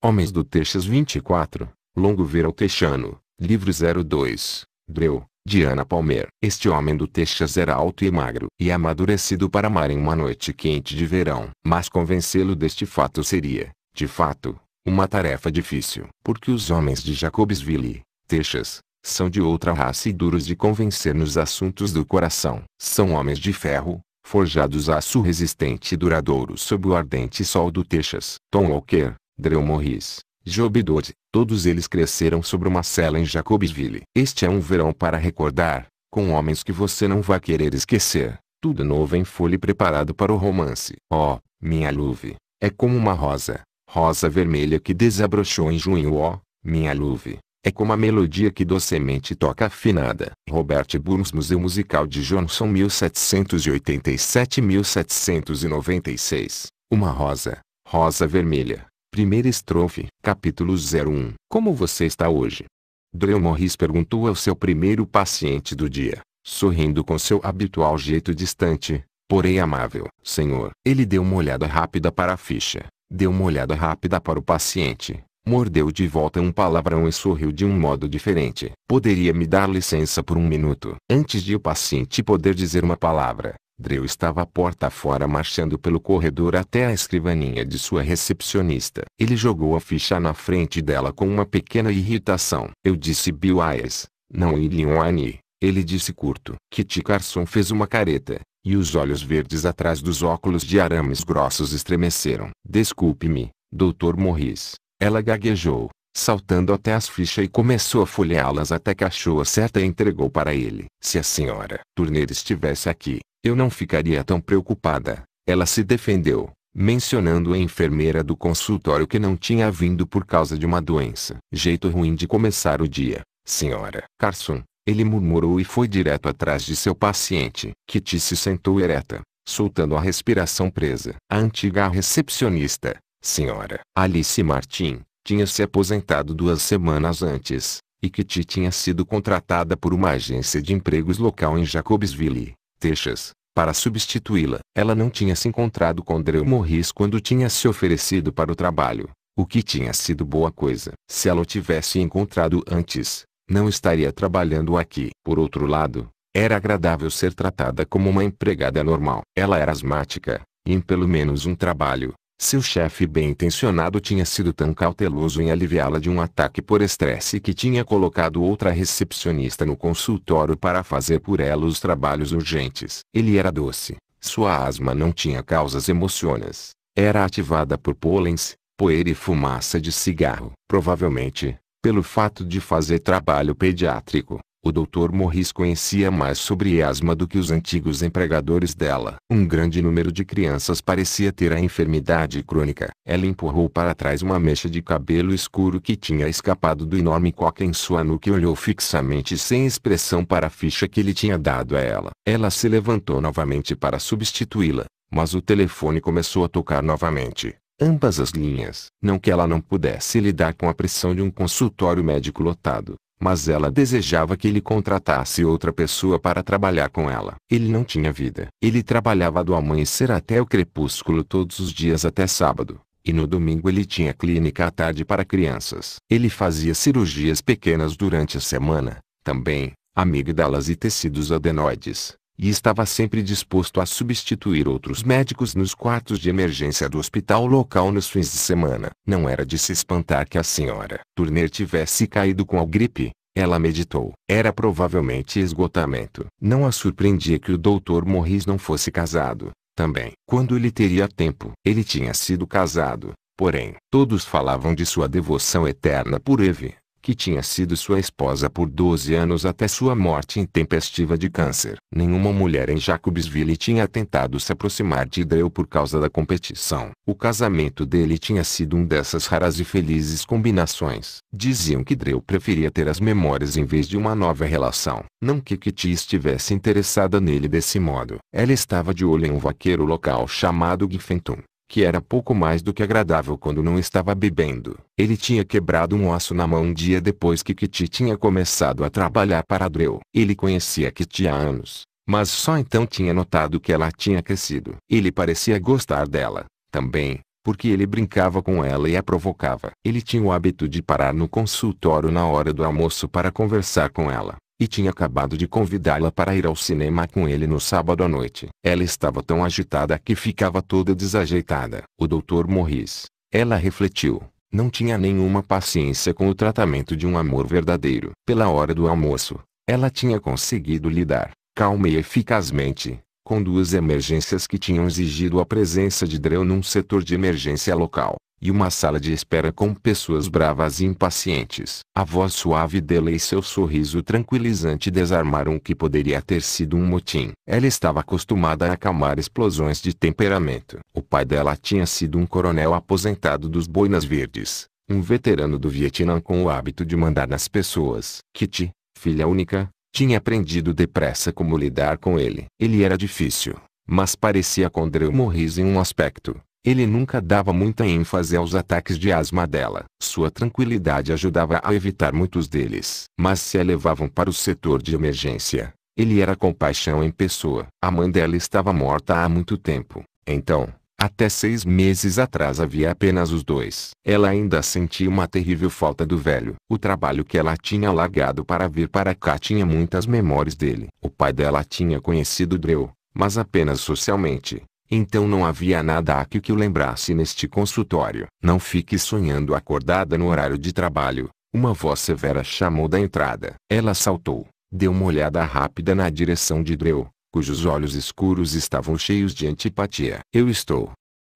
Homens do Texas 24, Longo Ver ao Texano, Livro 02, Breu, Diana Palmer. Este homem do Texas era alto e magro e amadurecido para amar em uma noite quente de verão. Mas convencê-lo deste fato seria, de fato, uma tarefa difícil. Porque os homens de Jacobsville, Texas, são de outra raça e duros de convencer nos assuntos do coração. São homens de ferro, forjados aço resistente e duradouro sob o ardente sol do Texas. Tom Walker, Morris, Job 12, todos eles cresceram sobre uma cela em Jacobsville. Este é um verão para recordar, com homens que você não vai querer esquecer. Tudo novo em folha e preparado para o romance. Oh, minha luve, é como uma rosa, rosa vermelha que desabrochou em junho. Oh, minha luve, é como a melodia que docemente toca afinada. Robert Burns Museu Musical de Johnson 1787-1796. Uma rosa, rosa vermelha Primeira estrofe, capítulo 01. Como você está hoje? Drew Morris perguntou ao seu primeiro paciente do dia, sorrindo com seu habitual jeito distante, porém amável. Senhor, ele deu uma olhada rápida para a ficha, deu uma olhada rápida para o paciente, mordeu de volta um palavrão e sorriu de um modo diferente. Poderia me dar licença por um minuto? Antes de o paciente poder dizer uma palavra, Drew estava à porta fora marchando pelo corredor até a escrivaninha de sua recepcionista. Ele jogou a ficha na frente dela com uma pequena irritação. Eu disse Bill Ayers, não é Illinois. Ele disse curto. Kitty Carson fez uma careta, e os olhos verdes atrás dos óculos de arames grossos estremeceram. Desculpe-me, Dr. Morris. Ela gaguejou, saltando até as fichas e começou a folheá-las até que achou a certa e entregou para ele. Se a senhora Turner estivesse aqui, eu não ficaria tão preocupada. Ela se defendeu, mencionando a enfermeira do consultório que não tinha vindo por causa de uma doença. Jeito ruim de começar o dia, senhora. Carson, ele murmurou e foi direto atrás de seu paciente. Kitty se sentou ereta, soltando a respiração presa. A antiga recepcionista, senhora Alice Martin, tinha se aposentado duas semanas antes, e Kitty tinha sido contratada por uma agência de empregos local em Jacobsville. Teixas, para substituí-la. Ela não tinha se encontrado com Drew Morris quando tinha se oferecido para o trabalho, o que tinha sido boa coisa. Se ela o tivesse encontrado antes, não estaria trabalhando aqui. Por outro lado, era agradável ser tratada como uma empregada normal. Ela era asmática, e em pelo menos um trabalho, seu chefe bem intencionado tinha sido tão cauteloso em aliviá-la de um ataque por estresse que tinha colocado outra recepcionista no consultório para fazer por ela os trabalhos urgentes. Ele era doce. Sua asma não tinha causas emocionais. Era ativada por pólens, poeira e fumaça de cigarro. Provavelmente, pelo fato de fazer trabalho pediátrico, o Dr. Morris conhecia mais sobre asma do que os antigos empregadores dela. Um grande número de crianças parecia ter a enfermidade crônica. Ela empurrou para trás uma mecha de cabelo escuro que tinha escapado do enorme coque em sua nuca e olhou fixamente sem expressão para a ficha que ele tinha dado a ela. Ela se levantou novamente para substituí-la, mas o telefone começou a tocar novamente ambas as linhas. Não que ela não pudesse lidar com a pressão de um consultório médico lotado, mas ela desejava que ele contratasse outra pessoa para trabalhar com ela. Ele não tinha vida. Ele trabalhava do amanhecer até o crepúsculo todos os dias até sábado. E no domingo ele tinha clínica à tarde para crianças. Ele fazia cirurgias pequenas durante a semana, também, amígdalas e tecidos adenoides e estava sempre disposto a substituir outros médicos nos quartos de emergência do hospital local nos fins de semana. Não era de se espantar que a senhora Turner tivesse caído com a gripe, ela meditou. Era provavelmente esgotamento. Não a surpreendia que o doutor Morris não fosse casado, também. Quando ele teria tempo? Ele tinha sido casado, porém, todos falavam de sua devoção eterna por Eve que tinha sido sua esposa por 12 anos até sua morte intempestiva de câncer. Nenhuma mulher em Jacobsville tinha tentado se aproximar de Dreu por causa da competição. O casamento dele tinha sido um dessas raras e felizes combinações. Diziam que Dreu preferia ter as memórias em vez de uma nova relação. Não que Kitty estivesse interessada nele desse modo. Ela estava de olho em um vaqueiro local chamado Gifentum que era pouco mais do que agradável quando não estava bebendo. Ele tinha quebrado um osso na mão um dia depois que Kitty tinha começado a trabalhar para Drew. Ele conhecia Kitty há anos, mas só então tinha notado que ela tinha crescido. Ele parecia gostar dela, também, porque ele brincava com ela e a provocava. Ele tinha o hábito de parar no consultório na hora do almoço para conversar com ela e tinha acabado de convidá-la para ir ao cinema com ele no sábado à noite. Ela estava tão agitada que ficava toda desajeitada. O doutor Morris, ela refletiu, não tinha nenhuma paciência com o tratamento de um amor verdadeiro. Pela hora do almoço, ela tinha conseguido lidar, calma e eficazmente, com duas emergências que tinham exigido a presença de Dreu num setor de emergência local e uma sala de espera com pessoas bravas e impacientes. A voz suave dela e seu sorriso tranquilizante desarmaram o que poderia ter sido um motim. Ela estava acostumada a acalmar explosões de temperamento. O pai dela tinha sido um coronel aposentado dos Boinas Verdes, um veterano do Vietnã com o hábito de mandar nas pessoas. Kitty, filha única, tinha aprendido depressa como lidar com ele. Ele era difícil, mas parecia com Drew Morris em um aspecto ele nunca dava muita ênfase aos ataques de asma dela. Sua tranquilidade ajudava a evitar muitos deles, mas se a levavam para o setor de emergência. Ele era compaixão em pessoa. A mãe dela estava morta há muito tempo. Então, até seis meses atrás havia apenas os dois. Ela ainda sentia uma terrível falta do velho. O trabalho que ela tinha largado para vir para cá tinha muitas memórias dele. O pai dela tinha conhecido Dreu, mas apenas socialmente. Então não havia nada a que o lembrasse neste consultório. Não fique sonhando acordada no horário de trabalho. Uma voz severa chamou da entrada. Ela saltou, deu uma olhada rápida na direção de Dreu, cujos olhos escuros estavam cheios de antipatia. Eu estou.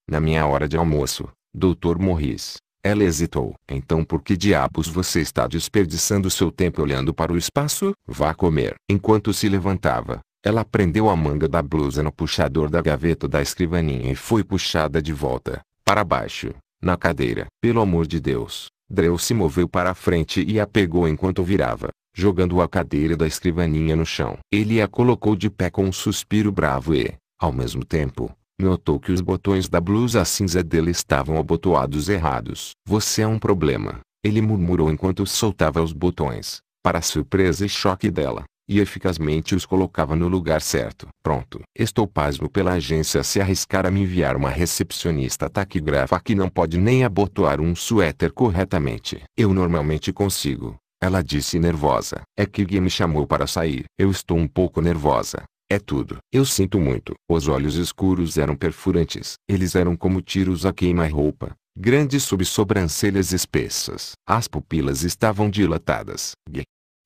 Na minha hora de almoço, doutor Morris. Ela hesitou. Então por que diabos você está desperdiçando seu tempo olhando para o espaço? Vá comer. Enquanto se levantava, ela prendeu a manga da blusa no puxador da gaveta da escrivaninha e foi puxada de volta, para baixo, na cadeira. Pelo amor de Deus! Dreu se moveu para a frente e a pegou enquanto virava, jogando a cadeira da escrivaninha no chão. Ele a colocou de pé com um suspiro bravo e, ao mesmo tempo, notou que os botões da blusa cinza dele estavam abotoados errados. Você é um problema, ele murmurou enquanto soltava os botões, para surpresa e choque dela e eficazmente os colocava no lugar certo. Pronto. Estou pasmo pela agência se arriscar a me enviar uma recepcionista taquigrafa que não pode nem abotoar um suéter corretamente. Eu normalmente consigo. Ela disse nervosa. É que Gui me chamou para sair. Eu estou um pouco nervosa. É tudo. Eu sinto muito. Os olhos escuros eram perfurantes. Eles eram como tiros a queima-roupa. Grandes sob sobrancelhas espessas. As pupilas estavam dilatadas. Gui,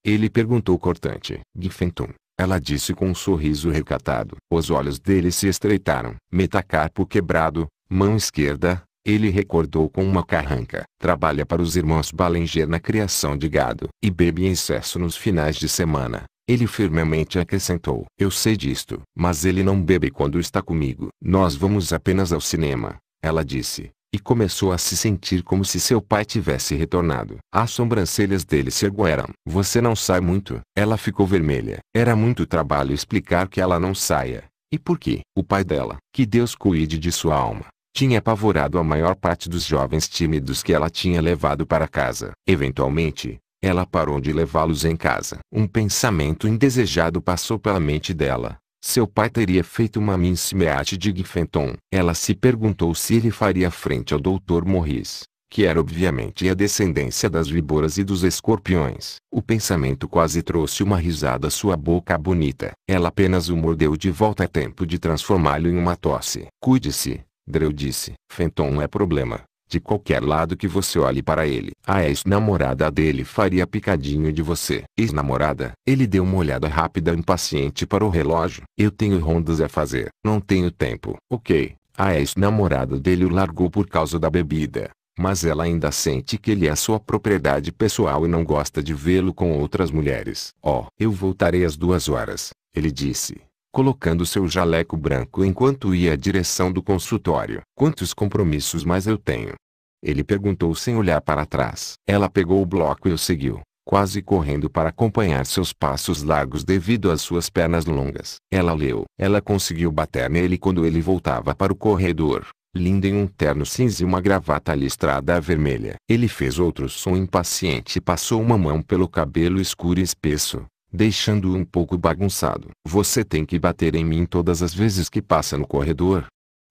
ele perguntou cortante. Gifentum. Ela disse com um sorriso recatado. Os olhos dele se estreitaram. Metacarpo quebrado, mão esquerda, ele recordou com uma carranca. Trabalha para os irmãos Balenger na criação de gado. E bebe em excesso nos finais de semana. Ele firmemente acrescentou. Eu sei disto. Mas ele não bebe quando está comigo. Nós vamos apenas ao cinema. Ela disse. E começou a se sentir como se seu pai tivesse retornado. As sobrancelhas dele se ergueram. Você não sai muito. Ela ficou vermelha. Era muito trabalho explicar que ela não saia. E por quê? O pai dela, que Deus cuide de sua alma, tinha apavorado a maior parte dos jovens tímidos que ela tinha levado para casa. Eventualmente, ela parou de levá-los em casa. Um pensamento indesejado passou pela mente dela. Seu pai teria feito uma mincemeate de Giffenton. Ela se perguntou se ele faria frente ao Dr. Morris, que era obviamente a descendência das víboras e dos escorpiões. O pensamento quase trouxe uma risada à sua boca bonita. Ela apenas o mordeu de volta a é tempo de transformá-lo em uma tosse. Cuide-se, Drew disse. Fenton é problema. De qualquer lado que você olhe para ele. A ex-namorada dele faria picadinho de você. Ex-namorada. Ele deu uma olhada rápida impaciente para o relógio. Eu tenho rondas a fazer. Não tenho tempo. Ok. A ex-namorada dele o largou por causa da bebida. Mas ela ainda sente que ele é sua propriedade pessoal e não gosta de vê-lo com outras mulheres. Oh, eu voltarei às duas horas, ele disse colocando seu jaleco branco enquanto ia à direção do consultório. Quantos compromissos mais eu tenho? Ele perguntou sem olhar para trás. Ela pegou o bloco e o seguiu, quase correndo para acompanhar seus passos largos devido às suas pernas longas. Ela leu. Ela conseguiu bater nele quando ele voltava para o corredor, linda em um terno cinza e uma gravata listrada vermelha. Ele fez outro som impaciente e passou uma mão pelo cabelo escuro e espesso, deixando-o um pouco bagunçado. Você tem que bater em mim todas as vezes que passa no corredor.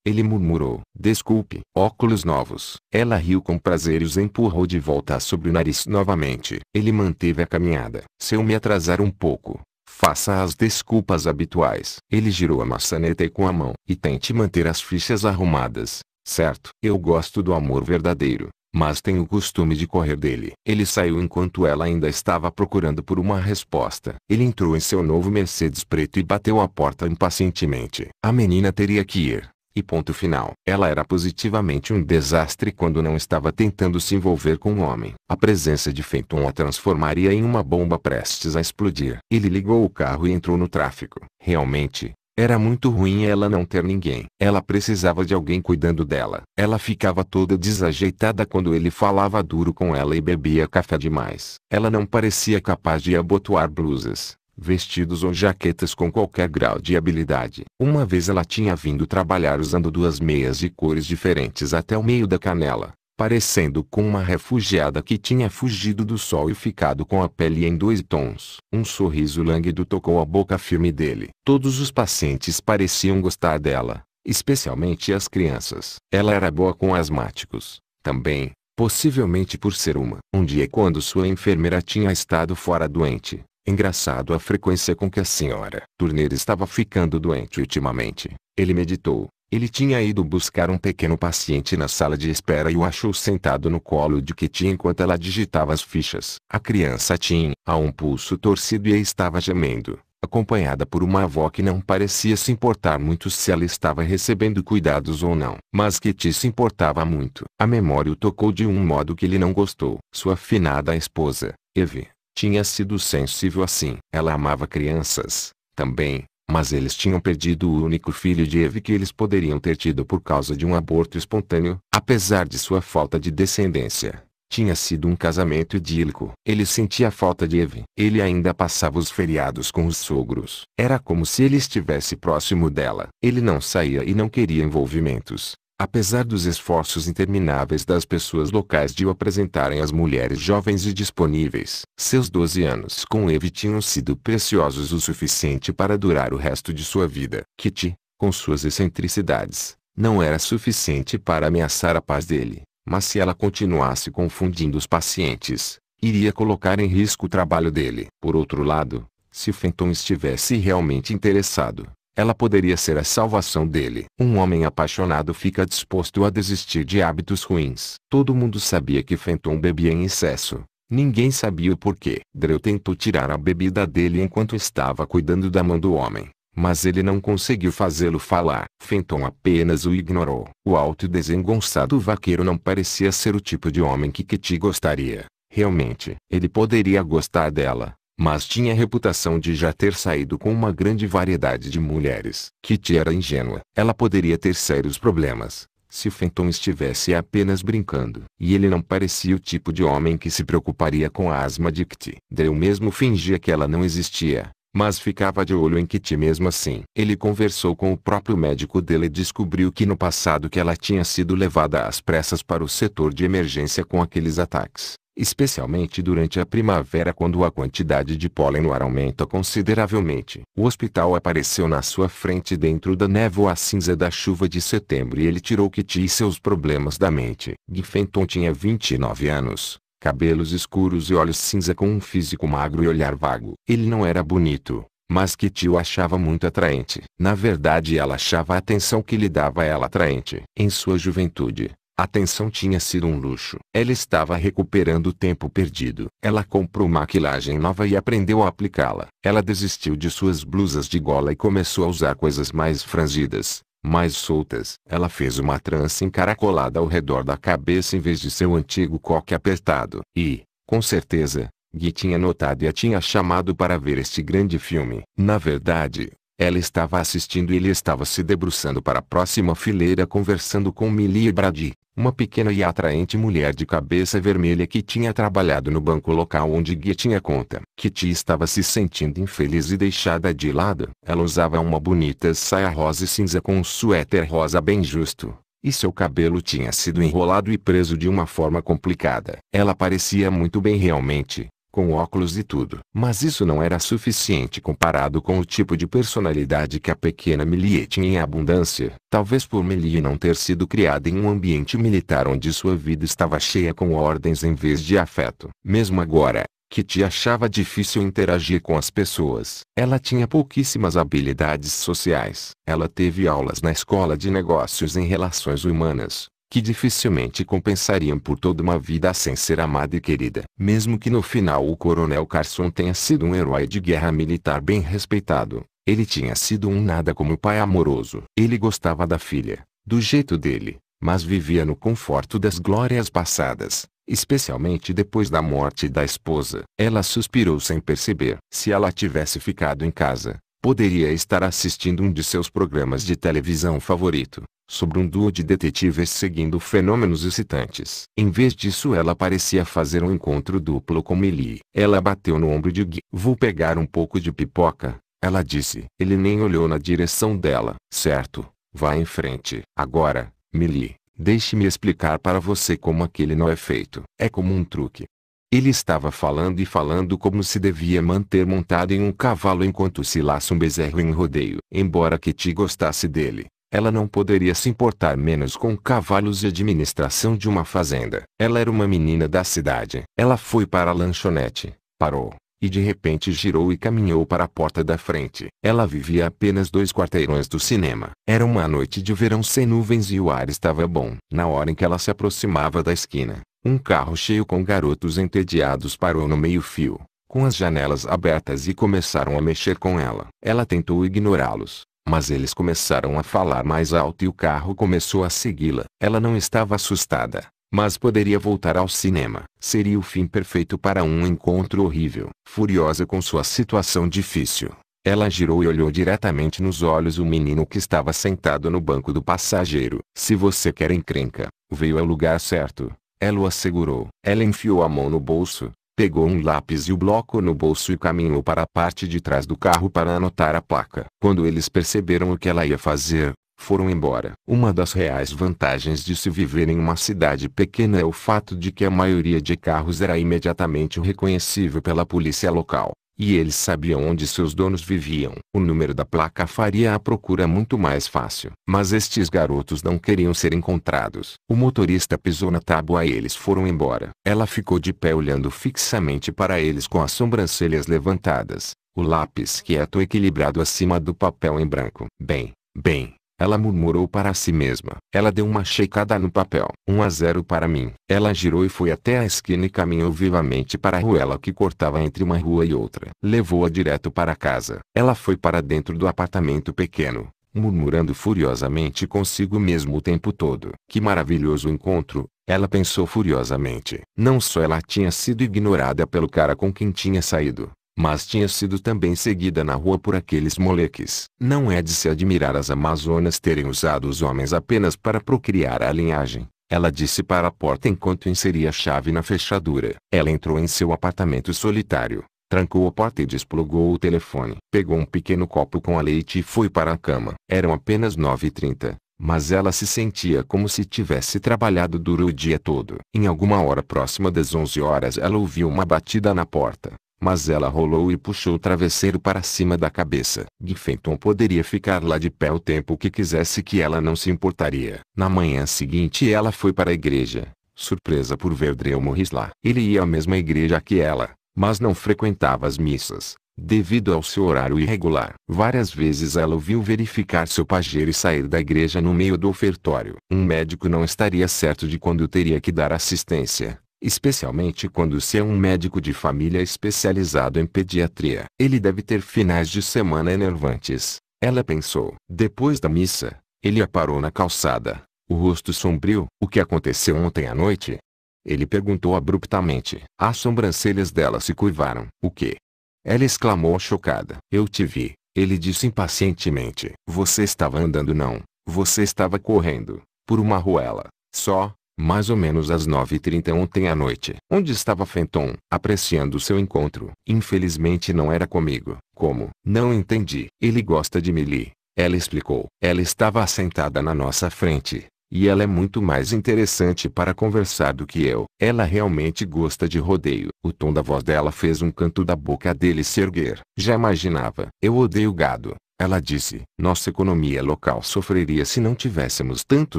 Ele murmurou. Desculpe. Óculos novos. Ela riu com prazer e os empurrou de volta sobre o nariz novamente. Ele manteve a caminhada. Se eu me atrasar um pouco, faça as desculpas habituais. Ele girou a maçaneta e com a mão. E tente manter as fichas arrumadas, certo? Eu gosto do amor verdadeiro mas tem o costume de correr dele. Ele saiu enquanto ela ainda estava procurando por uma resposta. Ele entrou em seu novo Mercedes preto e bateu a porta impacientemente. A menina teria que ir. E ponto final. Ela era positivamente um desastre quando não estava tentando se envolver com o um homem. A presença de Fenton a transformaria em uma bomba prestes a explodir. Ele ligou o carro e entrou no tráfico. Realmente, era muito ruim ela não ter ninguém. Ela precisava de alguém cuidando dela. Ela ficava toda desajeitada quando ele falava duro com ela e bebia café demais. Ela não parecia capaz de abotoar blusas, vestidos ou jaquetas com qualquer grau de habilidade. Uma vez ela tinha vindo trabalhar usando duas meias de cores diferentes até o meio da canela parecendo com uma refugiada que tinha fugido do sol e ficado com a pele em dois tons. Um sorriso lânguido tocou a boca firme dele. Todos os pacientes pareciam gostar dela, especialmente as crianças. Ela era boa com asmáticos, também, possivelmente por ser uma. Um dia quando sua enfermeira tinha estado fora doente, engraçado a frequência com que a senhora Turner estava ficando doente ultimamente, ele meditou. Ele tinha ido buscar um pequeno paciente na sala de espera e o achou sentado no colo de Kitty enquanto ela digitava as fichas. A criança tinha a um pulso torcido e estava gemendo, acompanhada por uma avó que não parecia se importar muito se ela estava recebendo cuidados ou não. Mas Kitty se importava muito. A memória o tocou de um modo que ele não gostou. Sua finada esposa, Eve, tinha sido sensível assim. Ela amava crianças, também, mas eles tinham perdido o único filho de Eve que eles poderiam ter tido por causa de um aborto espontâneo, apesar de sua falta de descendência. Tinha sido um casamento idílico. Ele sentia falta de Eve. Ele ainda passava os feriados com os sogros. Era como se ele estivesse próximo dela. Ele não saía e não queria envolvimentos. Apesar dos esforços intermináveis das pessoas locais de o apresentarem às mulheres jovens e disponíveis, seus 12 anos com Eve tinham sido preciosos o suficiente para durar o resto de sua vida. Kitty, com suas excentricidades, não era suficiente para ameaçar a paz dele, mas se ela continuasse confundindo os pacientes, iria colocar em risco o trabalho dele. Por outro lado, se Fenton estivesse realmente interessado, ela poderia ser a salvação dele. Um homem apaixonado fica disposto a desistir de hábitos ruins. Todo mundo sabia que Fenton bebia em excesso. Ninguém sabia o porquê. Drew tentou tirar a bebida dele enquanto estava cuidando da mão do homem. Mas ele não conseguiu fazê-lo falar. Fenton apenas o ignorou. O alto e desengonçado vaqueiro não parecia ser o tipo de homem que Kitty gostaria. Realmente, ele poderia gostar dela, mas tinha reputação de já ter saído com uma grande variedade de mulheres. Kitty era ingênua. Ela poderia ter sérios problemas, se Fenton estivesse apenas brincando. E ele não parecia o tipo de homem que se preocuparia com a asma de Kitty. deu mesmo fingia que ela não existia, mas ficava de olho em Kitty mesmo assim. Ele conversou com o próprio médico dele e descobriu que no passado que ela tinha sido levada às pressas para o setor de emergência com aqueles ataques especialmente durante a primavera quando a quantidade de pólen no ar aumenta consideravelmente. O hospital apareceu na sua frente dentro da névoa cinza da chuva de setembro e ele tirou Kitty e seus problemas da mente. Giffenton tinha 29 anos, cabelos escuros e olhos cinza com um físico magro e olhar vago. Ele não era bonito, mas Kitty o achava muito atraente. Na verdade, ela achava a atenção que lhe dava ela atraente. Em sua juventude, a tinha sido um luxo. Ela estava recuperando o tempo perdido. Ela comprou maquilagem nova e aprendeu a aplicá-la. Ela desistiu de suas blusas de gola e começou a usar coisas mais franzidas, mais soltas. Ela fez uma trança encaracolada ao redor da cabeça em vez de seu antigo coque apertado. E, com certeza, Gui tinha notado e a tinha chamado para ver este grande filme. Na verdade, ela estava assistindo e ele estava se debruçando para a próxima fileira conversando com Millie e Brady. Uma pequena e atraente mulher de cabeça vermelha que tinha trabalhado no banco local onde Gui tinha conta. Kitty estava se sentindo infeliz e deixada de lado. Ela usava uma bonita saia rosa e cinza com um suéter rosa bem justo, e seu cabelo tinha sido enrolado e preso de uma forma complicada. Ela parecia muito bem realmente, com óculos e tudo. Mas isso não era suficiente comparado com o tipo de personalidade que a pequena Millie tinha em abundância. Talvez por Millie não ter sido criada em um ambiente militar onde sua vida estava cheia com ordens em vez de afeto. Mesmo agora, Kitty achava difícil interagir com as pessoas. Ela tinha pouquíssimas habilidades sociais. Ela teve aulas na escola de negócios em relações humanas, que dificilmente compensariam por toda uma vida sem ser amada e querida. Mesmo que no final o coronel Carson tenha sido um herói de guerra militar bem respeitado, ele tinha sido um nada como pai amoroso. Ele gostava da filha, do jeito dele, mas vivia no conforto das glórias passadas, especialmente depois da morte da esposa. Ela suspirou sem perceber. Se ela tivesse ficado em casa, poderia estar assistindo um de seus programas de televisão favorito sobre um duo de detetives seguindo fenômenos excitantes. Em vez disso ela parecia fazer um encontro duplo com Millie. Ela bateu no ombro de Gui. Vou pegar um pouco de pipoca, ela disse. Ele nem olhou na direção dela. Certo, vá em frente. Agora, Millie, deixe-me explicar para você como aquele não é feito. É como um truque. Ele estava falando e falando como se devia manter montado em um cavalo enquanto se laça um bezerro em um rodeio. Embora Kitty gostasse dele, ela não poderia se importar menos com cavalos e administração de uma fazenda. Ela era uma menina da cidade. Ela foi para a lanchonete, parou, e de repente girou e caminhou para a porta da frente. Ela vivia apenas dois quarteirões do cinema. Era uma noite de verão sem nuvens e o ar estava bom. Na hora em que ela se aproximava da esquina, um carro cheio com garotos entediados parou no meio-fio, com as janelas abertas e começaram a mexer com ela. Ela tentou ignorá-los, mas eles começaram a falar mais alto e o carro começou a segui-la. Ela não estava assustada, mas poderia voltar ao cinema. Seria o fim perfeito para um encontro horrível. Furiosa com sua situação difícil, ela girou e olhou diretamente nos olhos o menino que estava sentado no banco do passageiro. Se você quer encrenca, veio ao lugar certo. Ela o assegurou. Ela enfiou a mão no bolso, Pegou um lápis e o bloco no bolso e caminhou para a parte de trás do carro para anotar a placa. Quando eles perceberam o que ela ia fazer, foram embora. Uma das reais vantagens de se viver em uma cidade pequena é o fato de que a maioria de carros era imediatamente reconhecível pela polícia local. E eles sabiam onde seus donos viviam. O número da placa faria a procura muito mais fácil. Mas estes garotos não queriam ser encontrados. O motorista pisou na tábua e eles foram embora. Ela ficou de pé olhando fixamente para eles com as sobrancelhas levantadas, o lápis quieto equilibrado acima do papel em branco. Bem, bem, ela murmurou para si mesma. Ela deu uma checada no papel. 1 a 0 para mim. Ela girou e foi até a esquina e caminhou vivamente para a ruela que cortava entre uma rua e outra. Levou-a direto para casa. Ela foi para dentro do apartamento pequeno, murmurando furiosamente consigo mesmo o tempo todo. Que maravilhoso encontro, ela pensou furiosamente. Não só ela tinha sido ignorada pelo cara com quem tinha saído, mas tinha sido também seguida na rua por aqueles moleques. Não é de se admirar as amazonas terem usado os homens apenas para procriar a linhagem. Ela disse para a porta enquanto inseria a chave na fechadura. Ela entrou em seu apartamento solitário, trancou a porta e desplugou o telefone. Pegou um pequeno copo com a leite e foi para a cama. Eram apenas 9h30 mas ela se sentia como se tivesse trabalhado duro o dia todo. Em alguma hora próxima das 11 horas ela ouviu uma batida na porta. Mas ela rolou e puxou o travesseiro para cima da cabeça. Giffenton poderia ficar lá de pé o tempo que quisesse que ela não se importaria. Na manhã seguinte ela foi para a igreja, surpresa por ver Dreu Morris lá. Ele ia à mesma igreja que ela, mas não frequentava as missas, devido ao seu horário irregular. Várias vezes ela ouviu verificar seu pajeiro e sair da igreja no meio do ofertório. Um médico não estaria certo de quando teria que dar assistência especialmente quando se é um médico de família especializado em pediatria. Ele deve ter finais de semana enervantes. Ela pensou. Depois da missa, ele a parou na calçada, o rosto sombrio. O que aconteceu ontem à noite? Ele perguntou abruptamente. As sobrancelhas dela se curvaram. O que? Ela exclamou chocada. Eu te vi. Ele disse impacientemente. Você estava andando não. Você estava correndo. Por uma ruela. Só, mais ou menos às 9h30 ontem à noite. Onde estava Fenton, apreciando seu encontro? Infelizmente não era comigo. Como? Não entendi. Ele gosta de Milly. Ela explicou. Ela estava assentada na nossa frente. E ela é muito mais interessante para conversar do que eu. Ela realmente gosta de rodeio. O tom da voz dela fez um canto da boca dele se erguer. Já imaginava. Eu odeio gado. Ela disse: Nossa economia local sofreria se não tivéssemos tanto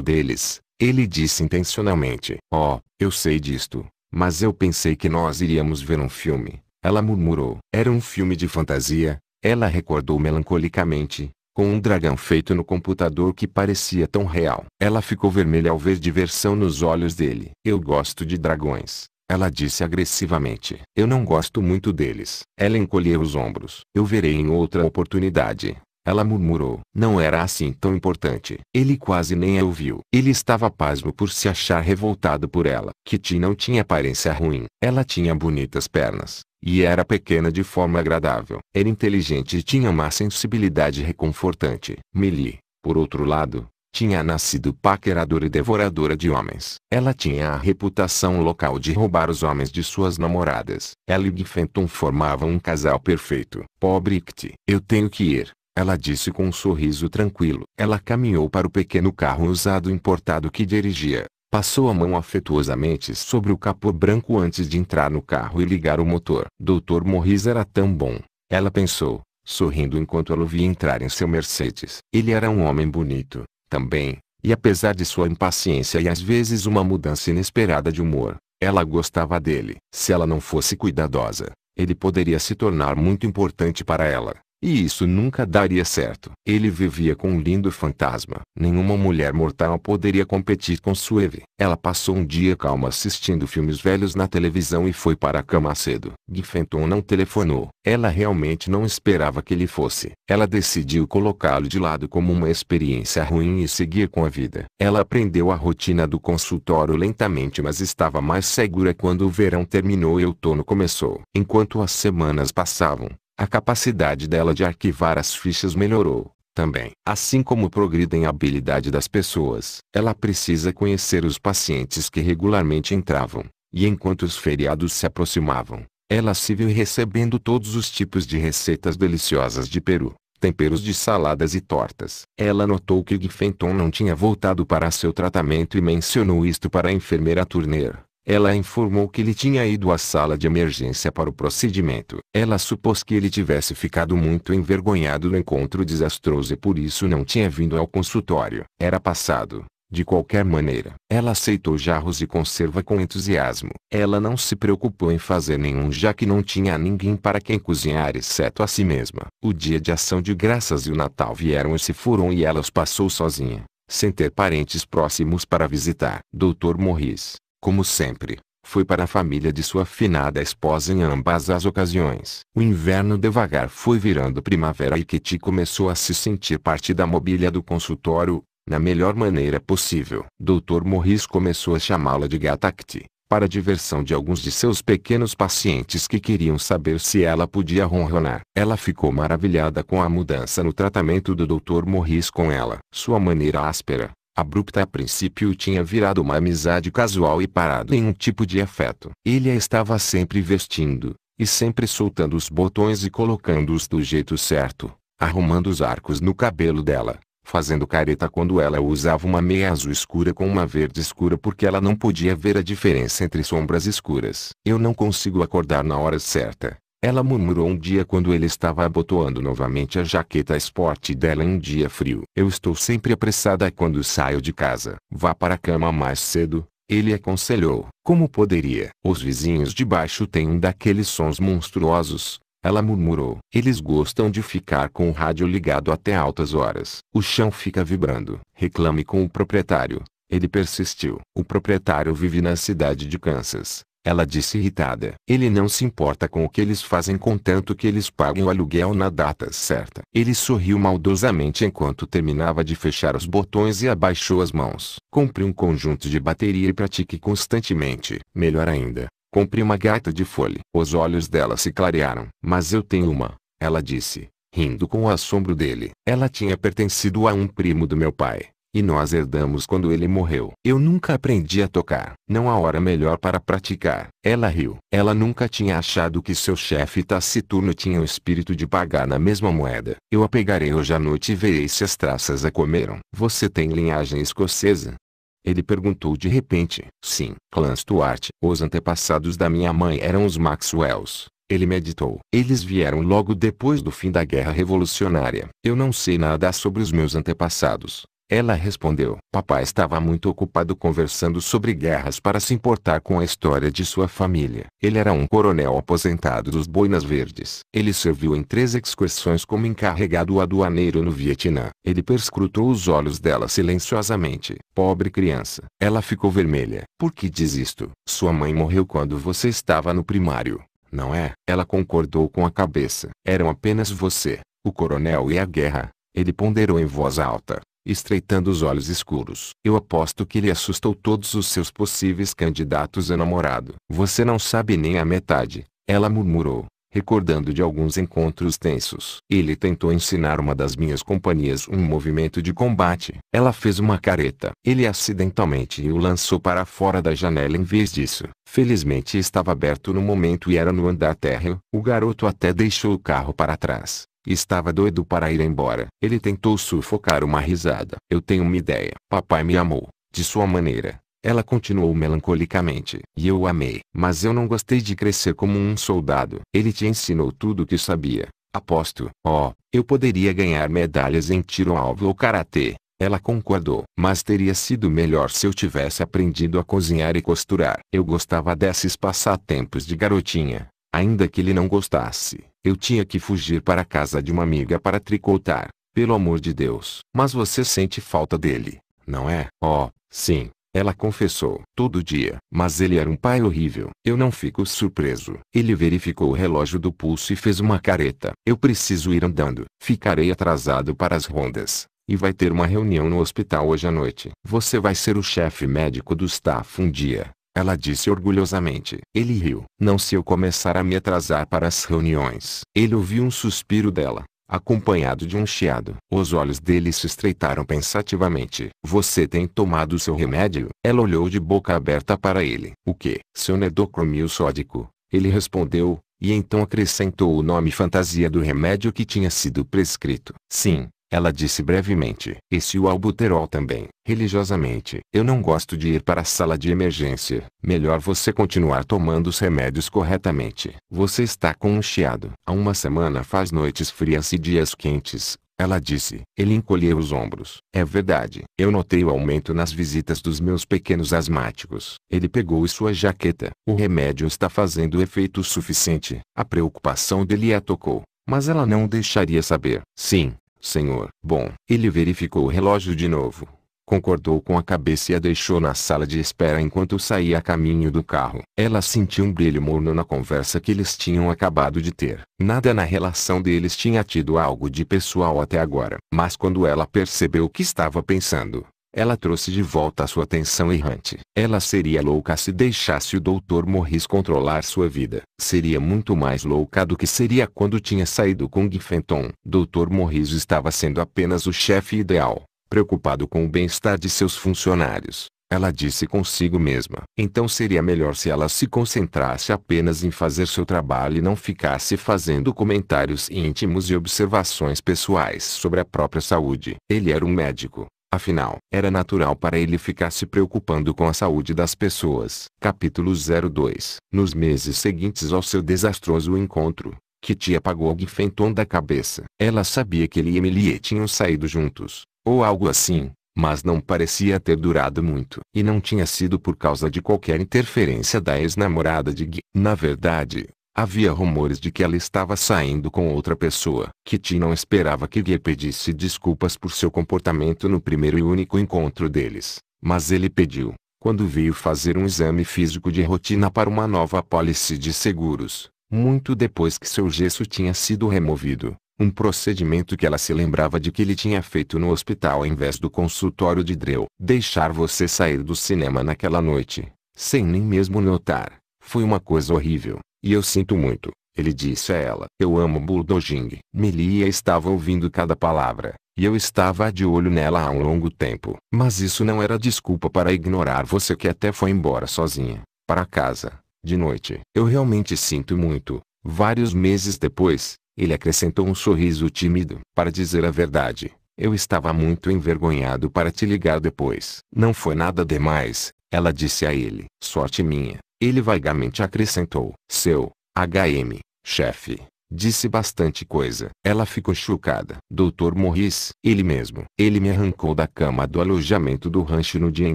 deles. Ele disse intencionalmente: Oh, eu sei disto, mas eu pensei que nós iríamos ver um filme. Ela murmurou. Era um filme de fantasia. Ela recordou melancolicamente, com um dragão feito no computador que parecia tão real. Ela ficou vermelha ao ver diversão nos olhos dele. Eu gosto de dragões. Ela disse agressivamente. Eu não gosto muito deles. Ela encolheu os ombros. Eu verei em outra oportunidade. Ela murmurou. Não era assim tão importante. Ele quase nem a ouviu. Ele estava pasmo por se achar revoltado por ela. Kitty não tinha aparência ruim. Ela tinha bonitas pernas. E era pequena de forma agradável. Era inteligente e tinha uma sensibilidade reconfortante. Millie, por outro lado, tinha nascido paqueradora e devoradora de homens. Ela tinha a reputação local de roubar os homens de suas namoradas. Ela e Fenton formavam um casal perfeito. Pobre Kitty, Eu tenho que ir. Ela disse com um sorriso tranquilo. Ela caminhou para o pequeno carro usado importado que dirigia. Passou a mão afetuosamente sobre o capô branco antes de entrar no carro e ligar o motor. doutor Morris era tão bom. Ela pensou, sorrindo enquanto ela o via entrar em seu Mercedes. Ele era um homem bonito, também, e apesar de sua impaciência e às vezes uma mudança inesperada de humor, ela gostava dele. Se ela não fosse cuidadosa, ele poderia se tornar muito importante para ela. E isso nunca daria certo. Ele vivia com um lindo fantasma. Nenhuma mulher mortal poderia competir com Sueve. Ela passou um dia calma assistindo filmes velhos na televisão e foi para a cama cedo. Giffenton não telefonou. Ela realmente não esperava que ele fosse. Ela decidiu colocá-lo de lado como uma experiência ruim e seguir com a vida. Ela aprendeu a rotina do consultório lentamente mas estava mais segura quando o verão terminou e o outono começou. Enquanto as semanas passavam, a capacidade dela de arquivar as fichas melhorou, também. Assim como progrida a habilidade das pessoas, ela precisa conhecer os pacientes que regularmente entravam, e enquanto os feriados se aproximavam, ela se viu recebendo todos os tipos de receitas deliciosas de peru, temperos de saladas e tortas. Ela notou que Gifenton não tinha voltado para seu tratamento e mencionou isto para a enfermeira Turner. Ela informou que ele tinha ido à sala de emergência para o procedimento. Ela supôs que ele tivesse ficado muito envergonhado no encontro desastroso e por isso não tinha vindo ao consultório. Era passado. De qualquer maneira, ela aceitou jarros e conserva com entusiasmo. Ela não se preocupou em fazer nenhum já que não tinha ninguém para quem cozinhar exceto a si mesma. O dia de ação de graças e o Natal vieram e se foram e ela os passou sozinha, sem ter parentes próximos para visitar. Dr. Morris, como sempre, foi para a família de sua finada esposa em ambas as ocasiões. O inverno devagar foi virando primavera e Kitty começou a se sentir parte da mobília do consultório, na melhor maneira possível. Dr. Morris começou a chamá-la de Kitty, para a diversão de alguns de seus pequenos pacientes que queriam saber se ela podia ronronar. Ela ficou maravilhada com a mudança no tratamento do Dr. Morris com ela. Sua maneira áspera, abrupta a princípio tinha virado uma amizade casual e parado em um tipo de afeto. Ele a estava sempre vestindo, e sempre soltando os botões e colocando-os do jeito certo, arrumando os arcos no cabelo dela, fazendo careta quando ela usava uma meia azul escura com uma verde escura porque ela não podia ver a diferença entre sombras escuras. Eu não consigo acordar na hora certa, ela murmurou um dia quando ele estava abotoando novamente a jaqueta esporte dela em um dia frio. Eu estou sempre apressada quando saio de casa. Vá para a cama mais cedo, ele aconselhou. Como poderia? Os vizinhos de baixo têm um daqueles sons monstruosos. Ela murmurou. Eles gostam de ficar com o rádio ligado até altas horas. O chão fica vibrando. Reclame com o proprietário. Ele persistiu. O proprietário vive na cidade de Kansas. Ela disse irritada. Ele não se importa com o que eles fazem contanto que eles paguem o aluguel na data certa. Ele sorriu maldosamente enquanto terminava de fechar os botões e abaixou as mãos. Compre um conjunto de bateria e pratique constantemente. Melhor ainda, compre uma gaita de folha. Os olhos dela se clarearam. Mas eu tenho uma, ela disse, rindo com o assombro dele. Ela tinha pertencido a um primo do meu pai. E nós herdamos quando ele morreu. Eu nunca aprendi a tocar. Não há hora melhor para praticar. Ela riu. Ela nunca tinha achado que seu chefe taciturno tinha o espírito de pagar na mesma moeda. Eu a pegarei hoje à noite e verei se as traças a comeram. Você tem linhagem escocesa? Ele perguntou de repente. Sim, Clan Stuart. Os antepassados da minha mãe eram os Maxwells. Ele meditou. Eles vieram logo depois do fim da Guerra Revolucionária. Eu não sei nada sobre os meus antepassados, ela respondeu: Papai estava muito ocupado conversando sobre guerras para se importar com a história de sua família. Ele era um coronel aposentado dos Boinas Verdes. Ele serviu em três excursões como encarregado aduaneiro no Vietnã. Ele perscrutou os olhos dela silenciosamente. Pobre criança. Ela ficou vermelha. Por que diz isto? Sua mãe morreu quando você estava no primário. Não é? Ela concordou com a cabeça. Eram apenas você, o coronel e a guerra. Ele ponderou em voz alta estreitando os olhos escuros. Eu aposto que ele assustou todos os seus possíveis candidatos a namorado. Você não sabe nem a metade, ela murmurou, recordando de alguns encontros tensos. Ele tentou ensinar uma das minhas companhias um movimento de combate. Ela fez uma careta. Ele acidentalmente o lançou para fora da janela em vez disso. Felizmente estava aberto no momento e era no andar térreo. O garoto até deixou o carro para trás. Estava doido para ir embora. Ele tentou sufocar uma risada. Eu tenho uma ideia. Papai me amou, de sua maneira. Ela continuou melancolicamente. E eu o amei. Mas eu não gostei de crescer como um soldado. Ele te ensinou tudo o que sabia. Aposto. Oh, eu poderia ganhar medalhas em tiro ao alvo ou karatê. Ela concordou. Mas teria sido melhor se eu tivesse aprendido a cozinhar e costurar. Eu gostava desses passatempos de garotinha, ainda que ele não gostasse. Eu tinha que fugir para a casa de uma amiga para tricotar, pelo amor de Deus. Mas você sente falta dele, não é? Oh, sim. Ela confessou, todo dia. Mas ele era um pai horrível. Eu não fico surpreso. Ele verificou o relógio do pulso e fez uma careta. Eu preciso ir andando. Ficarei atrasado para as rondas. E vai ter uma reunião no hospital hoje à noite. Você vai ser o chefe médico do staff um dia. Ela disse orgulhosamente. Ele riu. Não se eu começar a me atrasar para as reuniões. Ele ouviu um suspiro dela, acompanhado de um chiado. Os olhos dele se estreitaram pensativamente. Você tem tomado seu remédio? Ela olhou de boca aberta para ele. O que? Seu nedocromio sódico. Ele respondeu, e então acrescentou o nome fantasia do remédio que tinha sido prescrito. Sim, ela disse brevemente. E se o albuterol também, religiosamente. Eu não gosto de ir para a sala de emergência. Melhor você continuar tomando os remédios corretamente. Você está com um chiado. Há uma semana faz noites frias e dias quentes. Ela disse. Ele encolheu os ombros. É verdade. Eu notei o aumento nas visitas dos meus pequenos asmáticos. Ele pegou sua jaqueta. O remédio está fazendo efeito suficiente. A preocupação dele a tocou. Mas ela não deixaria saber. Sim, Senhor. Bom, ele verificou o relógio de novo. Concordou com a cabeça e a deixou na sala de espera enquanto saía a caminho do carro. Ela sentiu um brilho morno na conversa que eles tinham acabado de ter. Nada na relação deles tinha tido algo de pessoal até agora. Mas quando ela percebeu o que estava pensando, ela trouxe de volta sua atenção errante. Ela seria louca se deixasse o Dr. Morris controlar sua vida. Seria muito mais louca do que seria quando tinha saído com Giffenton. Dr. Morris estava sendo apenas o chefe ideal, preocupado com o bem-estar de seus funcionários. Ela disse consigo mesma. Então seria melhor se ela se concentrasse apenas em fazer seu trabalho e não ficasse fazendo comentários íntimos e observações pessoais sobre a própria saúde. Ele era um médico. Afinal, era natural para ele ficar se preocupando com a saúde das pessoas. Capítulo 02 Nos meses seguintes ao seu desastroso encontro, Kitty apagou Gifenton da cabeça. Ela sabia que ele e Emilie tinham saído juntos, ou algo assim, mas não parecia ter durado muito. E não tinha sido por causa de qualquer interferência da ex-namorada de Gui. Na verdade, Havia rumores de que ela estava saindo com outra pessoa. Kitty não esperava que Guy pedisse desculpas por seu comportamento no primeiro e único encontro deles. Mas ele pediu, quando veio fazer um exame físico de rotina para uma nova apólice de seguros, muito depois que seu gesso tinha sido removido, um procedimento que ela se lembrava de que ele tinha feito no hospital em vez do consultório de Dreu. Deixar você sair do cinema naquela noite, sem nem mesmo notar, foi uma coisa horrível. E eu sinto muito, ele disse a ela. Eu amo Bulldogging. Melia estava ouvindo cada palavra, e eu estava de olho nela há um longo tempo. Mas isso não era desculpa para ignorar você que até foi embora sozinha, para casa, de noite. Eu realmente sinto muito. Vários meses depois, ele acrescentou um sorriso tímido. Para dizer a verdade, eu estava muito envergonhado para te ligar depois. Não foi nada demais, ela disse a ele. Sorte minha. Ele vagamente acrescentou: Seu, H.M., chefe, disse bastante coisa. Ela ficou chocada. Doutor Morris, ele mesmo. Ele me arrancou da cama do alojamento do rancho no dia em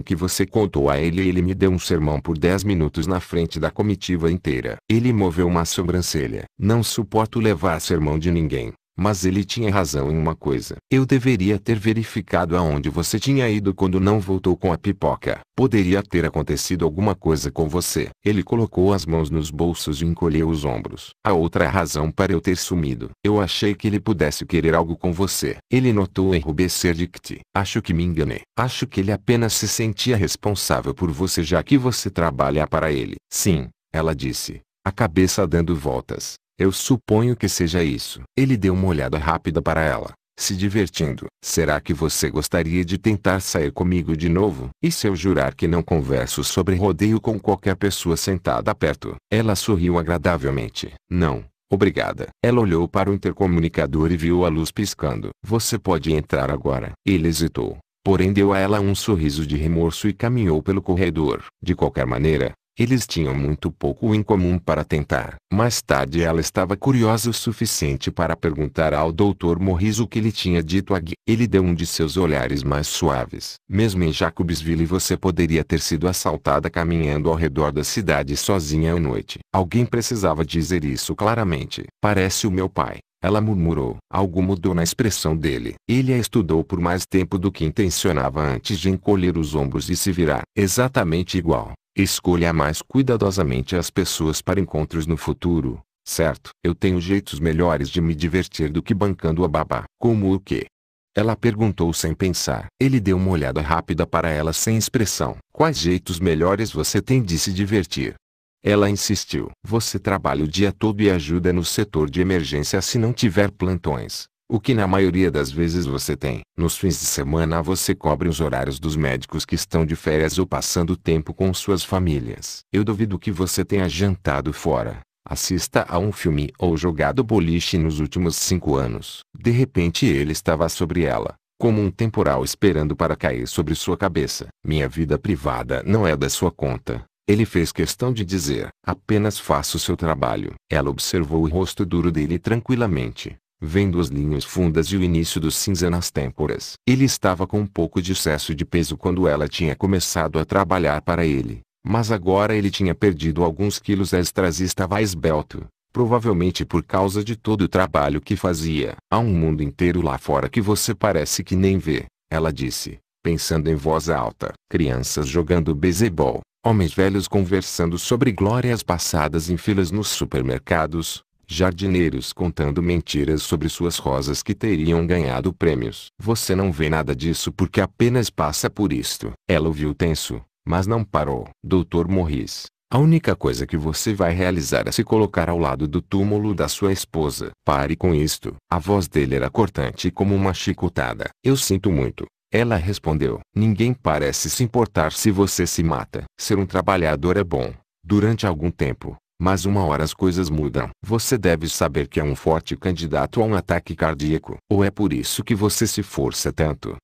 que você contou a ele e ele me deu um sermão por 10 minutos na frente da comitiva inteira. Ele moveu uma sobrancelha. Não suporto levar sermão de ninguém. Mas ele tinha razão em uma coisa. Eu deveria ter verificado aonde você tinha ido quando não voltou com a pipoca. Poderia ter acontecido alguma coisa com você. Ele colocou as mãos nos bolsos e encolheu os ombros. A outra razão para eu ter sumido. Eu achei que ele pudesse querer algo com você. Ele notou enrubescer Dicte. Acho que me enganei. Acho que ele apenas se sentia responsável por você já que você trabalha para ele. Sim, ela disse, a cabeça dando voltas. Eu suponho que seja isso. Ele deu uma olhada rápida para ela, se divertindo. Será que você gostaria de tentar sair comigo de novo? E se eu jurar que não converso sobre rodeio com qualquer pessoa sentada perto? Ela sorriu agradavelmente. Não. Obrigada. Ela olhou para o intercomunicador e viu a luz piscando. Você pode entrar agora. Ele hesitou, porém deu a ela um sorriso de remorso e caminhou pelo corredor. De qualquer maneira, eles tinham muito pouco em comum para tentar. Mais tarde ela estava curiosa o suficiente para perguntar ao Dr. Morris o que ele tinha dito a Gui. Ele deu um de seus olhares mais suaves. Mesmo em Jacobsville você poderia ter sido assaltada caminhando ao redor da cidade sozinha à noite. Alguém precisava dizer isso claramente. Parece o meu pai. Ela murmurou. Algo mudou na expressão dele. Ele a estudou por mais tempo do que intencionava antes de encolher os ombros e se virar. Exatamente igual. Escolha mais cuidadosamente as pessoas para encontros no futuro, certo? Eu tenho jeitos melhores de me divertir do que bancando a babá. Como o quê? Ela perguntou sem pensar. Ele deu uma olhada rápida para ela sem expressão. Quais jeitos melhores você tem de se divertir? Ela insistiu. Você trabalha o dia todo e ajuda no setor de emergência se não tiver plantões. O que na maioria das vezes você tem. Nos fins de semana você cobre os horários dos médicos que estão de férias ou passando tempo com suas famílias. Eu duvido que você tenha jantado fora, assista a um filme ou jogado boliche nos últimos cinco anos. De repente ele estava sobre ela, como um temporal esperando para cair sobre sua cabeça. Minha vida privada não é da sua conta. Ele fez questão de dizer, apenas faça o seu trabalho. Ela observou o rosto duro dele tranquilamente vendo as linhas fundas e o início do cinza nas têmporas. Ele estava com um pouco de excesso de peso quando ela tinha começado a trabalhar para ele, mas agora ele tinha perdido alguns quilos extras e estava esbelto, provavelmente por causa de todo o trabalho que fazia. Há um mundo inteiro lá fora que você parece que nem vê, ela disse, pensando em voz alta. Crianças jogando beisebol, homens velhos conversando sobre glórias passadas em filas nos supermercados, jardineiros contando mentiras sobre suas rosas que teriam ganhado prêmios. Você não vê nada disso porque apenas passa por isto. Ela ouviu tenso, mas não parou. Doutor Morris, a única coisa que você vai realizar é se colocar ao lado do túmulo da sua esposa. Pare com isto. A voz dele era cortante como uma chicotada. Eu sinto muito. Ela respondeu. Ninguém parece se importar se você se mata. Ser um trabalhador é bom. Durante algum tempo, mas uma hora as coisas mudam. Você deve saber que é um forte candidato a um ataque cardíaco. Ou é por isso que você se força tanto.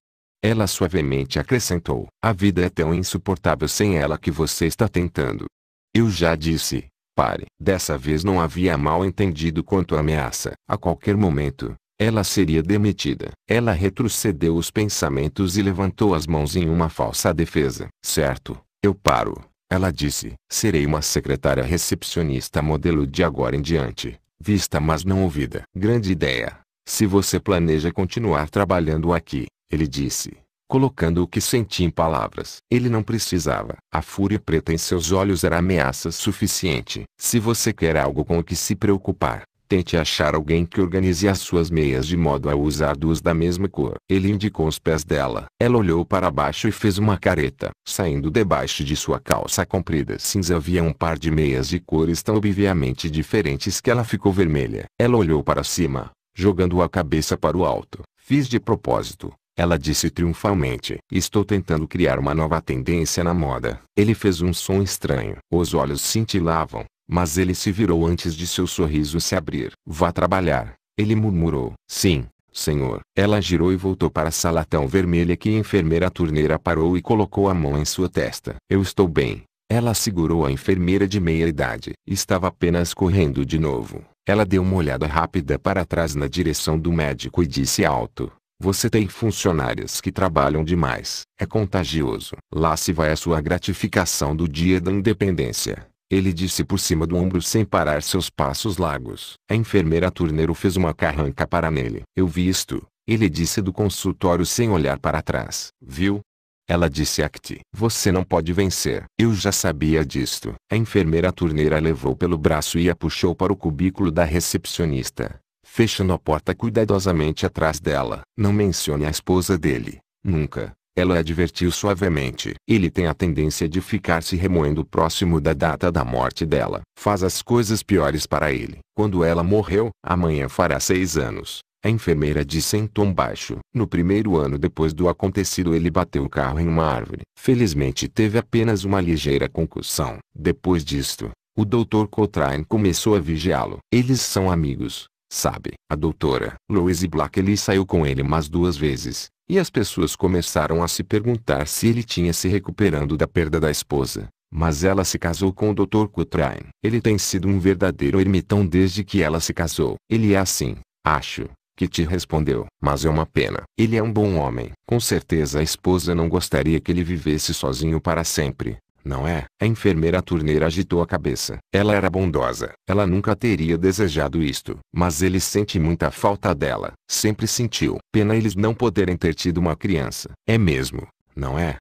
Ela suavemente acrescentou: A vida é tão insuportável sem ela que você está tentando. Eu já disse. Pare. Dessa vez não havia mal entendido quanto à ameaça. A qualquer momento, ela seria demitida. Ela retrocedeu os pensamentos e levantou as mãos em uma falsa defesa. Certo, eu paro. Ela disse: Serei uma secretária recepcionista modelo de agora em diante, vista mas não ouvida. Grande ideia. Se você planeja continuar trabalhando aqui, ele disse, colocando o que senti em palavras. Ele não precisava. A fúria preta em seus olhos era ameaça suficiente. Se você quer algo com o que se preocupar, Tente achar alguém que organize as suas meias de modo a usar duas da mesma cor. Ele indicou os pés dela. Ela olhou para baixo e fez uma careta. Saindo debaixo de sua calça comprida cinza havia um par de meias de cores tão obviamente diferentes que ela ficou vermelha. Ela olhou para cima, jogando a cabeça para o alto. Fiz de propósito. Ela disse triunfalmente. Estou tentando criar uma nova tendência na moda. Ele fez um som estranho. Os olhos cintilavam. Mas ele se virou antes de seu sorriso se abrir. Vá trabalhar, ele murmurou. Sim, senhor. Ela girou e voltou para a sala tão vermelha que a enfermeira turneira parou e colocou a mão em sua testa. Eu estou bem. Ela segurou a enfermeira de meia idade. Estava apenas correndo de novo. Ela deu uma olhada rápida para trás na direção do médico e disse alto. Você tem funcionários que trabalham demais. É contagioso. Lá se vai a sua gratificação do dia da independência. Ele disse por cima do ombro sem parar seus passos largos. A enfermeira Turneiro fez uma carranca para nele. Eu vi isto, ele disse do consultório sem olhar para trás. Viu? Ela disse a Acti. Você não pode vencer. Eu já sabia disto. A enfermeira Turneira levou pelo braço e a puxou para o cubículo da recepcionista. Fechando a porta cuidadosamente atrás dela. Não mencione a esposa dele. Nunca. Ela advertiu suavemente. Ele tem a tendência de ficar se remoendo próximo da data da morte dela. Faz as coisas piores para ele. Quando ela morreu, amanhã fará seis anos. A enfermeira disse em tom baixo. No primeiro ano depois do acontecido ele bateu o carro em uma árvore. Felizmente teve apenas uma ligeira concussão. Depois disto, o Dr. Coltrane começou a vigiá-lo. Eles são amigos, sabe? A doutora Louise Black ele saiu com ele mais duas vezes. E as pessoas começaram a se perguntar se ele tinha se recuperando da perda da esposa. Mas ela se casou com o Dr. Cutrine. Ele tem sido um verdadeiro ermitão desde que ela se casou. Ele é assim, acho, que te respondeu. Mas é uma pena. Ele é um bom homem. Com certeza a esposa não gostaria que ele vivesse sozinho para sempre. Não é? A enfermeira turneira agitou a cabeça. Ela era bondosa. Ela nunca teria desejado isto. Mas ele sente muita falta dela. Sempre sentiu. Pena eles não poderem ter tido uma criança. É mesmo, não é?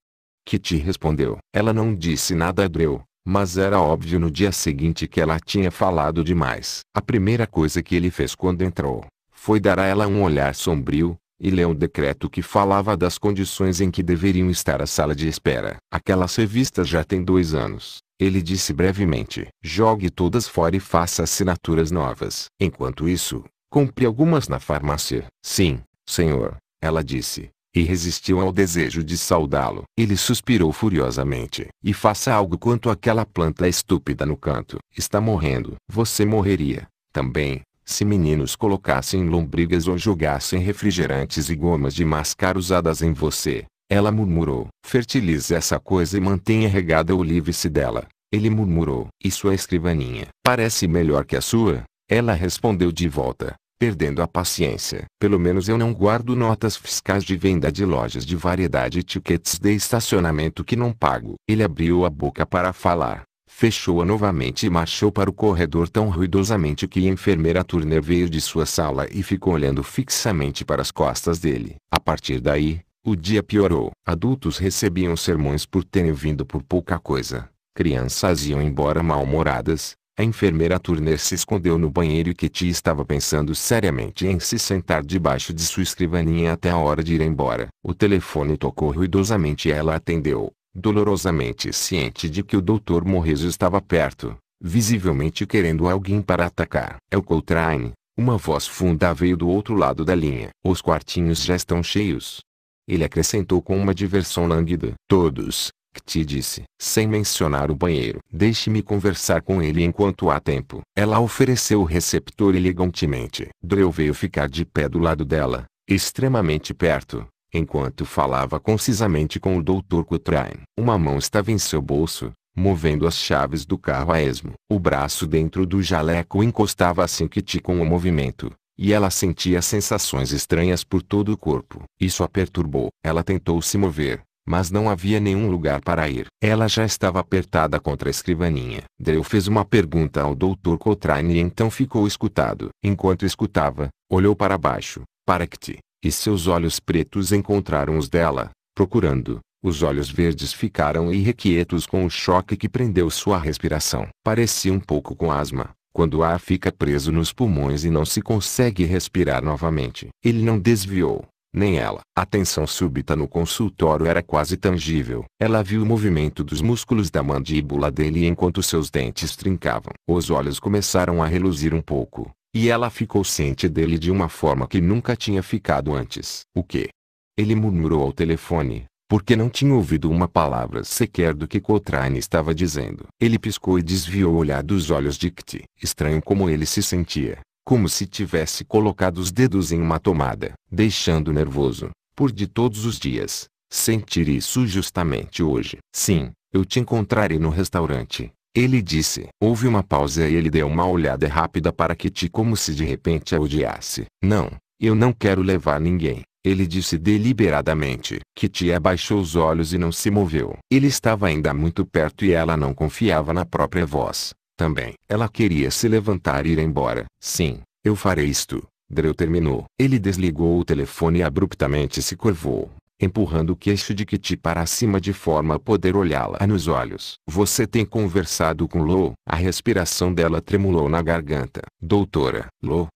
Kitty respondeu. Ela não disse nada a Drew. Mas era óbvio no dia seguinte que ela tinha falado demais. A primeira coisa que ele fez quando entrou foi dar a ela um olhar sombrio, e leu um decreto que falava das condições em que deveriam estar a sala de espera. Aquelas revistas já têm dois anos. Ele disse brevemente: jogue todas fora e faça assinaturas novas. Enquanto isso, compre algumas na farmácia. Sim, senhor, ela disse, e resistiu ao desejo de saudá-lo. Ele suspirou furiosamente. E faça algo quanto aquela planta estúpida no canto. Está morrendo. Você morreria, também, se meninos colocassem lombrigas ou jogassem refrigerantes e gomas de mascar usadas em você, ela murmurou: Fertilize essa coisa e mantenha regada ou livre-se dela. Ele murmurou: E sua escrivaninha? Parece melhor que a sua? Ela respondeu de volta, perdendo a paciência. Pelo menos eu não guardo notas fiscais de venda de lojas de variedade e tickets de estacionamento que não pago. Ele abriu a boca para falar, fechou-a novamente e marchou para o corredor tão ruidosamente que a enfermeira Turner veio de sua sala e ficou olhando fixamente para as costas dele. A partir daí, o dia piorou. Adultos recebiam sermões por terem vindo por pouca coisa. Crianças iam embora mal-humoradas. A enfermeira Turner se escondeu no banheiro e Kitty estava pensando seriamente em se sentar debaixo de sua escrivaninha até a hora de ir embora. O telefone tocou ruidosamente e ela atendeu dolorosamente ciente de que o Dr. Morriso estava perto, visivelmente querendo alguém para atacar. É o Coltrane. uma voz funda veio do outro lado da linha. Os quartinhos já estão cheios. Ele acrescentou com uma diversão lânguida. Todos, que te disse, sem mencionar o banheiro. Deixe-me conversar com ele enquanto há tempo. Ela ofereceu o receptor elegantemente. Dreu veio ficar de pé do lado dela, extremamente perto, Enquanto falava concisamente com o Dr. Quatrain, uma mão estava em seu bolso, movendo as chaves do carro a esmo. O braço dentro do jaleco encostava assim que ti com o movimento, e ela sentia sensações estranhas por todo o corpo. Isso a perturbou. Ela tentou se mover, mas não havia nenhum lugar para ir. Ela já estava apertada contra a escrivaninha. Drew fez uma pergunta ao Dr. Cotrine e então ficou escutado. Enquanto escutava, olhou para baixo, para Kti, e seus olhos pretos encontraram os dela, procurando. Os olhos verdes ficaram irrequietos com o choque que prendeu sua respiração. Parecia um pouco com asma, quando o ar fica preso nos pulmões e não se consegue respirar novamente. Ele não desviou, nem ela. A tensão súbita no consultório era quase tangível. Ela viu o movimento dos músculos da mandíbula dele enquanto seus dentes trincavam. Os olhos começaram a reluzir um pouco, e ela ficou ciente dele de uma forma que nunca tinha ficado antes. O que? Ele murmurou ao telefone, porque não tinha ouvido uma palavra sequer do que Coltrane estava dizendo. Ele piscou e desviou o olhar dos olhos de Kti. Estranho como ele se sentia, como se tivesse colocado os dedos em uma tomada, deixando nervoso, por de todos os dias, sentir isso justamente hoje. Sim, eu te encontrarei no restaurante, ele disse. Houve uma pausa e ele deu uma olhada rápida para Kitty como se de repente a odiasse. Não, eu não quero levar ninguém. Ele disse deliberadamente. Kitty abaixou os olhos e não se moveu. Ele estava ainda muito perto e ela não confiava na própria voz. Também. Ela queria se levantar e ir embora. Sim, eu farei isto. Dreu terminou. Ele desligou o telefone e abruptamente se curvou empurrando o queixo de Kitty para cima de forma a poder olhá-la nos olhos. Você tem conversado com Lou? A respiração dela tremulou na garganta. Doutora, Lou?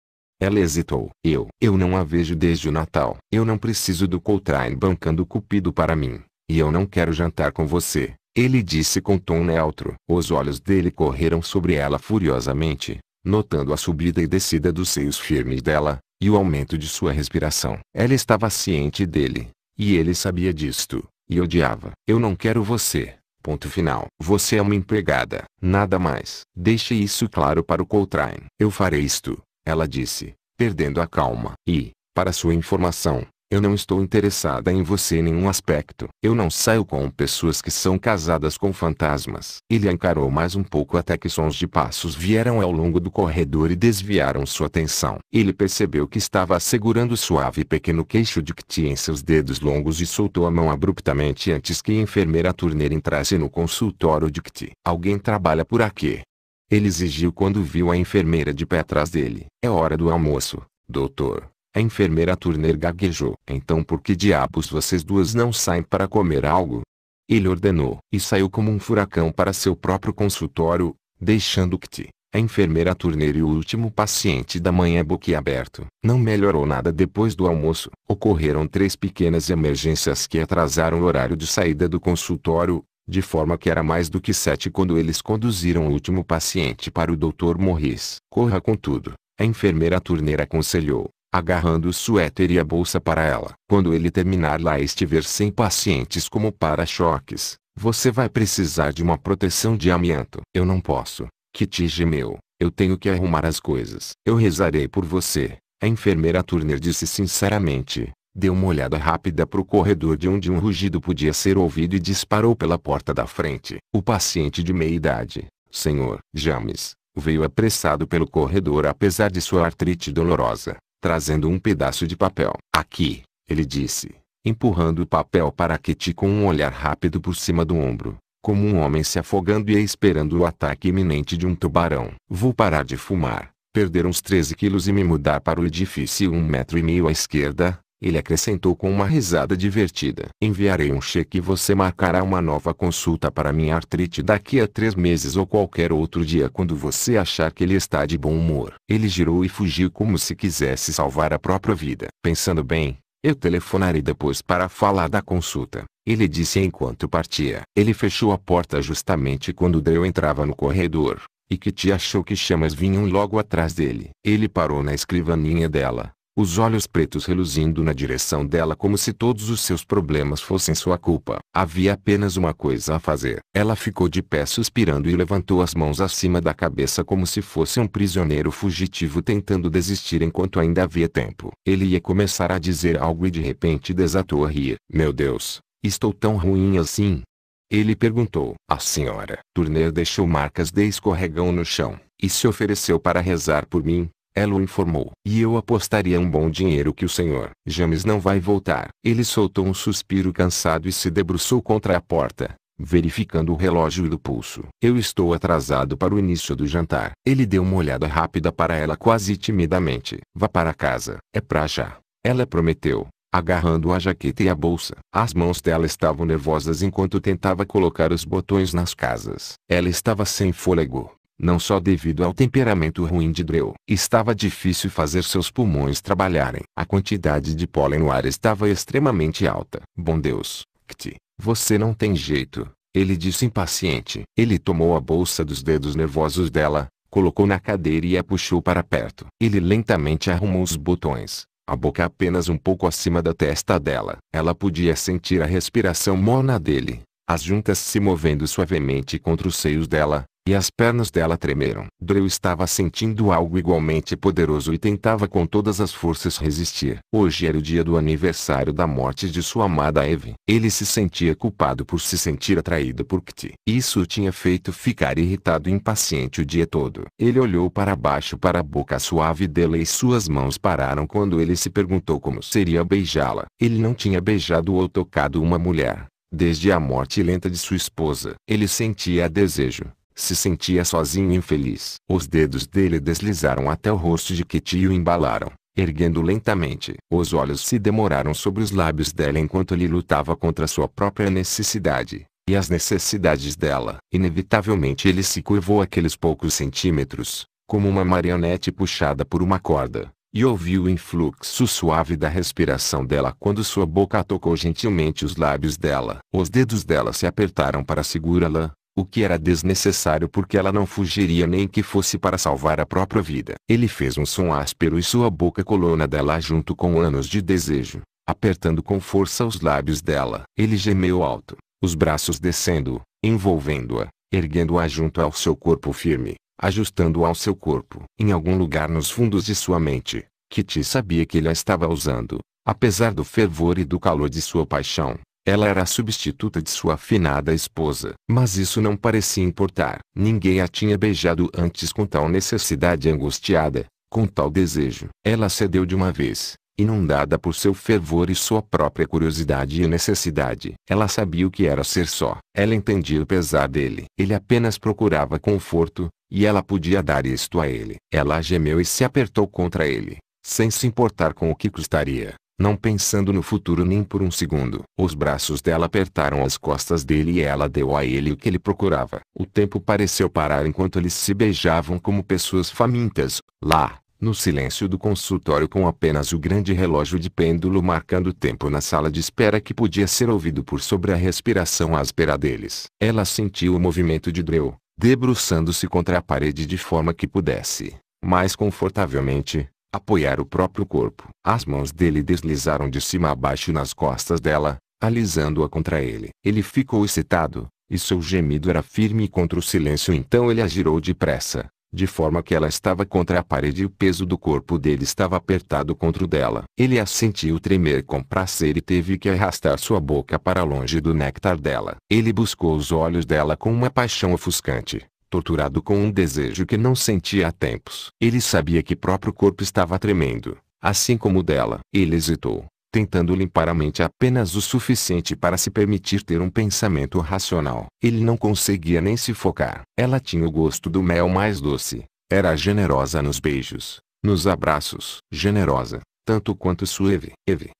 Ela hesitou. Eu, eu não a vejo desde o Natal. Eu não preciso do Coltrane bancando Cupido para mim. E eu não quero jantar com você. Ele disse com tom neutro. Os olhos dele correram sobre ela furiosamente, notando a subida e descida dos seios firmes dela, e o aumento de sua respiração. Ela estava ciente dele, e ele sabia disto, e odiava. Eu não quero você. Ponto final. Você é uma empregada, nada mais. Deixe isso claro para o Coltrane. Eu farei isto, ela disse, perdendo a calma. E, para sua informação, eu não estou interessada em você em nenhum aspecto. Eu não saio com pessoas que são casadas com fantasmas. Ele encarou mais um pouco até que sons de passos vieram ao longo do corredor e desviaram sua atenção. Ele percebeu que estava segurando o suave pequeno queixo de Kitty em seus dedos longos e soltou a mão abruptamente antes que a enfermeira Turner entrasse no consultório de Kitty. Alguém trabalha por aqui. Ele exigiu quando viu a enfermeira de pé atrás dele. É hora do almoço, doutor. A enfermeira Turner gaguejou. Então por que diabos vocês duas não saem para comer algo? Ele ordenou, e saiu como um furacão para seu próprio consultório, deixando Kitty, a enfermeira Turner e o último paciente da manhã boquiaberto. Não melhorou nada depois do almoço. Ocorreram três pequenas emergências que atrasaram o horário de saída do consultório, de forma que era mais do que sete quando eles conduziram o último paciente para o Dr. Morris. Corra com tudo, a enfermeira Turner aconselhou agarrando o suéter e a bolsa para ela. Quando ele terminar lá e estiver sem pacientes como para-choques, você vai precisar de uma proteção de amianto. Eu não posso, Kitty gemeu. Eu tenho que arrumar as coisas. Eu rezarei por você. A enfermeira Turner disse sinceramente. Deu uma olhada rápida para o corredor de onde um rugido podia ser ouvido e disparou pela porta da frente. O paciente de meia-idade, senhor James, veio apressado pelo corredor apesar de sua artrite dolorosa trazendo um pedaço de papel. Aqui, ele disse, empurrando o papel para Kitty com um olhar rápido por cima do ombro, como um homem se afogando e esperando o ataque iminente de um tubarão. Vou parar de fumar, perder uns 13 quilos e me mudar para o edifício um metro e meio à esquerda, ele acrescentou com uma risada divertida. Enviarei um cheque e você marcará uma nova consulta para minha artrite daqui a três meses ou qualquer outro dia quando você achar que ele está de bom humor. Ele girou e fugiu como se quisesse salvar a própria vida. Pensando bem, eu telefonarei depois para falar da consulta. Ele disse enquanto partia. Ele fechou a porta justamente quando Dale entrava no corredor, e Kitty achou que chamas vinham logo atrás dele. Ele parou na escrivaninha dela, os olhos pretos reluzindo na direção dela como se todos os seus problemas fossem sua culpa. Havia apenas uma coisa a fazer. Ela ficou de pé suspirando e levantou as mãos acima da cabeça como se fosse um prisioneiro fugitivo tentando desistir enquanto ainda havia tempo. Ele ia começar a dizer algo e de repente desatou a rir. Meu Deus, estou tão ruim assim? Ele perguntou. A senhora Turner deixou marcas de escorregão no chão e se ofereceu para rezar por mim, ela o informou. E eu apostaria um bom dinheiro que o senhor James não vai voltar. Ele soltou um suspiro cansado e se debruçou contra a porta, verificando o relógio do pulso. Eu estou atrasado para o início do jantar. Ele deu uma olhada rápida para ela quase timidamente. Vá para casa. É pra já. Ela prometeu agarrando a jaqueta e a bolsa. As mãos dela estavam nervosas enquanto tentava colocar os botões nas casas. Ela estava sem fôlego, não só devido ao temperamento ruim de Dreu. Estava difícil fazer seus pulmões trabalharem. A quantidade de pólen no ar estava extremamente alta. Bom Deus, Kti, você não tem jeito, ele disse impaciente. Ele tomou a bolsa dos dedos nervosos dela, colocou na cadeira e a puxou para perto. Ele lentamente arrumou os botões, a boca apenas um pouco acima da testa dela. Ela podia sentir a respiração morna dele, as juntas se movendo suavemente contra os seios dela, e as pernas dela tremeram. Drew estava sentindo algo igualmente poderoso e tentava com todas as forças resistir. Hoje era o dia do aniversário da morte de sua amada Eve. Ele se sentia culpado por se sentir atraído por Kitty. Isso o tinha feito ficar irritado e impaciente o dia todo. Ele olhou para baixo para a boca suave dela e suas mãos pararam quando ele se perguntou como seria beijá-la. Ele não tinha beijado ou tocado uma mulher. Desde a morte lenta de sua esposa, ele sentia desejo se sentia sozinho e infeliz. Os dedos dele deslizaram até o rosto de Kitty e o embalaram, erguendo lentamente. Os olhos se demoraram sobre os lábios dela enquanto ele lutava contra sua própria necessidade e as necessidades dela. Inevitavelmente ele se curvou aqueles poucos centímetros, como uma marionete puxada por uma corda, e ouviu o influxo suave da respiração dela quando sua boca tocou gentilmente os lábios dela. Os dedos dela se apertaram para segurá-la, o que era desnecessário porque ela não fugiria nem que fosse para salvar a própria vida. Ele fez um som áspero e sua boca colou dela junto com anos de desejo, apertando com força os lábios dela. Ele gemeu alto, os braços descendo, envolvendo-a, erguendo-a junto ao seu corpo firme, ajustando-a ao seu corpo. Em algum lugar nos fundos de sua mente, Kitty sabia que ele a estava usando, apesar do fervor e do calor de sua paixão. Ela era a substituta de sua afinada esposa, mas isso não parecia importar. Ninguém a tinha beijado antes com tal necessidade angustiada, com tal desejo. Ela cedeu de uma vez, inundada por seu fervor e sua própria curiosidade e necessidade. Ela sabia o que era ser só. Ela entendia o pesar dele. Ele apenas procurava conforto, e ela podia dar isto a ele. Ela gemeu e se apertou contra ele, sem se importar com o que custaria não pensando no futuro nem por um segundo. Os braços dela apertaram as costas dele e ela deu a ele o que ele procurava. O tempo pareceu parar enquanto eles se beijavam como pessoas famintas, lá, no silêncio do consultório com apenas o grande relógio de pêndulo marcando o tempo na sala de espera que podia ser ouvido por sobre a respiração áspera deles. Ela sentiu o movimento de Drew, debruçando-se contra a parede de forma que pudesse, mais confortavelmente, apoiar o próprio corpo. As mãos dele deslizaram de cima a baixo nas costas dela, alisando-a contra ele. Ele ficou excitado, e seu gemido era firme contra o silêncio então ele a girou depressa, de forma que ela estava contra a parede e o peso do corpo dele estava apertado contra o dela. Ele a sentiu tremer com prazer e teve que arrastar sua boca para longe do néctar dela. Ele buscou os olhos dela com uma paixão ofuscante, torturado com um desejo que não sentia há tempos. Ele sabia que próprio corpo estava tremendo, assim como o dela. Ele hesitou, tentando limpar a mente apenas o suficiente para se permitir ter um pensamento racional. Ele não conseguia nem se focar. Ela tinha o gosto do mel mais doce. Era generosa nos beijos, nos abraços. Generosa, tanto quanto suave.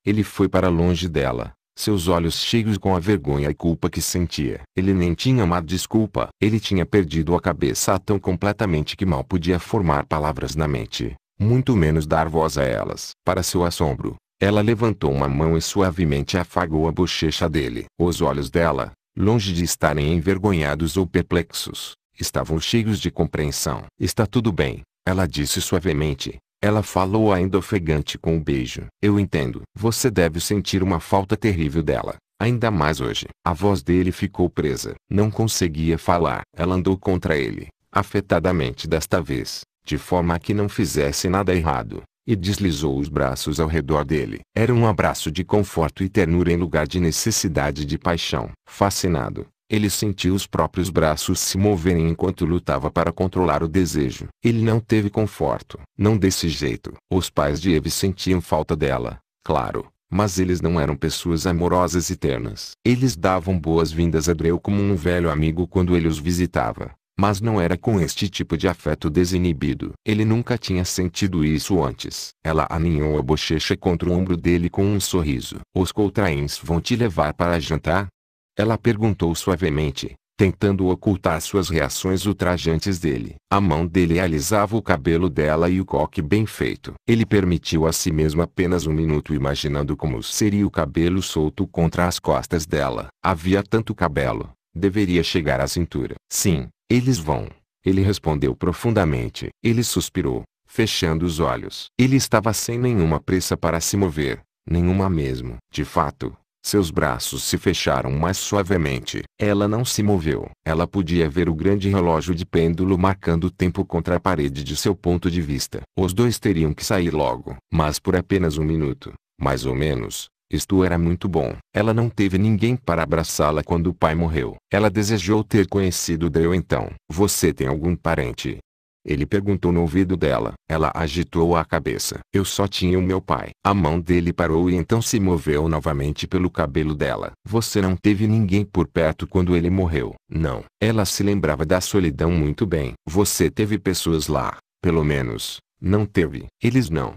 Ele foi para longe dela, seus olhos cheios com a vergonha e culpa que sentia. Ele nem tinha uma desculpa. Ele tinha perdido a cabeça tão completamente que mal podia formar palavras na mente, muito menos dar voz a elas. Para seu assombro, ela levantou uma mão e suavemente afagou a bochecha dele. Os olhos dela, longe de estarem envergonhados ou perplexos, estavam cheios de compreensão. Está tudo bem, ela disse suavemente. Ela falou ainda ofegante com um beijo. Eu entendo. Você deve sentir uma falta terrível dela. Ainda mais hoje. A voz dele ficou presa. Não conseguia falar. Ela andou contra ele, afetadamente desta vez, de forma a que não fizesse nada errado e deslizou os braços ao redor dele. Era um abraço de conforto e ternura em lugar de necessidade de paixão. Fascinado, ele sentiu os próprios braços se moverem enquanto lutava para controlar o desejo. Ele não teve conforto. Não desse jeito. Os pais de Eve sentiam falta dela, claro. Mas eles não eram pessoas amorosas e ternas. Eles davam boas-vindas a Dreu como um velho amigo quando ele os visitava. Mas não era com este tipo de afeto desinibido. Ele nunca tinha sentido isso antes. Ela aninhou a bochecha contra o ombro dele com um sorriso. Os coltrains vão te levar para jantar? Ela perguntou suavemente, tentando ocultar suas reações ultrajantes dele. A mão dele alisava o cabelo dela e o coque bem feito. Ele permitiu a si mesmo apenas um minuto imaginando como seria o cabelo solto contra as costas dela. Havia tanto cabelo. Deveria chegar à cintura. Sim, eles vão. Ele respondeu profundamente. Ele suspirou, fechando os olhos. Ele estava sem nenhuma pressa para se mover, nenhuma mesmo. De fato, seus braços se fecharam mais suavemente. Ela não se moveu. Ela podia ver o grande relógio de pêndulo marcando o tempo contra a parede de seu ponto de vista. Os dois teriam que sair logo, mas por apenas um minuto, mais ou menos. Isto era muito bom. Ela não teve ninguém para abraçá-la quando o pai morreu. Ela desejou ter conhecido Drew então. Você tem algum parente, ele perguntou no ouvido dela. Ela agitou a cabeça. Eu só tinha o meu pai. A mão dele parou e então se moveu novamente pelo cabelo dela. Você não teve ninguém por perto quando ele morreu? Não. Ela se lembrava da solidão muito bem. Você teve pessoas lá, pelo menos. Não teve. Eles não.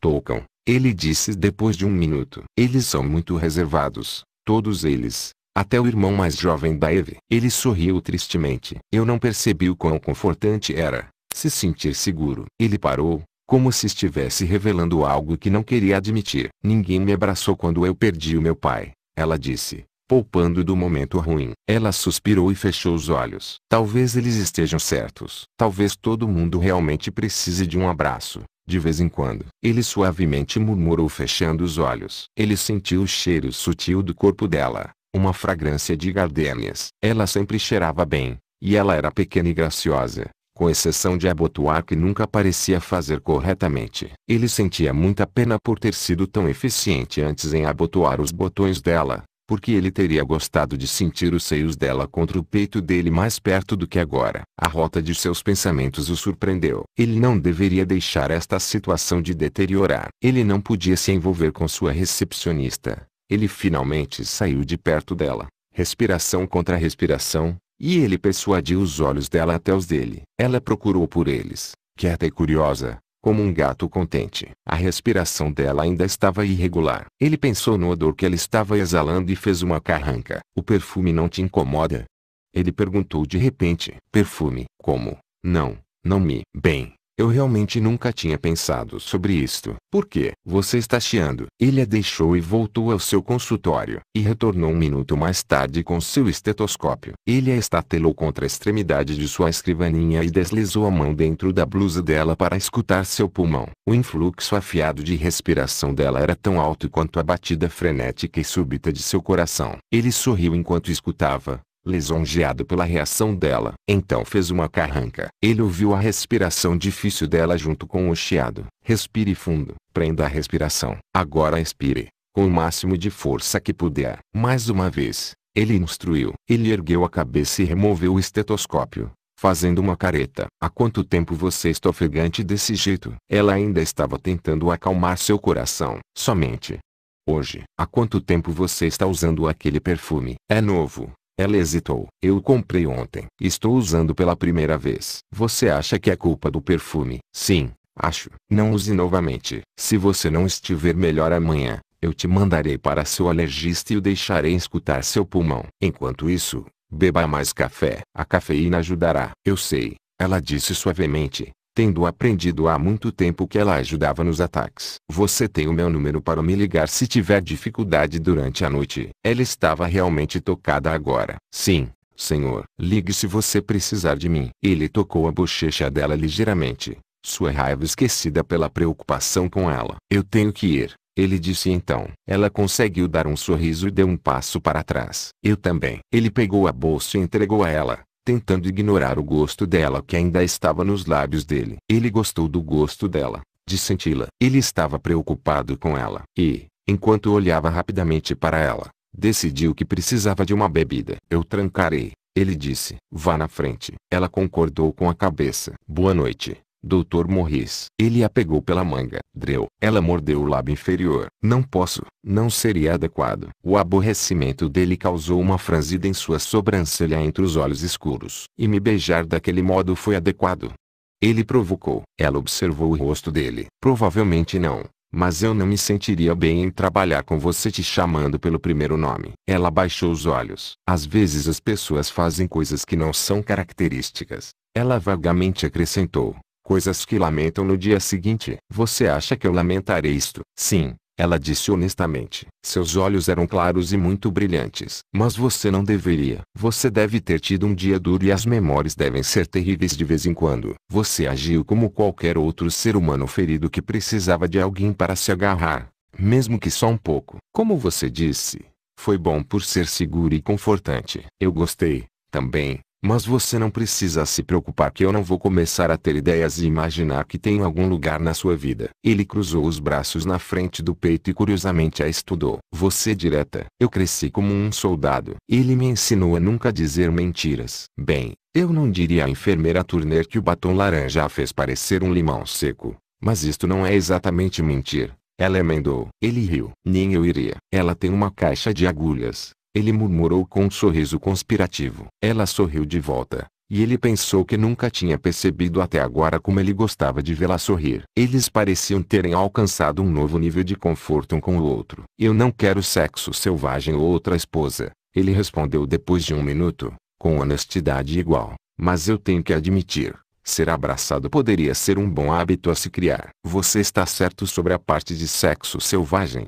Tocam. Ele disse depois de um minuto. Eles são muito reservados. Todos eles. Até o irmão mais jovem da Eve. Ele sorriu tristemente. Eu não percebi o quão confortante era se sentir seguro. Ele parou, como se estivesse revelando algo que não queria admitir. Ninguém me abraçou quando eu perdi o meu pai, ela disse, poupando do momento ruim. Ela suspirou e fechou os olhos. Talvez eles estejam certos. Talvez todo mundo realmente precise de um abraço. De vez em quando, ele suavemente murmurou fechando os olhos. Ele sentiu o cheiro sutil do corpo dela, uma fragrância de gardênias. Ela sempre cheirava bem, e ela era pequena e graciosa, com exceção de Abotoar que nunca parecia fazer corretamente. Ele sentia muita pena por ter sido tão eficiente antes em abotoar os botões dela, porque ele teria gostado de sentir os seios dela contra o peito dele mais perto do que agora. A rota de seus pensamentos o surpreendeu. Ele não deveria deixar esta situação de deteriorar. Ele não podia se envolver com sua recepcionista. Ele finalmente saiu de perto dela. Respiração contra respiração, e ele persuadiu os olhos dela até os dele. Ela procurou por eles, quieta e curiosa, como um gato contente. A respiração dela ainda estava irregular. Ele pensou no odor que ela estava exalando e fez uma carranca. O perfume não te incomoda? Ele perguntou de repente. Perfume? Como? Não, não me. Bem, eu realmente nunca tinha pensado sobre isto. Por quê? Você está chiando. Ele a deixou e voltou ao seu consultório. E retornou um minuto mais tarde com seu estetoscópio. Ele a estatelou contra a extremidade de sua escrivaninha e deslizou a mão dentro da blusa dela para escutar seu pulmão. O influxo afiado de respiração dela era tão alto quanto a batida frenética e súbita de seu coração. Ele sorriu enquanto escutava, lisonjeado pela reação dela. Então fez uma carranca. Ele ouviu a respiração difícil dela junto com o chiado. Respire fundo. Prenda a respiração. Agora expire. Com o máximo de força que puder. Mais uma vez, ele instruiu. Ele ergueu a cabeça e removeu o estetoscópio, fazendo uma careta. Há quanto tempo você está ofegante desse jeito? Ela ainda estava tentando acalmar seu coração. Somente. Hoje, há quanto tempo você está usando aquele perfume? É novo. Ela hesitou. Eu comprei ontem. Estou usando pela primeira vez. Você acha que é culpa do perfume? Sim, acho. Não use novamente. Se você não estiver melhor amanhã, eu te mandarei para seu alergista e o deixarei escutar seu pulmão. Enquanto isso, beba mais café. A cafeína ajudará. Eu sei, ela disse suavemente tendo aprendido há muito tempo que ela ajudava nos ataques. Você tem o meu número para me ligar se tiver dificuldade durante a noite. Ela estava realmente tocada agora. Sim, senhor. Ligue se você precisar de mim. Ele tocou a bochecha dela ligeiramente, sua raiva esquecida pela preocupação com ela. Eu tenho que ir. Ele disse então. Ela conseguiu dar um sorriso e deu um passo para trás. Eu também. Ele pegou a bolsa e entregou a ela tentando ignorar o gosto dela que ainda estava nos lábios dele. Ele gostou do gosto dela, de senti-la. Ele estava preocupado com ela. E, enquanto olhava rapidamente para ela, decidiu que precisava de uma bebida. Eu trancarei, ele disse. Vá na frente. Ela concordou com a cabeça. Boa noite, Doutor Morris. Ele a pegou pela manga. Dreu. Ela mordeu o lábio inferior. Não posso. Não seria adequado. O aborrecimento dele causou uma franzida em sua sobrancelha entre os olhos escuros. E me beijar daquele modo foi adequado. Ele provocou. Ela observou o rosto dele. Provavelmente não. Mas eu não me sentiria bem em trabalhar com você te chamando pelo primeiro nome. Ela baixou os olhos. Às vezes as pessoas fazem coisas que não são características. Ela vagamente acrescentou coisas que lamentam no dia seguinte. Você acha que eu lamentarei isto? Sim, ela disse honestamente. Seus olhos eram claros e muito brilhantes. Mas você não deveria. Você deve ter tido um dia duro e as memórias devem ser terríveis de vez em quando. Você agiu como qualquer outro ser humano ferido que precisava de alguém para se agarrar, mesmo que só um pouco. Como você disse, foi bom por ser seguro e confortante. Eu gostei, também, mas você não precisa se preocupar que eu não vou começar a ter ideias e imaginar que tem algum lugar na sua vida. Ele cruzou os braços na frente do peito e curiosamente a estudou. Você direta. Eu cresci como um soldado. Ele me ensinou a nunca dizer mentiras. Bem, eu não diria à enfermeira Turner que o batom laranja a fez parecer um limão seco. Mas isto não é exatamente mentir. Ela emendou. Ele riu. Nem eu iria. Ela tem uma caixa de agulhas. Ele murmurou com um sorriso conspirativo. Ela sorriu de volta, e ele pensou que nunca tinha percebido até agora como ele gostava de vê-la sorrir. Eles pareciam terem alcançado um novo nível de conforto um com o outro. Eu não quero sexo selvagem ou outra esposa, ele respondeu depois de um minuto, com honestidade igual. Mas eu tenho que admitir, Ser abraçado poderia ser um bom hábito a se criar. Você está certo sobre a parte de sexo selvagem,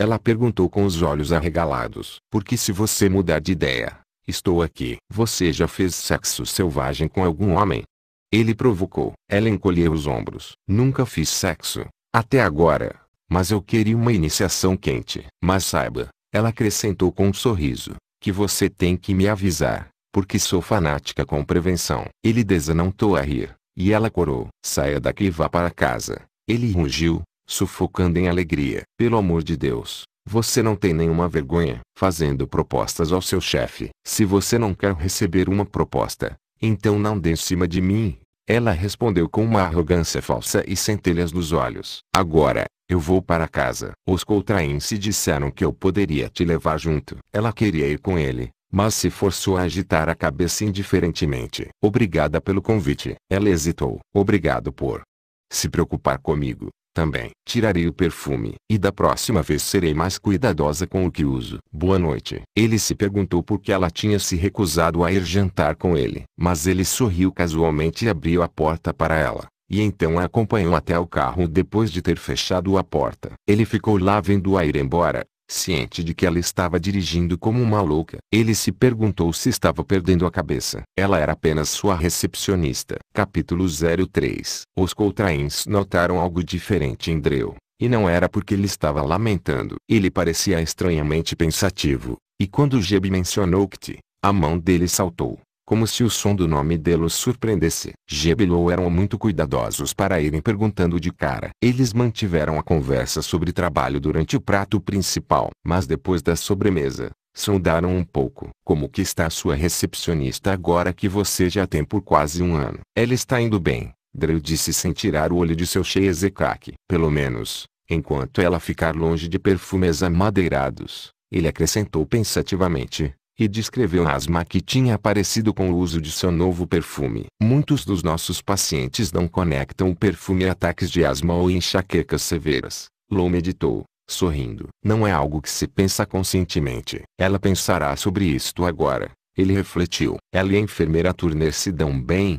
ela perguntou com os olhos arregalados. Porque se você mudar de ideia, estou aqui. Você já fez sexo selvagem com algum homem? Ele provocou. Ela encolheu os ombros. Nunca fiz sexo. Até agora. Mas eu queria uma iniciação quente. Mas saiba, ela acrescentou com um sorriso, que você tem que me avisar, porque sou fanática com prevenção. Ele desanontou a rir, e ela corou. Saia daqui e vá para casa. Ele rugiu, sufocando em alegria. Pelo amor de Deus, você não tem nenhuma vergonha fazendo propostas ao seu chefe. Se você não quer receber uma proposta, então não dê em cima de mim. Ela respondeu com uma arrogância falsa e centelhas nos olhos. Agora, eu vou para casa. Os coltraense disseram que eu poderia te levar junto. Ela queria ir com ele, mas se forçou a agitar a cabeça indiferentemente. Obrigada pelo convite. Ela hesitou. Obrigado por se preocupar comigo. Também tirarei o perfume, e da próxima vez serei mais cuidadosa com o que uso. Boa noite. Ele se perguntou por que ela tinha se recusado a ir jantar com ele, mas ele sorriu casualmente e abriu a porta para ela. E então a acompanhou até o carro depois de ter fechado a porta. Ele ficou lá vendo-a ir embora, Ciente de que ela estava dirigindo como uma louca, ele se perguntou se estava perdendo a cabeça. Ela era apenas sua recepcionista. Capítulo 03 Os Coltrains notaram algo diferente em Dreu. E não era porque ele estava lamentando. Ele parecia estranhamente pensativo. E quando Jeb mencionou que a mão dele saltou como se o som do nome dele os surpreendesse. Gebelou eram muito cuidadosos para irem perguntando de cara. Eles mantiveram a conversa sobre trabalho durante o prato principal, mas depois da sobremesa, sondaram um pouco. Como que está sua recepcionista agora que você já tem por quase um ano? Ela está indo bem, Drew disse sem tirar o olho de seu Sheyezekak. Pelo menos, enquanto ela ficar longe de perfumes amadeirados, ele acrescentou pensativamente, e descreveu a asma que tinha aparecido com o uso de seu novo perfume. Muitos dos nossos pacientes não conectam o perfume a ataques de asma ou enxaquecas severas. Lou meditou, sorrindo. Não é algo que se pensa conscientemente. Ela pensará sobre isto agora. Ele refletiu. Ela e a enfermeira Turner se dão bem?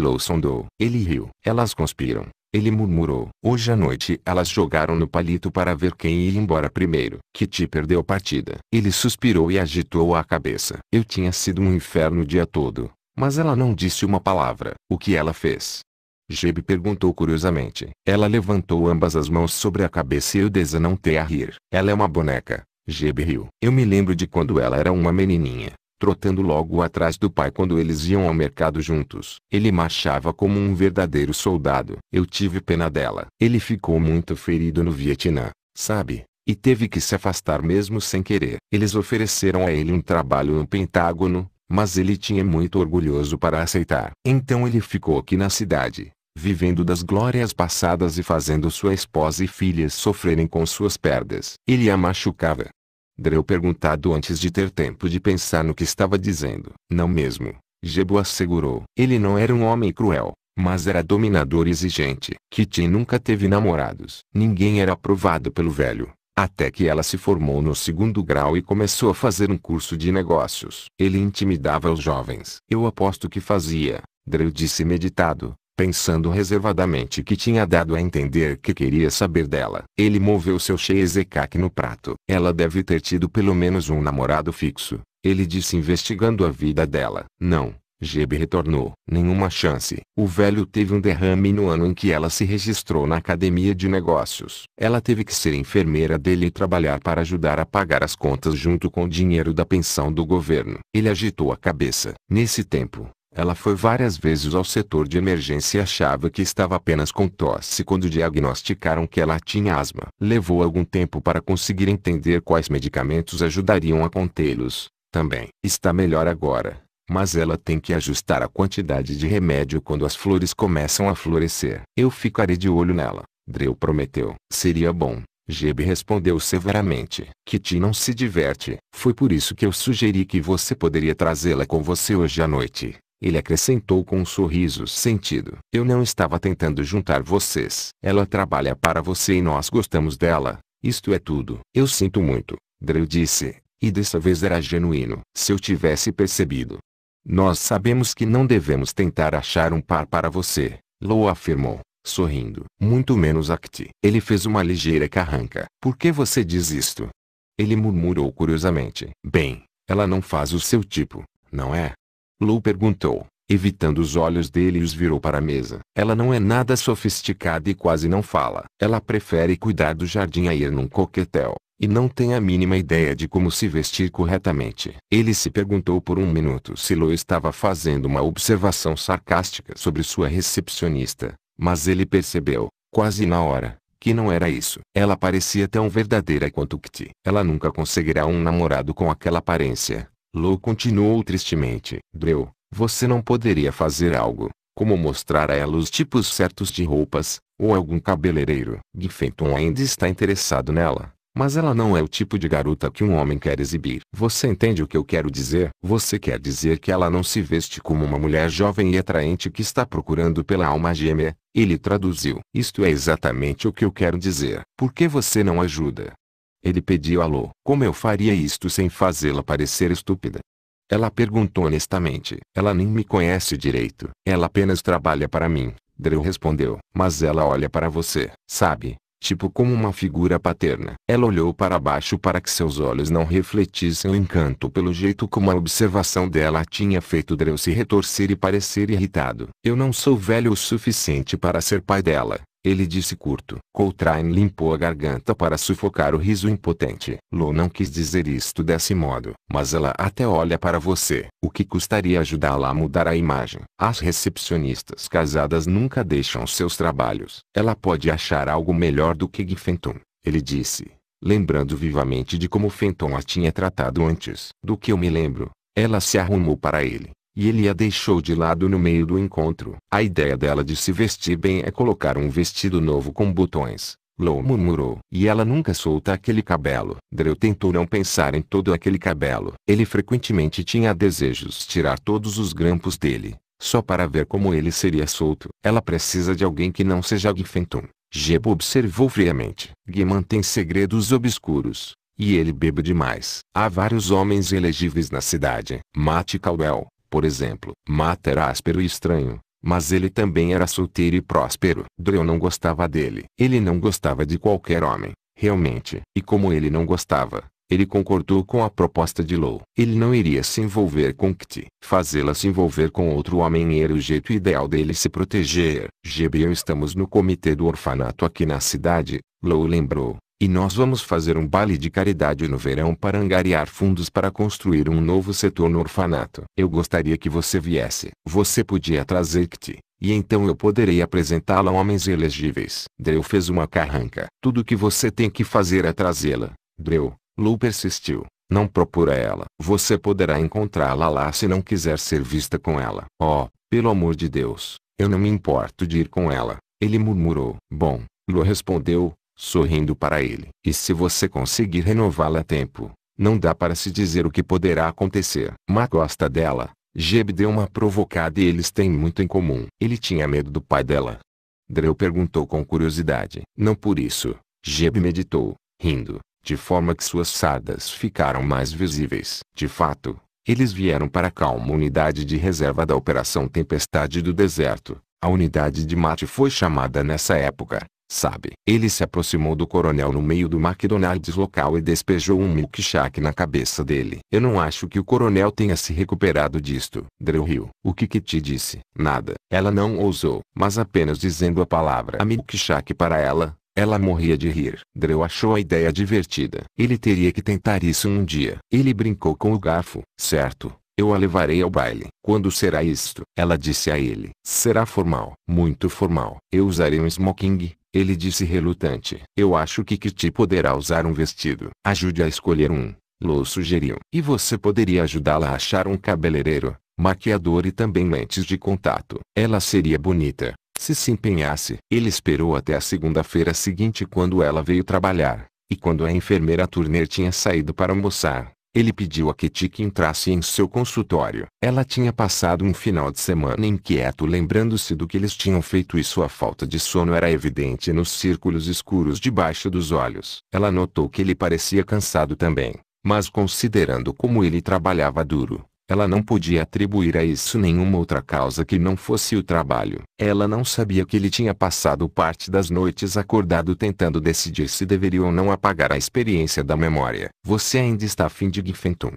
Lou sondou. Ele riu. Elas conspiram. Ele murmurou. Hoje à noite elas jogaram no palito para ver quem ia embora primeiro. Kitty perdeu a partida. Ele suspirou e agitou a cabeça. Eu tinha sido um inferno o dia todo. Mas ela não disse uma palavra. O que ela fez? Jeb perguntou curiosamente. Ela levantou ambas as mãos sobre a cabeça e eu desanotei a rir. Ela é uma boneca. Jeb riu. Eu me lembro de quando ela era uma menininha trotando logo atrás do pai quando eles iam ao mercado juntos. Ele marchava como um verdadeiro soldado. Eu tive pena dela. Ele ficou muito ferido no Vietnã, sabe? E teve que se afastar mesmo sem querer. Eles ofereceram a ele um trabalho no Pentágono, mas ele tinha muito orgulhoso para aceitar. Então ele ficou aqui na cidade, vivendo das glórias passadas e fazendo sua esposa e filhas sofrerem com suas perdas. Ele a machucava, Dreu perguntado antes de ter tempo de pensar no que estava dizendo. Não mesmo, Jebo assegurou. Ele não era um homem cruel, mas era dominador e exigente. Kitty nunca teve namorados. Ninguém era aprovado pelo velho. Até que ela se formou no segundo grau e começou a fazer um curso de negócios. Ele intimidava os jovens. Eu aposto que fazia, Drew disse meditado, pensando reservadamente que tinha dado a entender que queria saber dela. Ele moveu seu Sheizekak no prato. Ela deve ter tido pelo menos um namorado fixo, ele disse investigando a vida dela. Não, Jebe retornou. Nenhuma chance. O velho teve um derrame no ano em que ela se registrou na academia de negócios. Ela teve que ser enfermeira dele e trabalhar para ajudar a pagar as contas junto com o dinheiro da pensão do governo. Ele agitou a cabeça. Nesse tempo, ela foi várias vezes ao setor de emergência e achava que estava apenas com tosse quando diagnosticaram que ela tinha asma. Levou algum tempo para conseguir entender quais medicamentos ajudariam a contê-los. Também está melhor agora, mas ela tem que ajustar a quantidade de remédio quando as flores começam a florescer. Eu ficarei de olho nela, Dreu prometeu. Seria bom. Jebe respondeu severamente. Kitty não se diverte. Foi por isso que eu sugeri que você poderia trazê-la com você hoje à noite. Ele acrescentou com um sorriso sentido. Eu não estava tentando juntar vocês. Ela trabalha para você e nós gostamos dela. Isto é tudo. Eu sinto muito, Drew disse, e dessa vez era genuíno. Se eu tivesse percebido. Nós sabemos que não devemos tentar achar um par para você, Lou afirmou, sorrindo. Muito menos Acti. Ele fez uma ligeira carranca. Por que você diz isto? Ele murmurou curiosamente. Bem, ela não faz o seu tipo, não é? Lou perguntou, evitando os olhos dele e os virou para a mesa. Ela não é nada sofisticada e quase não fala. Ela prefere cuidar do jardim a ir num coquetel. E não tem a mínima ideia de como se vestir corretamente. Ele se perguntou por um minuto se Lou estava fazendo uma observação sarcástica sobre sua recepcionista. Mas ele percebeu, quase na hora, que não era isso. Ela parecia tão verdadeira quanto Kitty. Ela nunca conseguirá um namorado com aquela aparência, Lou continuou tristemente. Dreu, você não poderia fazer algo, como mostrar a ela os tipos certos de roupas, ou algum cabeleireiro. Giffenton ainda está interessado nela. Mas ela não é o tipo de garota que um homem quer exibir. Você entende o que eu quero dizer? Você quer dizer que ela não se veste como uma mulher jovem e atraente que está procurando pela alma gêmea? Ele traduziu. Isto é exatamente o que eu quero dizer. Por que você não ajuda? Ele pediu a Lô como eu faria isto sem fazê-la parecer estúpida. Ela perguntou honestamente. Ela nem me conhece direito. Ela apenas trabalha para mim. Drew respondeu. Mas ela olha para você, sabe? Tipo como uma figura paterna. Ela olhou para baixo para que seus olhos não refletissem o encanto pelo jeito como a observação dela tinha feito Drew se retorcer e parecer irritado. Eu não sou velho o suficiente para ser pai dela. Ele disse curto. Coltrane limpou a garganta para sufocar o riso impotente. Lou não quis dizer isto desse modo, mas ela até olha para você. O que custaria ajudá-la a mudar a imagem? As recepcionistas casadas nunca deixam seus trabalhos. Ela pode achar algo melhor do que Giffenton, ele disse, lembrando vivamente de como Fenton a tinha tratado antes. Do que eu me lembro, ela se arrumou para ele e ele a deixou de lado no meio do encontro. A ideia dela de se vestir bem é colocar um vestido novo com botões. Lou murmurou. E ela nunca solta aquele cabelo. Drew tentou não pensar em todo aquele cabelo. Ele frequentemente tinha desejos tirar todos os grampos dele, só para ver como ele seria solto. Ela precisa de alguém que não seja Gifentum. Jeb observou friamente. Gui mantém segredos obscuros. E ele bebe demais. Há vários homens elegíveis na cidade. Mate Caldwell, por exemplo, Mata era áspero e estranho, mas ele também era solteiro e próspero. Dreu não gostava dele. Ele não gostava de qualquer homem, realmente. E como ele não gostava, ele concordou com a proposta de Lou. Ele não iria se envolver com Kti. Fazê-la se envolver com outro homem era o jeito ideal dele se proteger. GB e eu estamos no comitê do orfanato aqui na cidade, Lou lembrou. E nós vamos fazer um baile de caridade no verão para angariar fundos para construir um novo setor no orfanato. Eu gostaria que você viesse. Você podia trazer Kti, e então eu poderei apresentá-la a homens elegíveis. Dreu fez uma carranca. Tudo que você tem que fazer é trazê-la. Dreu, Lou persistiu. Não procura ela. Você poderá encontrá-la lá se não quiser ser vista com ela. Oh, pelo amor de Deus, eu não me importo de ir com ela. Ele murmurou. Bom, Lou respondeu, sorrindo para ele. E se você conseguir renová-la a tempo, não dá para se dizer o que poderá acontecer. Mas gosta dela. Jeb deu uma provocada e eles têm muito em comum. Ele tinha medo do pai dela. Dreu perguntou com curiosidade. Não por isso. Jeb meditou, rindo, de forma que suas sardas ficaram mais visíveis. De fato, eles vieram para a calma unidade de reserva da Operação Tempestade do Deserto. A unidade de mate foi chamada nessa época, Sabe, ele se aproximou do coronel no meio do McDonald's local e despejou um milkshake na cabeça dele. Eu não acho que o coronel tenha se recuperado disto. Drew riu. O que que te disse? Nada. Ela não ousou, mas apenas dizendo a palavra a milkshake para ela, ela morria de rir. Drew achou a ideia divertida. Ele teria que tentar isso um dia. Ele brincou com o garfo. Certo. Eu a levarei ao baile. Quando será isto? Ela disse a ele. Será formal. Muito formal. Eu usarei um smoking, ele disse relutante. Eu acho que Kitty poderá usar um vestido. Ajude a escolher um. Lou sugeriu. E você poderia ajudá-la a achar um cabeleireiro, maquiador e também lentes de contato. Ela seria bonita. Se se empenhasse, ele esperou até a segunda-feira seguinte quando ela veio trabalhar, e quando a enfermeira Turner tinha saído para almoçar, ele pediu a Kitty que entrasse em seu consultório. Ela tinha passado um final de semana inquieto lembrando-se do que eles tinham feito e sua falta de sono era evidente nos círculos escuros debaixo dos olhos. Ela notou que ele parecia cansado também, mas considerando como ele trabalhava duro, ela não podia atribuir a isso nenhuma outra causa que não fosse o trabalho. Ela não sabia que ele tinha passado parte das noites acordado tentando decidir se deveria ou não apagar a experiência da memória. Você ainda está afim de Gifentum?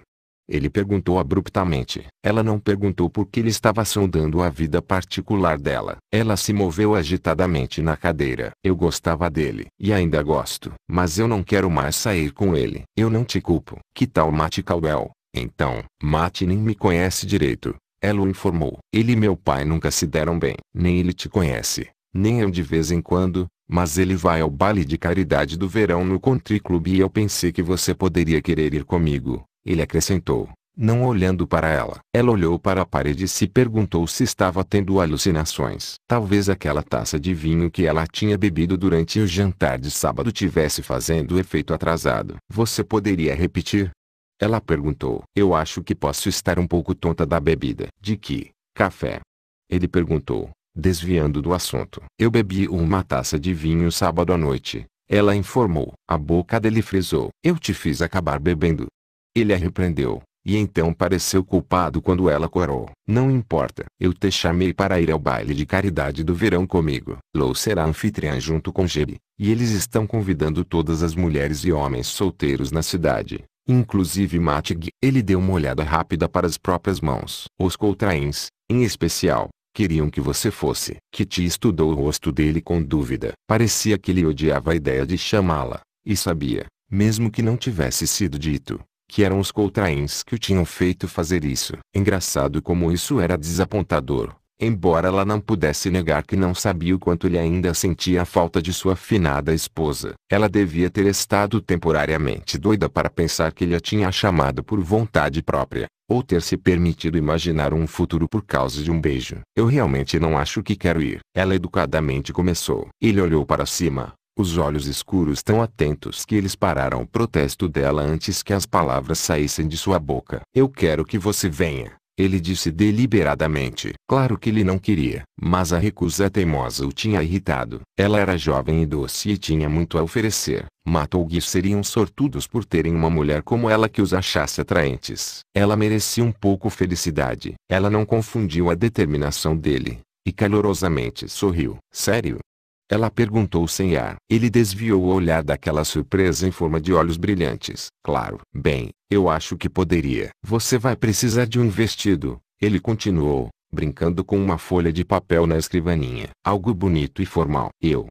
Ele perguntou abruptamente. Ela não perguntou porque ele estava sondando a vida particular dela. Ela se moveu agitadamente na cadeira. Eu gostava dele. E ainda gosto. Mas eu não quero mais sair com ele. Eu não te culpo. Que tal Matt Caldwell? Então, Mate nem me conhece direito. Ela o informou. Ele e meu pai nunca se deram bem. Nem ele te conhece. Nem eu de vez em quando. Mas ele vai ao baile de caridade do verão no Country Club e eu pensei que você poderia querer ir comigo. Ele acrescentou não olhando para ela. Ela olhou para a parede e se perguntou se estava tendo alucinações. Talvez aquela taça de vinho que ela tinha bebido durante o jantar de sábado tivesse fazendo efeito atrasado. Você poderia repetir? Ela perguntou. Eu acho que posso estar um pouco tonta da bebida. De que? Café. Ele perguntou, desviando do assunto. Eu bebi uma taça de vinho sábado à noite. Ela informou. A boca dele frisou. Eu te fiz acabar bebendo. Ele a repreendeu, e então pareceu culpado quando ela corou. Não importa. Eu te chamei para ir ao baile de caridade do verão comigo. Lou será anfitriã junto com Gebe, e eles estão convidando todas as mulheres e homens solteiros na cidade. Inclusive Matig, ele deu uma olhada rápida para as próprias mãos. Os coltraens, em especial, queriam que você fosse. Kitty estudou o rosto dele com dúvida. Parecia que ele odiava a ideia de chamá-la, e sabia, mesmo que não tivesse sido dito, que eram os coltraens que o tinham feito fazer isso. Engraçado como isso era desapontador embora ela não pudesse negar que não sabia o quanto ele ainda sentia a falta de sua finada esposa. Ela devia ter estado temporariamente doida para pensar que ele a tinha chamado por vontade própria, ou ter se permitido imaginar um futuro por causa de um beijo. Eu realmente não acho que quero ir. Ela educadamente começou. Ele olhou para cima. Os olhos escuros tão atentos que eles pararam o protesto dela antes que as palavras saíssem de sua boca. Eu quero que você venha. Ele disse deliberadamente. Claro que ele não queria, mas a recusa teimosa o tinha irritado. Ela era jovem e doce e tinha muito a oferecer. Matougui seriam sortudos por terem uma mulher como ela que os achasse atraentes. Ela merecia um pouco felicidade. Ela não confundiu a determinação dele, e calorosamente sorriu. Sério? Ela perguntou sem ar. Ele desviou o olhar daquela surpresa em forma de olhos brilhantes. Claro. Bem, eu acho que poderia. Você vai precisar de um vestido. Ele continuou, brincando com uma folha de papel na escrivaninha. Algo bonito e formal. Eu.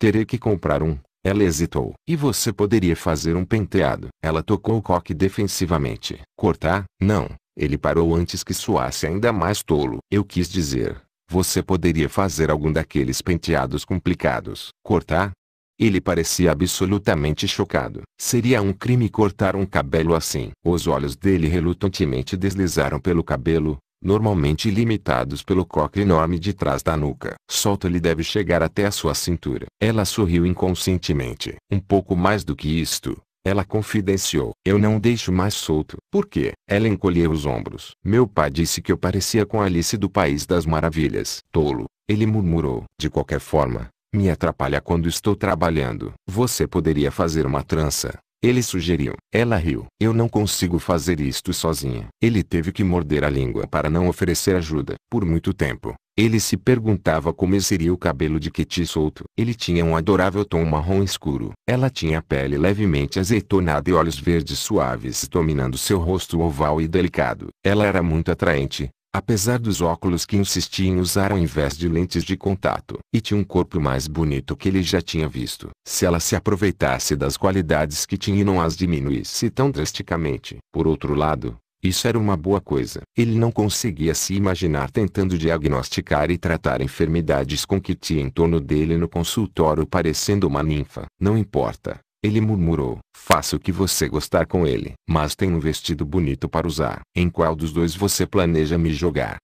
Terei que comprar um. Ela hesitou. E você poderia fazer um penteado. Ela tocou o coque defensivamente. Cortar? Não. Ele parou antes que soasse ainda mais tolo. Eu quis dizer, você poderia fazer algum daqueles penteados complicados. Cortar? Ele parecia absolutamente chocado. Seria um crime cortar um cabelo assim. Os olhos dele relutantemente deslizaram pelo cabelo, normalmente limitados pelo coque enorme de trás da nuca. Solto lhe deve chegar até a sua cintura. Ela sorriu inconscientemente. Um pouco mais do que isto, ela confidenciou. Eu não deixo mais solto. Por quê? Ela encolheu os ombros. Meu pai disse que eu parecia com Alice do País das Maravilhas. Tolo. Ele murmurou. De qualquer forma, me atrapalha quando estou trabalhando. Você poderia fazer uma trança. Ele sugeriu. Ela riu. Eu não consigo fazer isto sozinha. Ele teve que morder a língua para não oferecer ajuda. Por muito tempo, ele se perguntava como seria o cabelo de Kitty solto. Ele tinha um adorável tom marrom escuro. Ela tinha pele levemente azeitonada e olhos verdes suaves dominando seu rosto oval e delicado. Ela era muito atraente, apesar dos óculos que insistia em usar ao invés de lentes de contato. E tinha um corpo mais bonito que ele já tinha visto. Se ela se aproveitasse das qualidades que tinha e não as diminuísse tão drasticamente. Por outro lado, isso era uma boa coisa. Ele não conseguia se imaginar tentando diagnosticar e tratar enfermidades com que tinha em torno dele no consultório parecendo uma ninfa. Não importa, ele murmurou. Faça o que você gostar com ele. Mas tem um vestido bonito para usar. Em qual dos dois você planeja me jogar?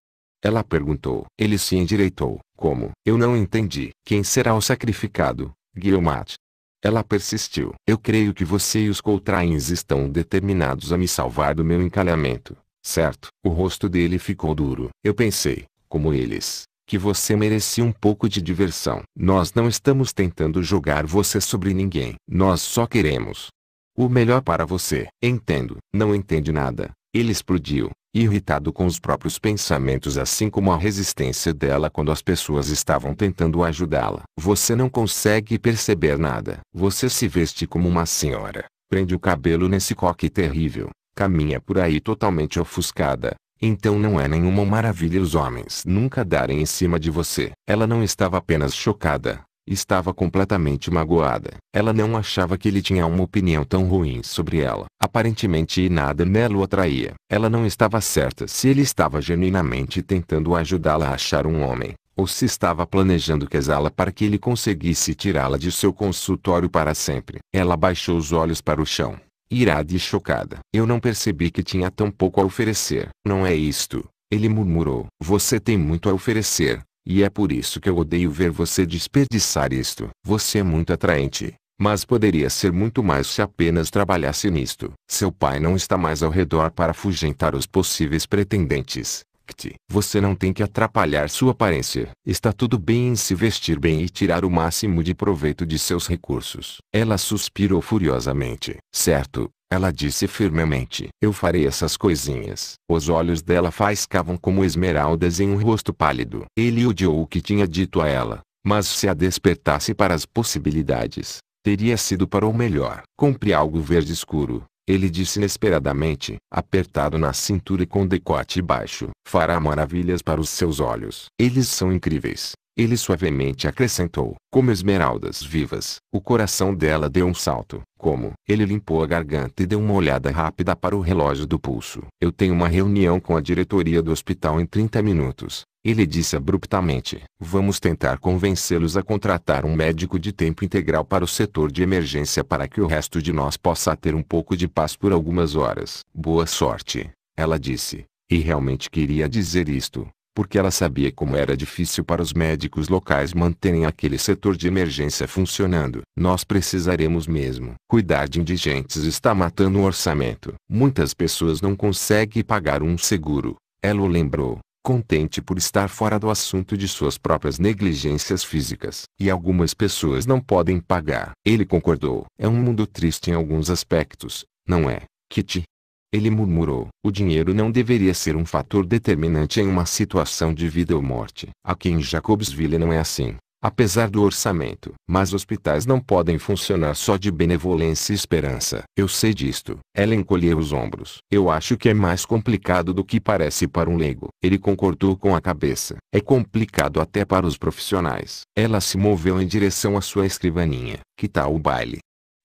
Ela perguntou. Ele se endireitou. Como? Eu não entendi. Quem será o sacrificado? Guilmat. Ela persistiu. Eu creio que você e os Coltrains estão determinados a me salvar do meu encalhamento, certo? O rosto dele ficou duro. Eu pensei, como eles, que você merecia um pouco de diversão. Nós não estamos tentando jogar você sobre ninguém. Nós só queremos o melhor para você. Entendo. Não entende nada. Ele explodiu irritado com os próprios pensamentos assim como a resistência dela quando as pessoas estavam tentando ajudá-la. Você não consegue perceber nada. Você se veste como uma senhora, prende o cabelo nesse coque terrível, caminha por aí totalmente ofuscada. Então não é nenhuma maravilha os homens nunca darem em cima de você. Ela não estava apenas chocada, Estava completamente magoada. Ela não achava que ele tinha uma opinião tão ruim sobre ela. Aparentemente nada nela o atraía. Ela não estava certa se ele estava genuinamente tentando ajudá-la a achar um homem, ou se estava planejando casá-la para que ele conseguisse tirá-la de seu consultório para sempre. Ela baixou os olhos para o chão irada e chocada. Eu não percebi que tinha tão pouco a oferecer. Não é isto, ele murmurou. Você tem muito a oferecer, e é por isso que eu odeio ver você desperdiçar isto. Você é muito atraente, mas poderia ser muito mais se apenas trabalhasse nisto. Seu pai não está mais ao redor para afugentar os possíveis pretendentes. Você não tem que atrapalhar sua aparência. Está tudo bem em se vestir bem e tirar o máximo de proveito de seus recursos. Ela suspirou furiosamente. Certo, ela disse firmemente: Eu farei essas coisinhas. Os olhos dela faiscavam como esmeraldas em um rosto pálido. Ele odiou o que tinha dito a ela, mas se a despertasse para as possibilidades, teria sido para o melhor. Compre algo verde escuro, ele disse inesperadamente, apertado na cintura e com decote baixo. Fará maravilhas para os seus olhos. Eles são incríveis. Ele suavemente acrescentou, como esmeraldas vivas. O coração dela deu um salto. Como? Ele limpou a garganta e deu uma olhada rápida para o relógio do pulso. Eu tenho uma reunião com a diretoria do hospital em 30 minutos. Ele disse abruptamente: Vamos tentar convencê-los a contratar um médico de tempo integral para o setor de emergência para que o resto de nós possa ter um pouco de paz por algumas horas. Boa sorte, ela disse. E realmente queria dizer isto porque ela sabia como era difícil para os médicos locais manterem aquele setor de emergência funcionando. Nós precisaremos mesmo. Cuidar de indigentes está matando o orçamento. Muitas pessoas não conseguem pagar um seguro. Ela o lembrou contente por estar fora do assunto de suas próprias negligências físicas. E algumas pessoas não podem pagar. Ele concordou. É um mundo triste em alguns aspectos, não é, Kitty? Ele murmurou: O dinheiro não deveria ser um fator determinante em uma situação de vida ou morte. Aqui em Jacobsville não é assim. Apesar do orçamento. Mas hospitais não podem funcionar só de benevolência e esperança. Eu sei disto. Ela encolheu os ombros. Eu acho que é mais complicado do que parece para um leigo. Ele concordou com a cabeça. É complicado até para os profissionais. Ela se moveu em direção à sua escrivaninha. Que tal o baile?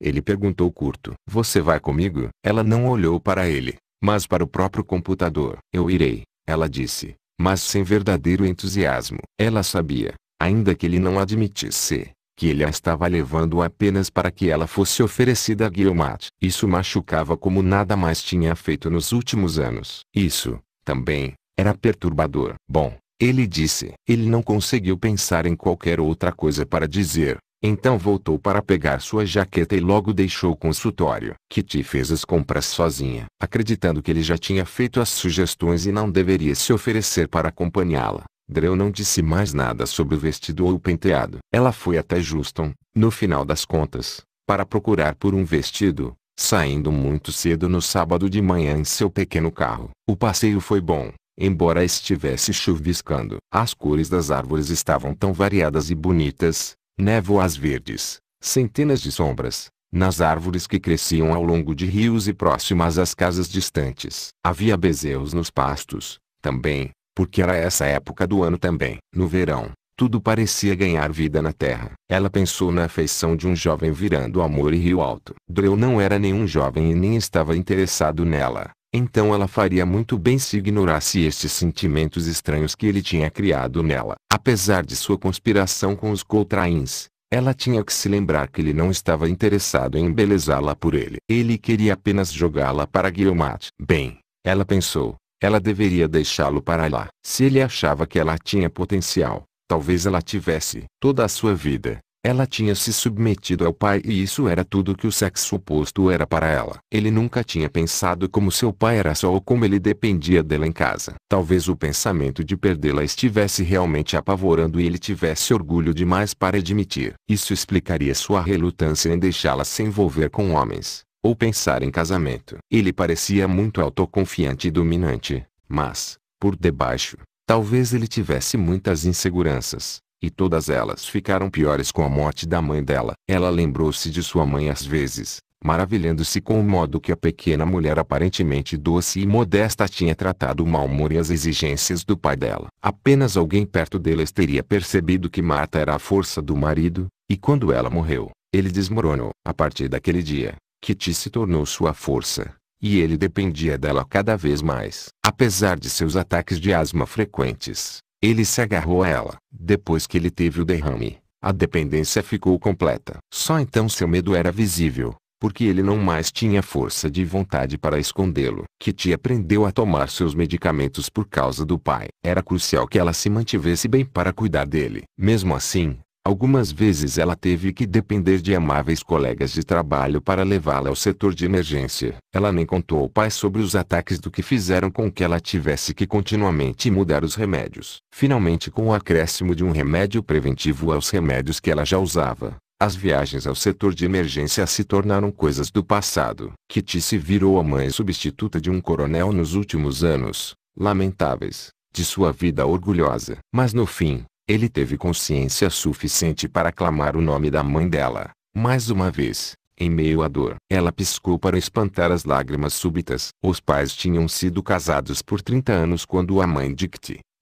Ele perguntou curto. Você vai comigo? Ela não olhou para ele, mas para o próprio computador. Eu irei, ela disse, mas sem verdadeiro entusiasmo. Ela sabia, ainda que ele não admitisse, que ele a estava levando apenas para que ela fosse oferecida a Guilmat Isso machucava como nada mais tinha feito nos últimos anos. Isso, também, era perturbador. Bom, ele disse. Ele não conseguiu pensar em qualquer outra coisa para dizer, então voltou para pegar sua jaqueta e logo deixou o consultório. Kitty fez as compras sozinha, acreditando que ele já tinha feito as sugestões e não deveria se oferecer para acompanhá-la. Drew não disse mais nada sobre o vestido ou o penteado. Ela foi até Juston, no final das contas, para procurar por um vestido, saindo muito cedo no sábado de manhã em seu pequeno carro. O passeio foi bom, embora estivesse chuviscando. As cores das árvores estavam tão variadas e bonitas, névoas verdes, centenas de sombras, nas árvores que cresciam ao longo de rios e próximas às casas distantes. Havia bezerros nos pastos, também, porque era essa época do ano também. No verão, tudo parecia ganhar vida na terra. Ela pensou na afeição de um jovem virando amor e rio alto. Dreu não era nenhum jovem e nem estava interessado nela então ela faria muito bem se ignorasse estes sentimentos estranhos que ele tinha criado nela. Apesar de sua conspiração com os coltrains, ela tinha que se lembrar que ele não estava interessado em embelezá-la por ele. Ele queria apenas jogá-la para Guilmat. Bem, ela pensou, ela deveria deixá-lo para lá. Se ele achava que ela tinha potencial, talvez ela tivesse. Toda a sua vida, ela tinha se submetido ao pai e isso era tudo que o sexo oposto era para ela. Ele nunca tinha pensado como seu pai era só ou como ele dependia dela em casa. Talvez o pensamento de perdê-la estivesse realmente apavorando e ele tivesse orgulho demais para admitir. Isso explicaria sua relutância em deixá-la se envolver com homens, ou pensar em casamento. Ele parecia muito autoconfiante e dominante, mas, por debaixo, talvez ele tivesse muitas inseguranças e todas elas ficaram piores com a morte da mãe dela. Ela lembrou-se de sua mãe às vezes, maravilhando-se com o modo que a pequena mulher aparentemente doce e modesta tinha tratado o mau humor e as exigências do pai dela. Apenas alguém perto deles teria percebido que Marta era a força do marido, e quando ela morreu, ele desmoronou. A partir daquele dia, Kitty se tornou sua força, e ele dependia dela cada vez mais. Apesar de seus ataques de asma frequentes, ele se agarrou a ela. Depois que ele teve o derrame, a dependência ficou completa. Só então seu medo era visível, porque ele não mais tinha força de vontade para escondê-lo. Kitty aprendeu a tomar seus medicamentos por causa do pai. Era crucial que ela se mantivesse bem para cuidar dele. Mesmo assim, Algumas vezes ela teve que depender de amáveis colegas de trabalho para levá-la ao setor de emergência. Ela nem contou ao pai sobre os ataques do que fizeram com que ela tivesse que continuamente mudar os remédios. Finalmente, com o acréscimo de um remédio preventivo aos remédios que ela já usava, as viagens ao setor de emergência se tornaram coisas do passado. Kitty se virou a mãe substituta de um coronel nos últimos anos, lamentáveis, de sua vida orgulhosa. Mas no fim, ele teve consciência suficiente para clamar o nome da mãe dela, mais uma vez, em meio à dor. Ela piscou para espantar as lágrimas súbitas. Os pais tinham sido casados por 30 anos quando a mãe de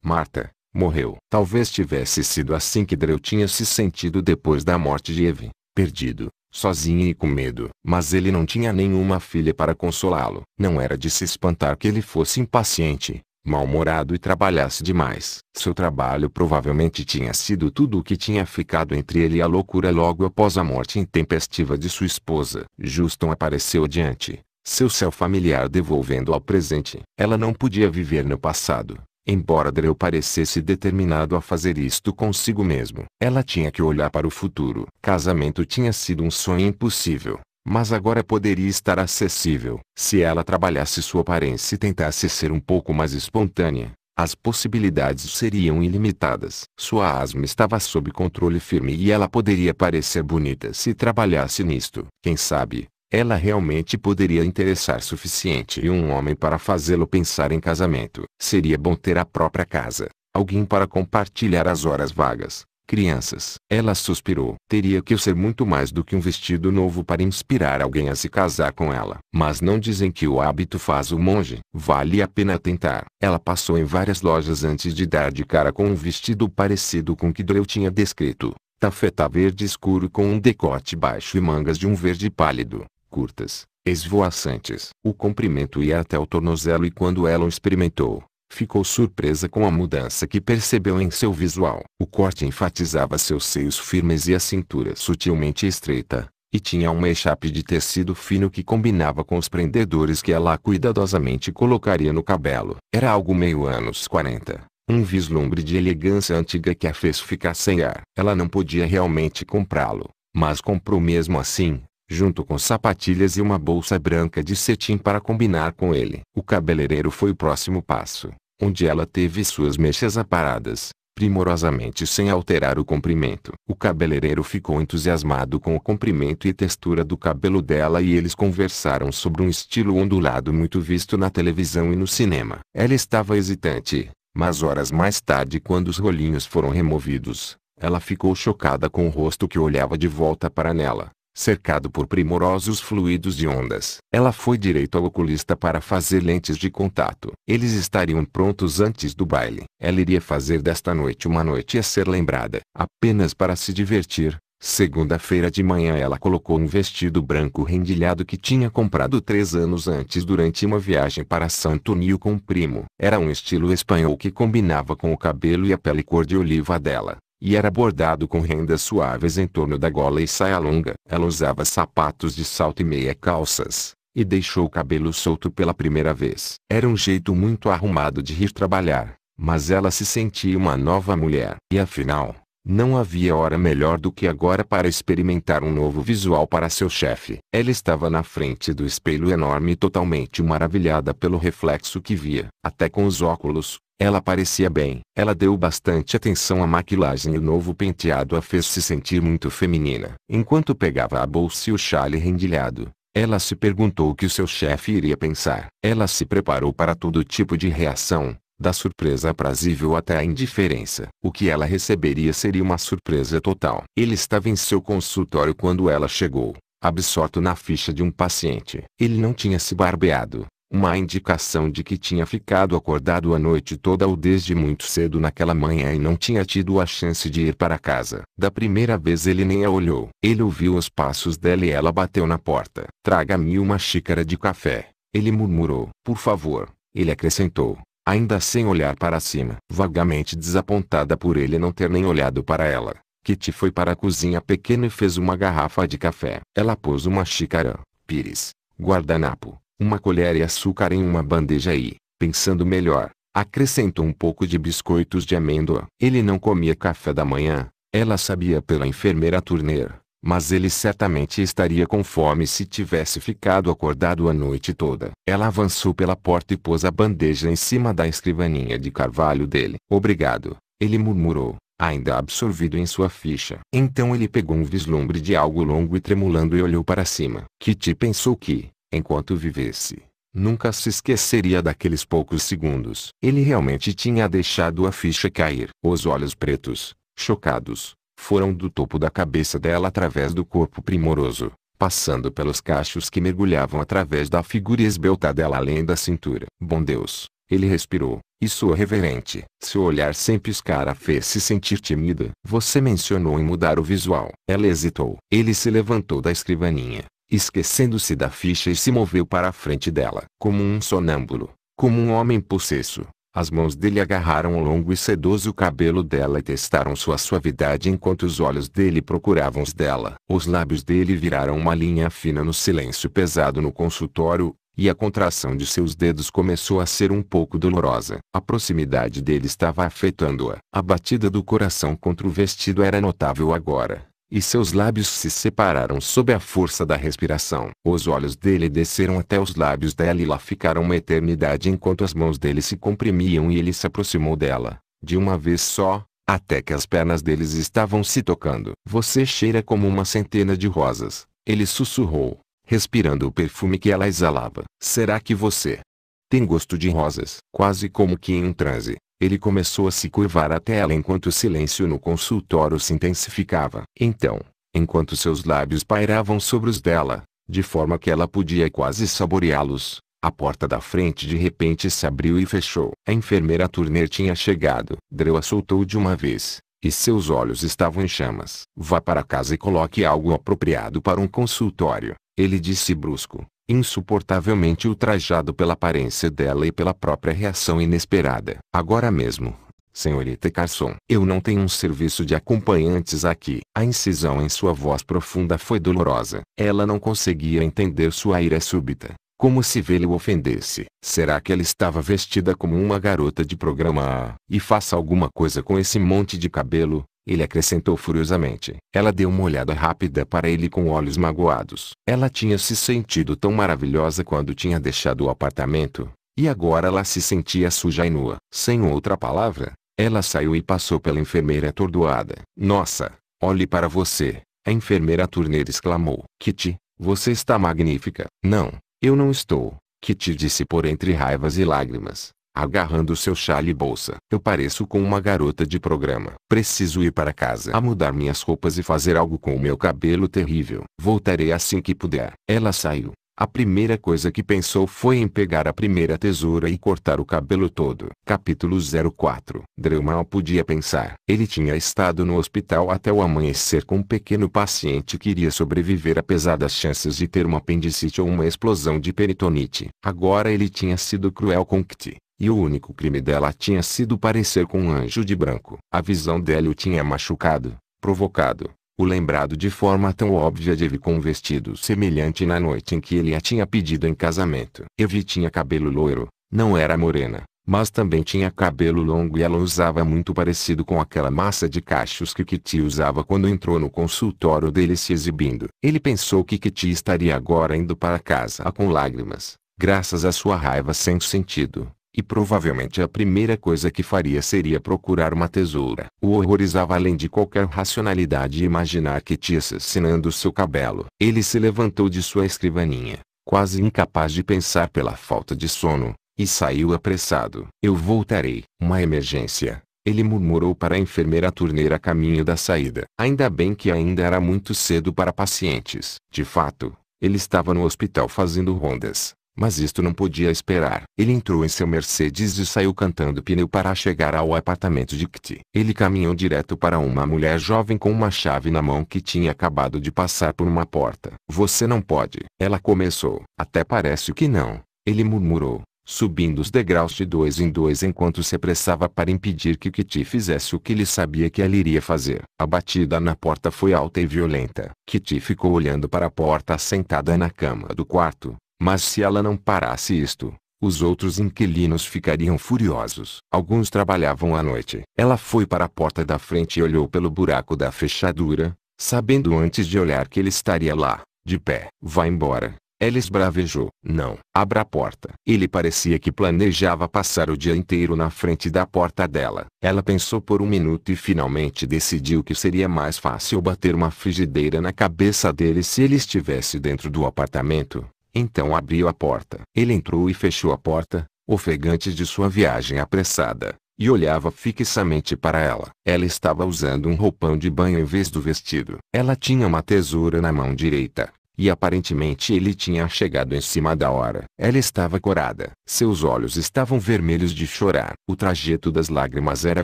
Marta, morreu. Talvez tivesse sido assim que Dreu tinha se sentido depois da morte de Eve, perdido, sozinho e com medo. Mas ele não tinha nenhuma filha para consolá-lo. Não era de se espantar que ele fosse impaciente, mal-humorado e trabalhasse demais. Seu trabalho provavelmente tinha sido tudo o que tinha ficado entre ele e a loucura logo após a morte intempestiva de sua esposa. Juston apareceu adiante, seu céu familiar devolvendo ao presente. Ela não podia viver no passado. Embora Dreu parecesse determinado a fazer isto consigo mesmo, ela tinha que olhar para o futuro. Casamento tinha sido um sonho impossível mas agora poderia estar acessível. Se ela trabalhasse sua aparência e tentasse ser um pouco mais espontânea, as possibilidades seriam ilimitadas. Sua asma estava sob controle firme e ela poderia parecer bonita se trabalhasse nisto. Quem sabe, ela realmente poderia interessar suficiente um homem para fazê-lo pensar em casamento. Seria bom ter a própria casa, alguém para compartilhar as horas vagas, Crianças. Ela suspirou. Teria que ser muito mais do que um vestido novo para inspirar alguém a se casar com ela. Mas não dizem que o hábito faz o monge. Vale a pena tentar. Ela passou em várias lojas antes de dar de cara com um vestido parecido com o que Dreu tinha descrito. Tafeta verde escuro com um decote baixo e mangas de um verde pálido, curtas, esvoaçantes. O comprimento ia até o tornozelo e quando ela o experimentou, ficou surpresa com a mudança que percebeu em seu visual. O corte enfatizava seus seios firmes e a cintura sutilmente estreita, e tinha uma echape de tecido fino que combinava com os prendedores que ela cuidadosamente colocaria no cabelo. Era algo meio anos 40. Um vislumbre de elegância antiga que a fez ficar sem ar. Ela não podia realmente comprá-lo, mas comprou mesmo assim, junto com sapatilhas e uma bolsa branca de cetim para combinar com ele. O cabeleireiro foi o próximo passo onde ela teve suas mechas aparadas, primorosamente sem alterar o comprimento. O cabeleireiro ficou entusiasmado com o comprimento e textura do cabelo dela e eles conversaram sobre um estilo ondulado muito visto na televisão e no cinema. Ela estava hesitante, mas horas mais tarde, quando os rolinhos foram removidos, ela ficou chocada com o rosto que olhava de volta para nela cercado por primorosos fluidos de ondas. Ela foi direito ao oculista para fazer lentes de contato. Eles estariam prontos antes do baile. Ela iria fazer desta noite uma noite a ser lembrada, apenas para se divertir. Segunda-feira de manhã ela colocou um vestido branco rendilhado que tinha comprado três anos antes durante uma viagem para São Antônio com o primo. Era um estilo espanhol que combinava com o cabelo e a pele cor de oliva dela e era bordado com rendas suaves em torno da gola e saia longa. Ela usava sapatos de salto e meia calças, e deixou o cabelo solto pela primeira vez. Era um jeito muito arrumado de ir trabalhar, mas ela se sentia uma nova mulher. E afinal, não havia hora melhor do que agora para experimentar um novo visual para seu chefe. Ela estava na frente do espelho enorme e totalmente maravilhada pelo reflexo que via. Até com os óculos, ela parecia bem. Ela deu bastante atenção à maquilagem e o novo penteado a fez se sentir muito feminina. Enquanto pegava a bolsa e o chale rendilhado, ela se perguntou o que o seu chefe iria pensar. Ela se preparou para todo tipo de reação, da surpresa aprazível até a indiferença. O que ela receberia seria uma surpresa total. Ele estava em seu consultório quando ela chegou, absorto na ficha de um paciente. Ele não tinha se barbeado. Uma indicação de que tinha ficado acordado a noite toda ou desde muito cedo naquela manhã e não tinha tido a chance de ir para casa. Da primeira vez ele nem a olhou. Ele ouviu os passos dela e ela bateu na porta. Traga-me uma xícara de café. Ele murmurou. Por favor. Ele acrescentou ainda sem olhar para cima. Vagamente desapontada por ele não ter nem olhado para ela, Kitty foi para a cozinha pequena e fez uma garrafa de café. Ela pôs uma xícara, pires, guardanapo, uma colher e açúcar em uma bandeja e, pensando melhor, acrescentou um pouco de biscoitos de amêndoa. Ele não comia café da manhã, ela sabia pela enfermeira Turner, mas ele certamente estaria com fome se tivesse ficado acordado a noite toda. Ela avançou pela porta e pôs a bandeja em cima da escrivaninha de carvalho dele. Obrigado, ele murmurou ainda absorvido em sua ficha. Então ele pegou um vislumbre de algo longo e tremulando e olhou para cima. Kitty pensou que, enquanto vivesse, nunca se esqueceria daqueles poucos segundos. Ele realmente tinha deixado a ficha cair. Os olhos pretos, chocados, foram do topo da cabeça dela através do corpo primoroso, passando pelos cachos que mergulhavam através da figura esbelta dela além da cintura. Bom Deus, ele respirou, e sua reverente. Seu olhar sem piscar a fez-se sentir tímida. Você mencionou em mudar o visual. Ela hesitou. Ele se levantou da escrivaninha, esquecendo-se da ficha e se moveu para a frente dela, como um sonâmbulo, como um homem possesso. As mãos dele agarraram o longo e sedoso cabelo dela e testaram sua suavidade enquanto os olhos dele procuravam os dela. Os lábios dele viraram uma linha fina no silêncio pesado no consultório, e a contração de seus dedos começou a ser um pouco dolorosa. A proximidade dele estava afetando-a. A batida do coração contra o vestido era notável agora e seus lábios se separaram sob a força da respiração. Os olhos dele desceram até os lábios dela e lá ficaram uma eternidade enquanto as mãos dele se comprimiam e ele se aproximou dela, de uma vez só, até que as pernas deles estavam se tocando. Você cheira como uma centena de rosas, ele sussurrou, respirando o perfume que ela exalava. Será que você tem gosto de rosas? Quase como que em um transe, ele começou a se curvar até ela enquanto o silêncio no consultório se intensificava. Então, enquanto seus lábios pairavam sobre os dela, de forma que ela podia quase saboreá-los, a porta da frente de repente se abriu e fechou. A enfermeira Turner tinha chegado. Drew a soltou de uma vez, e seus olhos estavam em chamas. Vá para casa e coloque algo apropriado para um consultório, ele disse brusco insuportavelmente ultrajado pela aparência dela e pela própria reação inesperada. Agora mesmo, senhorita Carson, eu não tenho um serviço de acompanhantes aqui. A incisão em sua voz profunda foi dolorosa. Ela não conseguia entender sua ira súbita. Como se vê-lo ofendesse. Será que ela estava vestida como uma garota de programa E faça alguma coisa com esse monte de cabelo, ele acrescentou furiosamente. Ela deu uma olhada rápida para ele com olhos magoados. Ela tinha se sentido tão maravilhosa quando tinha deixado o apartamento, e agora ela se sentia suja e nua. Sem outra palavra, ela saiu e passou pela enfermeira atordoada. Nossa, olhe para você, a enfermeira Turner exclamou. Kitty, você está magnífica. Não, eu não estou, Kitty disse por entre raivas e lágrimas agarrando seu chale e bolsa. Eu pareço com uma garota de programa. Preciso ir para casa a mudar minhas roupas e fazer algo com o meu cabelo terrível. Voltarei assim que puder. Ela saiu. A primeira coisa que pensou foi em pegar a primeira tesoura e cortar o cabelo todo. Capítulo 04 Drew mal podia pensar. Ele tinha estado no hospital até o amanhecer com um pequeno paciente que iria sobreviver apesar das chances de ter uma apendicite ou uma explosão de peritonite. Agora ele tinha sido cruel com Kit. E o único crime dela tinha sido parecer com um anjo de branco. A visão dela o tinha machucado, provocado, o lembrado de forma tão óbvia de Eve com um vestido semelhante na noite em que ele a tinha pedido em casamento. Evie tinha cabelo loiro, não era morena, mas também tinha cabelo longo e ela usava muito parecido com aquela massa de cachos que Kitty usava quando entrou no consultório dele se exibindo. Ele pensou que Kitty estaria agora indo para casa com lágrimas, graças à sua raiva sem sentido. E provavelmente a primeira coisa que faria seria procurar uma tesoura. O horrorizava além de qualquer racionalidade imaginar que tinha assassinando seu cabelo. Ele se levantou de sua escrivaninha, quase incapaz de pensar pela falta de sono, e saiu apressado. Eu voltarei. Uma emergência. Ele murmurou para a enfermeira turneira a caminho da saída. Ainda bem que ainda era muito cedo para pacientes. De fato, ele estava no hospital fazendo rondas. Mas isto não podia esperar. Ele entrou em seu Mercedes e saiu cantando pneu para chegar ao apartamento de Kitty. Ele caminhou direto para uma mulher jovem com uma chave na mão que tinha acabado de passar por uma porta. Você não pode. Ela começou. Até parece que não. Ele murmurou, subindo os degraus de dois em dois enquanto se apressava para impedir que Kitty fizesse o que ele sabia que ela iria fazer. A batida na porta foi alta e violenta. Kitty ficou olhando para a porta sentada na cama do quarto mas se ela não parasse isto, os outros inquilinos ficariam furiosos. Alguns trabalhavam à noite. Ela foi para a porta da frente e olhou pelo buraco da fechadura, sabendo antes de olhar que ele estaria lá, de pé. Vá embora. Ela esbravejou. Não, abra a porta. Ele parecia que planejava passar o dia inteiro na frente da porta dela. Ela pensou por um minuto e finalmente decidiu que seria mais fácil bater uma frigideira na cabeça dele se ele estivesse dentro do apartamento então abriu a porta. Ele entrou e fechou a porta, ofegante de sua viagem apressada, e olhava fixamente para ela. Ela estava usando um roupão de banho em vez do vestido. Ela tinha uma tesoura na mão direita, e aparentemente ele tinha chegado em cima da hora. Ela estava corada. Seus olhos estavam vermelhos de chorar. O trajeto das lágrimas era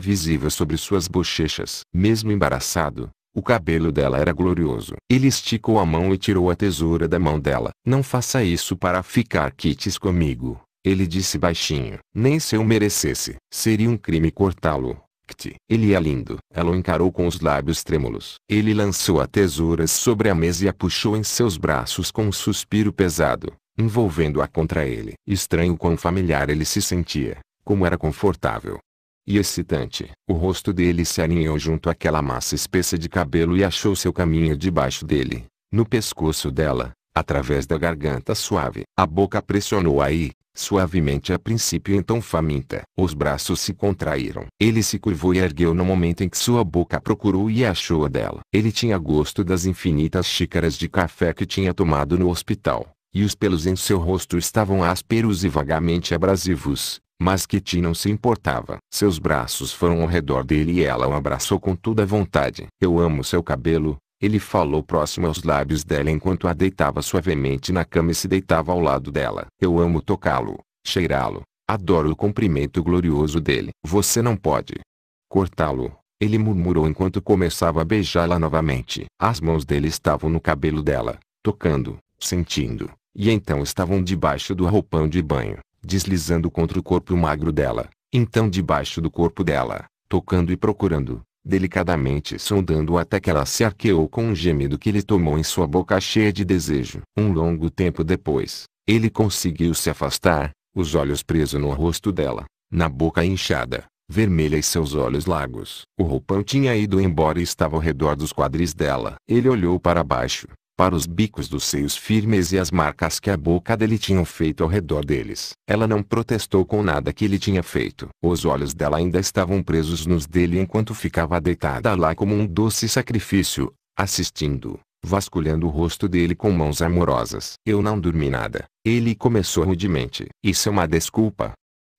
visível sobre suas bochechas. Mesmo embaraçado, o cabelo dela era glorioso. Ele esticou a mão e tirou a tesoura da mão dela. Não faça isso para ficar quites comigo. Ele disse baixinho. Nem se eu merecesse. Seria um crime cortá-lo. Ele é lindo. Ela o encarou com os lábios trêmulos. Ele lançou a tesoura sobre a mesa e a puxou em seus braços com um suspiro pesado, envolvendo-a contra ele. Estranho quão familiar ele se sentia, como era confortável e excitante. O rosto dele se alinhou junto àquela massa espessa de cabelo e achou seu caminho debaixo dele, no pescoço dela, através da garganta suave. A boca pressionou aí, suavemente a princípio então faminta. Os braços se contraíram. Ele se curvou e ergueu no momento em que sua boca procurou e achou a dela. Ele tinha gosto das infinitas xícaras de café que tinha tomado no hospital, e os pelos em seu rosto estavam ásperos e vagamente abrasivos, mas Kitty não se importava. Seus braços foram ao redor dele e ela o abraçou com toda a vontade. Eu amo seu cabelo, ele falou próximo aos lábios dela enquanto a deitava suavemente na cama e se deitava ao lado dela. Eu amo tocá-lo, cheirá-lo, adoro o comprimento glorioso dele. Você não pode cortá-lo. Ele murmurou enquanto começava a beijá-la novamente. As mãos dele estavam no cabelo dela, tocando, sentindo, e então estavam debaixo do roupão de banho deslizando contra o corpo magro dela, então debaixo do corpo dela, tocando e procurando, delicadamente sondando até que ela se arqueou com um gemido que ele tomou em sua boca cheia de desejo. Um longo tempo depois, ele conseguiu se afastar, os olhos presos no rosto dela, na boca inchada, vermelha e seus olhos largos. O roupão tinha ido embora e estava ao redor dos quadris dela. Ele olhou para baixo, para os bicos dos seios firmes e as marcas que a boca dele tinham feito ao redor deles. Ela não protestou com nada que ele tinha feito. Os olhos dela ainda estavam presos nos dele enquanto ficava deitada lá como um doce sacrifício, assistindo vasculhando o rosto dele com mãos amorosas. Eu não dormi nada. Ele começou rudemente. Isso é uma desculpa?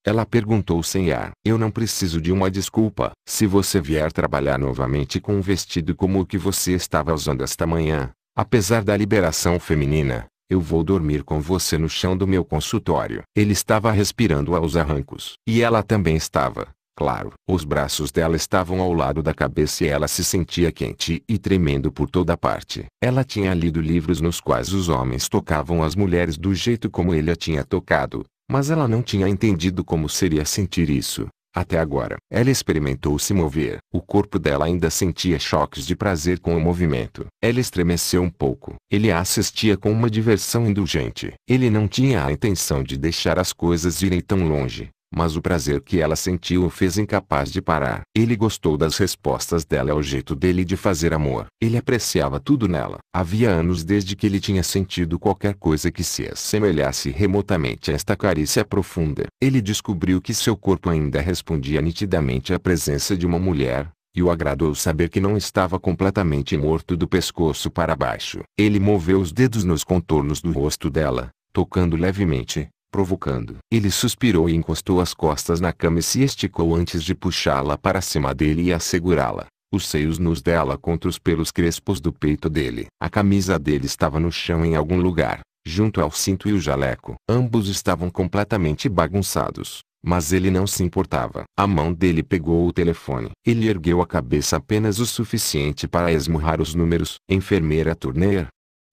Ela perguntou sem ar. Eu não preciso de uma desculpa. Se você vier trabalhar novamente com um vestido como o que você estava usando esta manhã, Apesar da liberação feminina, eu vou dormir com você no chão do meu consultório. Ele estava respirando aos arrancos. E ela também estava, claro. Os braços dela estavam ao lado da cabeça e ela se sentia quente e tremendo por toda parte. Ela tinha lido livros nos quais os homens tocavam as mulheres do jeito como ele a tinha tocado, mas ela não tinha entendido como seria sentir isso. Até agora, ela experimentou se mover. O corpo dela ainda sentia choques de prazer com o movimento. Ela estremeceu um pouco. Ele a assistia com uma diversão indulgente. Ele não tinha a intenção de deixar as coisas irem tão longe mas o prazer que ela sentiu o fez incapaz de parar. Ele gostou das respostas dela ao jeito dele de fazer amor. Ele apreciava tudo nela. Havia anos desde que ele tinha sentido qualquer coisa que se assemelhasse remotamente a esta carícia profunda. Ele descobriu que seu corpo ainda respondia nitidamente à presença de uma mulher, e o agradou saber que não estava completamente morto do pescoço para baixo. Ele moveu os dedos nos contornos do rosto dela, tocando levemente, provocando. Ele suspirou e encostou as costas na cama e se esticou antes de puxá-la para cima dele e assegurá-la, os seios nus dela contra os pelos crespos do peito dele. A camisa dele estava no chão em algum lugar, junto ao cinto e o jaleco. Ambos estavam completamente bagunçados. Mas ele não se importava. A mão dele pegou o telefone. Ele ergueu a cabeça apenas o suficiente para esmurrar os números. Enfermeira Turner,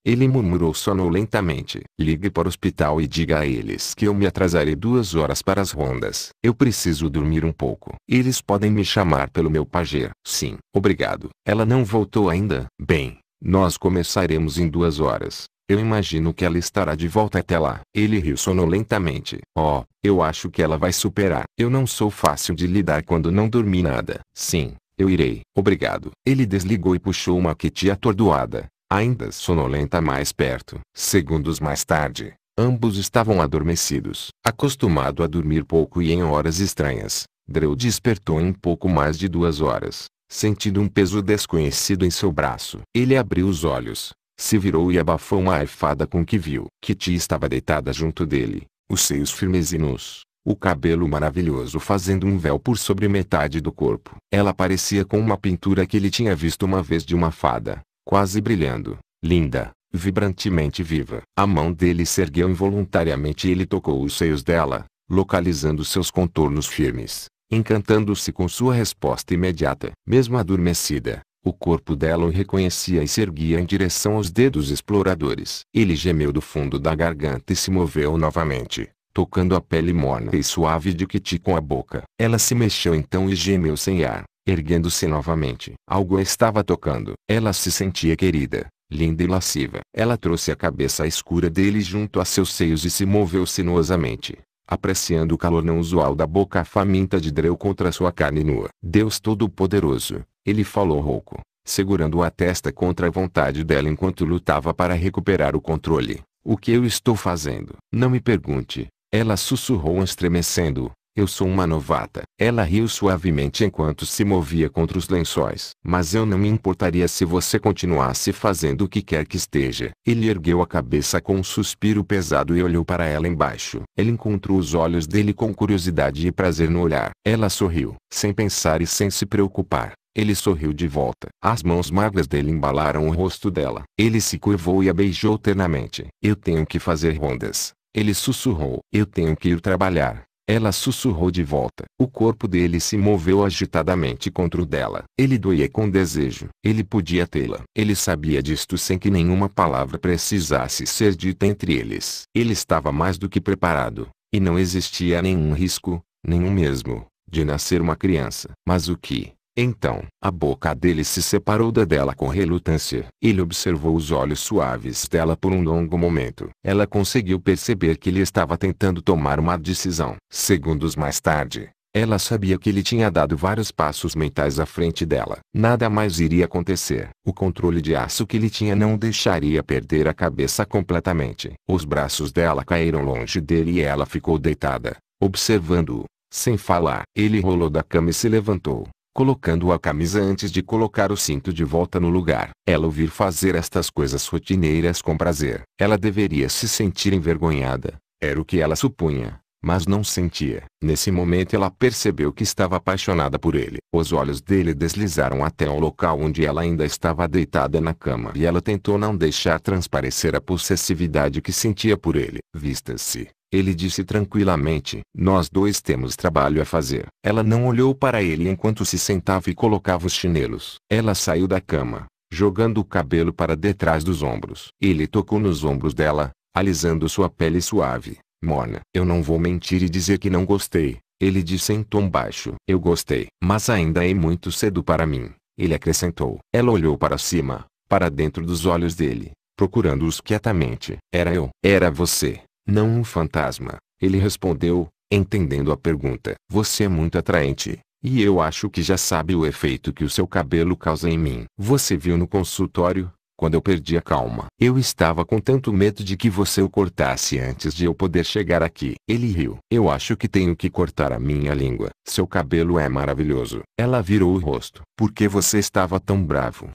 ele murmurou sonolentamente. Ligue para o hospital e diga a eles que eu me atrasarei duas horas para as rondas. Eu preciso dormir um pouco. Eles podem me chamar pelo meu pager. Sim, obrigado. Ela não voltou ainda? Bem, nós começaremos em duas horas. Eu imagino que ela estará de volta até lá. Ele riu sonolentamente. Oh, eu acho que ela vai superar. Eu não sou fácil de lidar quando não dormi nada. Sim, eu irei. Obrigado. Ele desligou e puxou uma quiti atordoada ainda sonolenta mais perto. Segundos mais tarde, ambos estavam adormecidos. Acostumado a dormir pouco e em horas estranhas, Drew despertou em pouco mais de duas horas, sentindo um peso desconhecido em seu braço. Ele abriu os olhos, se virou e abafou uma aifada com que viu. Kitty estava deitada junto dele, os seios firmes e nus o cabelo maravilhoso fazendo um véu por sobre metade do corpo. Ela parecia com uma pintura que ele tinha visto uma vez de uma fada quase brilhando, linda, vibrantemente viva. A mão dele se ergueu involuntariamente e ele tocou os seios dela, localizando seus contornos firmes, encantando-se com sua resposta imediata. Mesmo adormecida, o corpo dela o reconhecia e se erguia em direção aos dedos exploradores. Ele gemeu do fundo da garganta e se moveu novamente, tocando a pele morna e suave de Kitty com a boca. Ela se mexeu então e gemeu sem ar, Erguendo-se novamente, algo a estava tocando. Ela se sentia querida, linda e lasciva. Ela trouxe a cabeça escura dele junto a seus seios e se moveu sinuosamente, apreciando o calor não usual da boca faminta de Dreu contra sua carne nua. Deus Todo-Poderoso, ele falou rouco, segurando a testa contra a vontade dela enquanto lutava para recuperar o controle. O que eu estou fazendo? Não me pergunte. Ela sussurrou estremecendo, eu sou uma novata. Ela riu suavemente enquanto se movia contra os lençóis. Mas eu não me importaria se você continuasse fazendo o que quer que esteja. Ele ergueu a cabeça com um suspiro pesado e olhou para ela embaixo. Ele encontrou os olhos dele com curiosidade e prazer no olhar. Ela sorriu, sem pensar e sem se preocupar. Ele sorriu de volta. As mãos magras dele embalaram o rosto dela. Ele se curvou e a beijou ternamente. Eu tenho que fazer rondas. Ele sussurrou. Eu tenho que ir trabalhar. Ela sussurrou de volta. O corpo dele se moveu agitadamente contra o dela. Ele doía com desejo. Ele podia tê-la. Ele sabia disto sem que nenhuma palavra precisasse ser dita entre eles. Ele estava mais do que preparado, e não existia nenhum risco, nenhum mesmo, de nascer uma criança. Mas o que, então, a boca dele se separou da dela com relutância. Ele observou os olhos suaves dela por um longo momento. Ela conseguiu perceber que ele estava tentando tomar uma decisão. Segundos mais tarde, ela sabia que ele tinha dado vários passos mentais à frente dela. Nada mais iria acontecer. O controle de aço que ele tinha não deixaria perder a cabeça completamente. Os braços dela caíram longe dele e ela ficou deitada, observando-o, sem falar. Ele rolou da cama e se levantou colocando a camisa antes de colocar o cinto de volta no lugar. Ela ouvir fazer estas coisas rotineiras com prazer. Ela deveria se sentir envergonhada. Era o que ela supunha, mas não sentia. Nesse momento ela percebeu que estava apaixonada por ele. Os olhos dele deslizaram até o local onde ela ainda estava deitada na cama e ela tentou não deixar transparecer a possessividade que sentia por ele. Vistas-se ele disse tranquilamente: Nós dois temos trabalho a fazer. Ela não olhou para ele enquanto se sentava e colocava os chinelos. Ela saiu da cama, jogando o cabelo para detrás dos ombros. Ele tocou nos ombros dela, alisando sua pele suave, morna. Eu não vou mentir e dizer que não gostei, ele disse em tom baixo. Eu gostei, mas ainda é muito cedo para mim, ele acrescentou. Ela olhou para cima, para dentro dos olhos dele, procurando-os quietamente. Era eu. Era você. Não um fantasma, ele respondeu, entendendo a pergunta. Você é muito atraente, e eu acho que já sabe o efeito que o seu cabelo causa em mim. Você viu no consultório, quando eu perdi a calma. Eu estava com tanto medo de que você o cortasse antes de eu poder chegar aqui. Ele riu. Eu acho que tenho que cortar a minha língua. Seu cabelo é maravilhoso. Ela virou o rosto. Por que você estava tão bravo?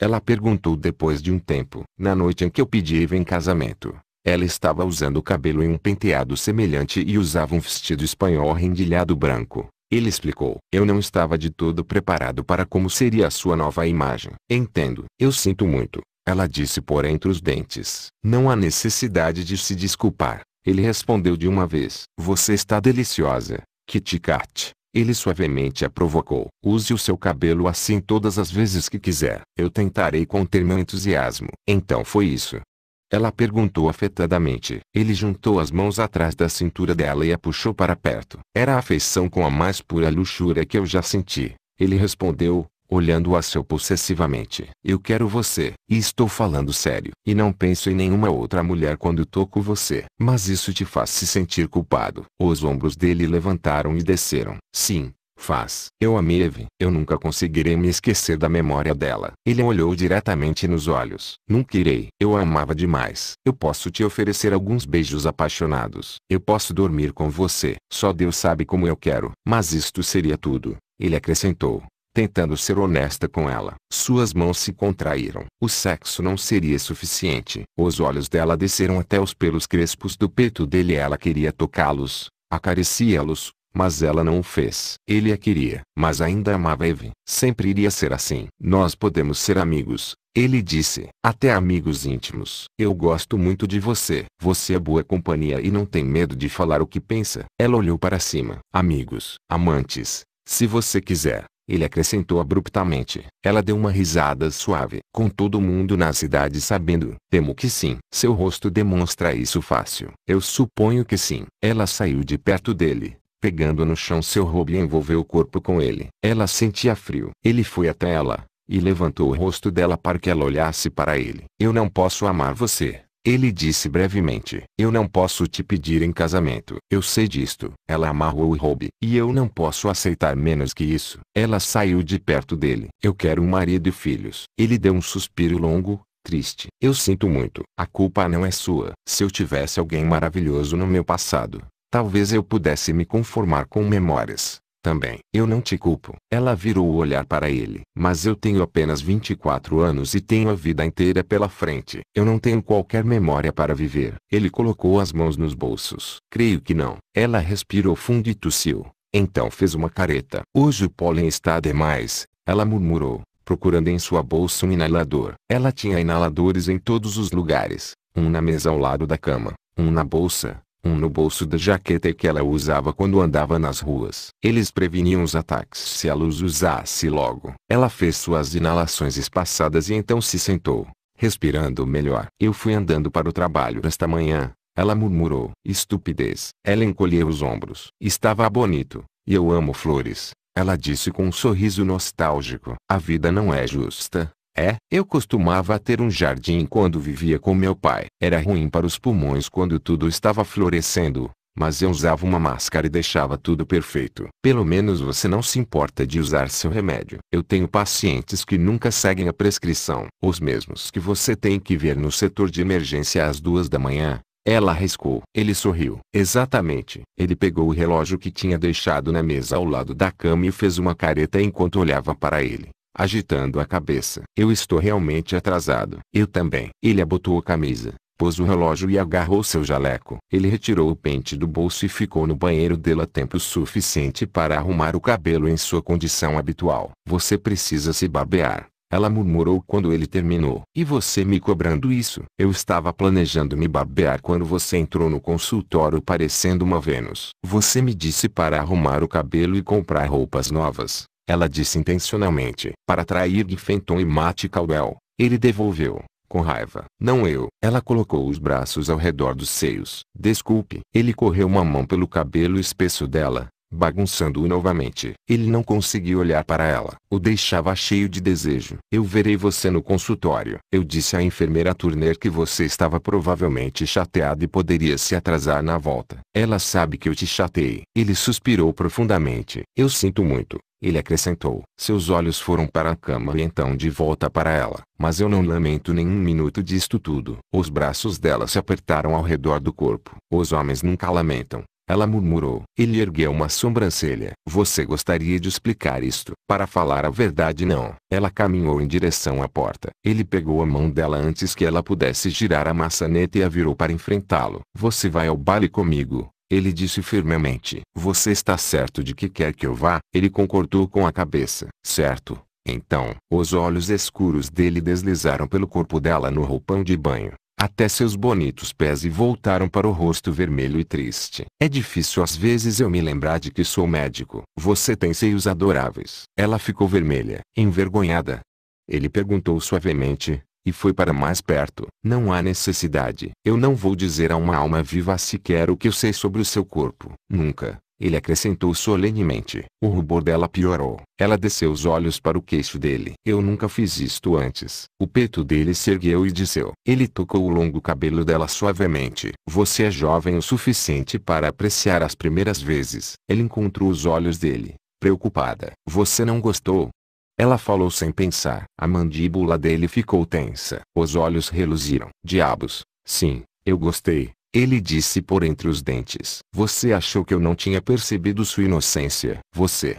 Ela perguntou depois de um tempo. Na noite em que eu pedi em casamento, ela estava usando o cabelo em um penteado semelhante e usava um vestido espanhol rendilhado branco. Ele explicou. Eu não estava de todo preparado para como seria a sua nova imagem. Entendo. Eu sinto muito. Ela disse por entre os dentes. Não há necessidade de se desculpar. Ele respondeu de uma vez. Você está deliciosa, Kitty Kat. Ele suavemente a provocou. Use o seu cabelo assim todas as vezes que quiser. Eu tentarei conter meu entusiasmo. Então foi isso. Ela perguntou afetadamente. Ele juntou as mãos atrás da cintura dela e a puxou para perto. Era a afeição com a mais pura luxúria que eu já senti. Ele respondeu, olhando a seu possessivamente. Eu quero você. E estou falando sério. E não penso em nenhuma outra mulher quando toco você. Mas isso te faz se sentir culpado. Os ombros dele levantaram e desceram. Sim, Faz. Eu amei Eve. Eu nunca conseguirei me esquecer da memória dela. Ele olhou diretamente nos olhos. Nunca irei. Eu a amava demais. Eu posso te oferecer alguns beijos apaixonados. Eu posso dormir com você. Só Deus sabe como eu quero. Mas isto seria tudo. Ele acrescentou. Tentando ser honesta com ela. Suas mãos se contraíram. O sexo não seria suficiente. Os olhos dela desceram até os pelos crespos do peito dele. Ela queria tocá-los, acaricia-los, mas ela não o fez. Ele a queria, mas ainda amava Eve. Sempre iria ser assim. Nós podemos ser amigos, ele disse, até amigos íntimos. Eu gosto muito de você. Você é boa companhia e não tem medo de falar o que pensa. Ela olhou para cima. Amigos, amantes, se você quiser. Ele acrescentou abruptamente. Ela deu uma risada suave. Com todo mundo na cidade sabendo. Temo que sim. Seu rosto demonstra isso fácil. Eu suponho que sim. Ela saiu de perto dele. Pegando no chão seu roubo e envolveu o corpo com ele. Ela sentia frio. Ele foi até ela, e levantou o rosto dela para que ela olhasse para ele. Eu não posso amar você. Ele disse brevemente: Eu não posso te pedir em casamento. Eu sei disto. Ela amarrou o Robe. E eu não posso aceitar menos que isso. Ela saiu de perto dele. Eu quero um marido e filhos. Ele deu um suspiro longo, triste. Eu sinto muito. A culpa não é sua. Se eu tivesse alguém maravilhoso no meu passado, Talvez eu pudesse me conformar com memórias. Também. Eu não te culpo. Ela virou o olhar para ele. Mas eu tenho apenas 24 anos e tenho a vida inteira pela frente. Eu não tenho qualquer memória para viver. Ele colocou as mãos nos bolsos. Creio que não. Ela respirou fundo e tossiu. Então fez uma careta. Hoje o pólen está demais. Ela murmurou, procurando em sua bolsa um inalador. Ela tinha inaladores em todos os lugares. Um na mesa ao lado da cama. Um na bolsa um no bolso da jaqueta que ela usava quando andava nas ruas. Eles preveniam os ataques se a luz usasse logo. Ela fez suas inalações espaçadas e então se sentou, respirando melhor. Eu fui andando para o trabalho esta manhã, ela murmurou. Estupidez. Ela encolheu os ombros. Estava bonito, e eu amo flores. Ela disse com um sorriso nostálgico. A vida não é justa. É, eu costumava ter um jardim quando vivia com meu pai. Era ruim para os pulmões quando tudo estava florescendo, mas eu usava uma máscara e deixava tudo perfeito. Pelo menos você não se importa de usar seu remédio. Eu tenho pacientes que nunca seguem a prescrição. Os mesmos que você tem que ver no setor de emergência às duas da manhã. Ela arriscou. Ele sorriu. Exatamente. Ele pegou o relógio que tinha deixado na mesa ao lado da cama e fez uma careta enquanto olhava para ele agitando a cabeça. Eu estou realmente atrasado. Eu também. Ele abotou a camisa, pôs o relógio e agarrou seu jaleco. Ele retirou o pente do bolso e ficou no banheiro dela tempo suficiente para arrumar o cabelo em sua condição habitual. Você precisa se barbear. Ela murmurou quando ele terminou. E você me cobrando isso? Eu estava planejando me barbear quando você entrou no consultório parecendo uma Vênus. Você me disse para arrumar o cabelo e comprar roupas novas. Ela disse intencionalmente, para atrair de Fenton e Matt Caldwell. Ele devolveu, com raiva. Não eu. Ela colocou os braços ao redor dos seios. Desculpe. Ele correu uma mão pelo cabelo espesso dela, bagunçando-o novamente. Ele não conseguiu olhar para ela. O deixava cheio de desejo. Eu verei você no consultório. Eu disse à enfermeira Turner que você estava provavelmente chateado e poderia se atrasar na volta. Ela sabe que eu te chateei. Ele suspirou profundamente. Eu sinto muito. Ele acrescentou: Seus olhos foram para a cama e então de volta para ela. Mas eu não lamento nenhum minuto disto tudo. Os braços dela se apertaram ao redor do corpo. Os homens nunca lamentam. Ela murmurou. Ele ergueu uma sobrancelha. Você gostaria de explicar isto? Para falar a verdade, não. Ela caminhou em direção à porta. Ele pegou a mão dela antes que ela pudesse girar a maçaneta e a virou para enfrentá-lo. Você vai ao baile comigo? Ele disse firmemente: Você está certo de que quer que eu vá? Ele concordou com a cabeça. Certo. Então, os olhos escuros dele deslizaram pelo corpo dela no roupão de banho, até seus bonitos pés e voltaram para o rosto vermelho e triste. É difícil às vezes eu me lembrar de que sou médico. Você tem seios adoráveis. Ela ficou vermelha, envergonhada. Ele perguntou suavemente: e foi para mais perto. Não há necessidade. Eu não vou dizer a uma alma viva sequer o que eu sei sobre o seu corpo. Nunca. Ele acrescentou solenemente. O rubor dela piorou. Ela desceu os olhos para o queixo dele. Eu nunca fiz isto antes. O peito dele se ergueu e disseu. Ele tocou o longo cabelo dela suavemente. Você é jovem o suficiente para apreciar as primeiras vezes. Ele encontrou os olhos dele, preocupada. Você não gostou? Ela falou sem pensar. A mandíbula dele ficou tensa. Os olhos reluziram. Diabos. Sim, eu gostei. Ele disse por entre os dentes. Você achou que eu não tinha percebido sua inocência. Você.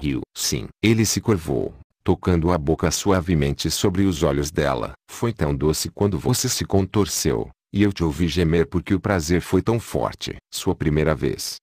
Riu. Sim. Ele se curvou, tocando a boca suavemente sobre os olhos dela. Foi tão doce quando você se contorceu, e eu te ouvi gemer porque o prazer foi tão forte. Sua primeira vez.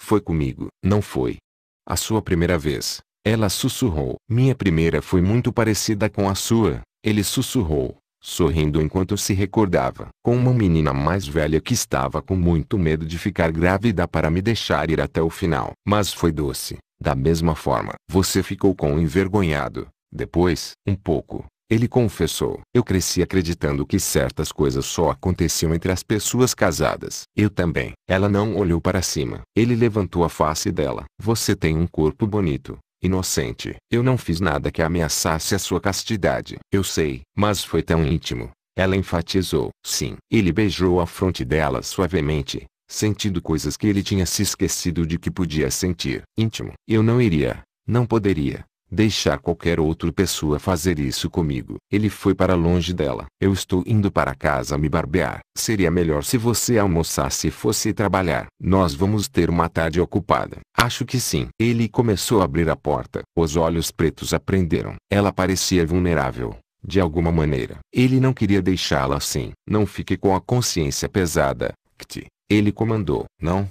Foi comigo. Não foi. A sua primeira vez. Ela sussurrou. Minha primeira foi muito parecida com a sua, ele sussurrou, sorrindo enquanto se recordava. Com uma menina mais velha que estava com muito medo de ficar grávida para me deixar ir até o final. Mas foi doce, da mesma forma. Você ficou com envergonhado. Depois, um pouco, ele confessou. Eu cresci acreditando que certas coisas só aconteciam entre as pessoas casadas. Eu também. Ela não olhou para cima. Ele levantou a face dela. Você tem um corpo bonito. Inocente. Eu não fiz nada que ameaçasse a sua castidade. Eu sei, mas foi tão íntimo. Ela enfatizou. Sim. Ele beijou a fronte dela suavemente, sentindo coisas que ele tinha se esquecido de que podia sentir. Íntimo. Eu não iria. Não poderia. Deixar qualquer outra pessoa fazer isso comigo. Ele foi para longe dela. Eu estou indo para casa me barbear. Seria melhor se você almoçasse e fosse trabalhar. Nós vamos ter uma tarde ocupada. Acho que sim. Ele começou a abrir a porta. Os olhos pretos aprenderam. Ela parecia vulnerável. De alguma maneira. Ele não queria deixá-la assim. Não fique com a consciência pesada, Kti. Ele comandou. Não,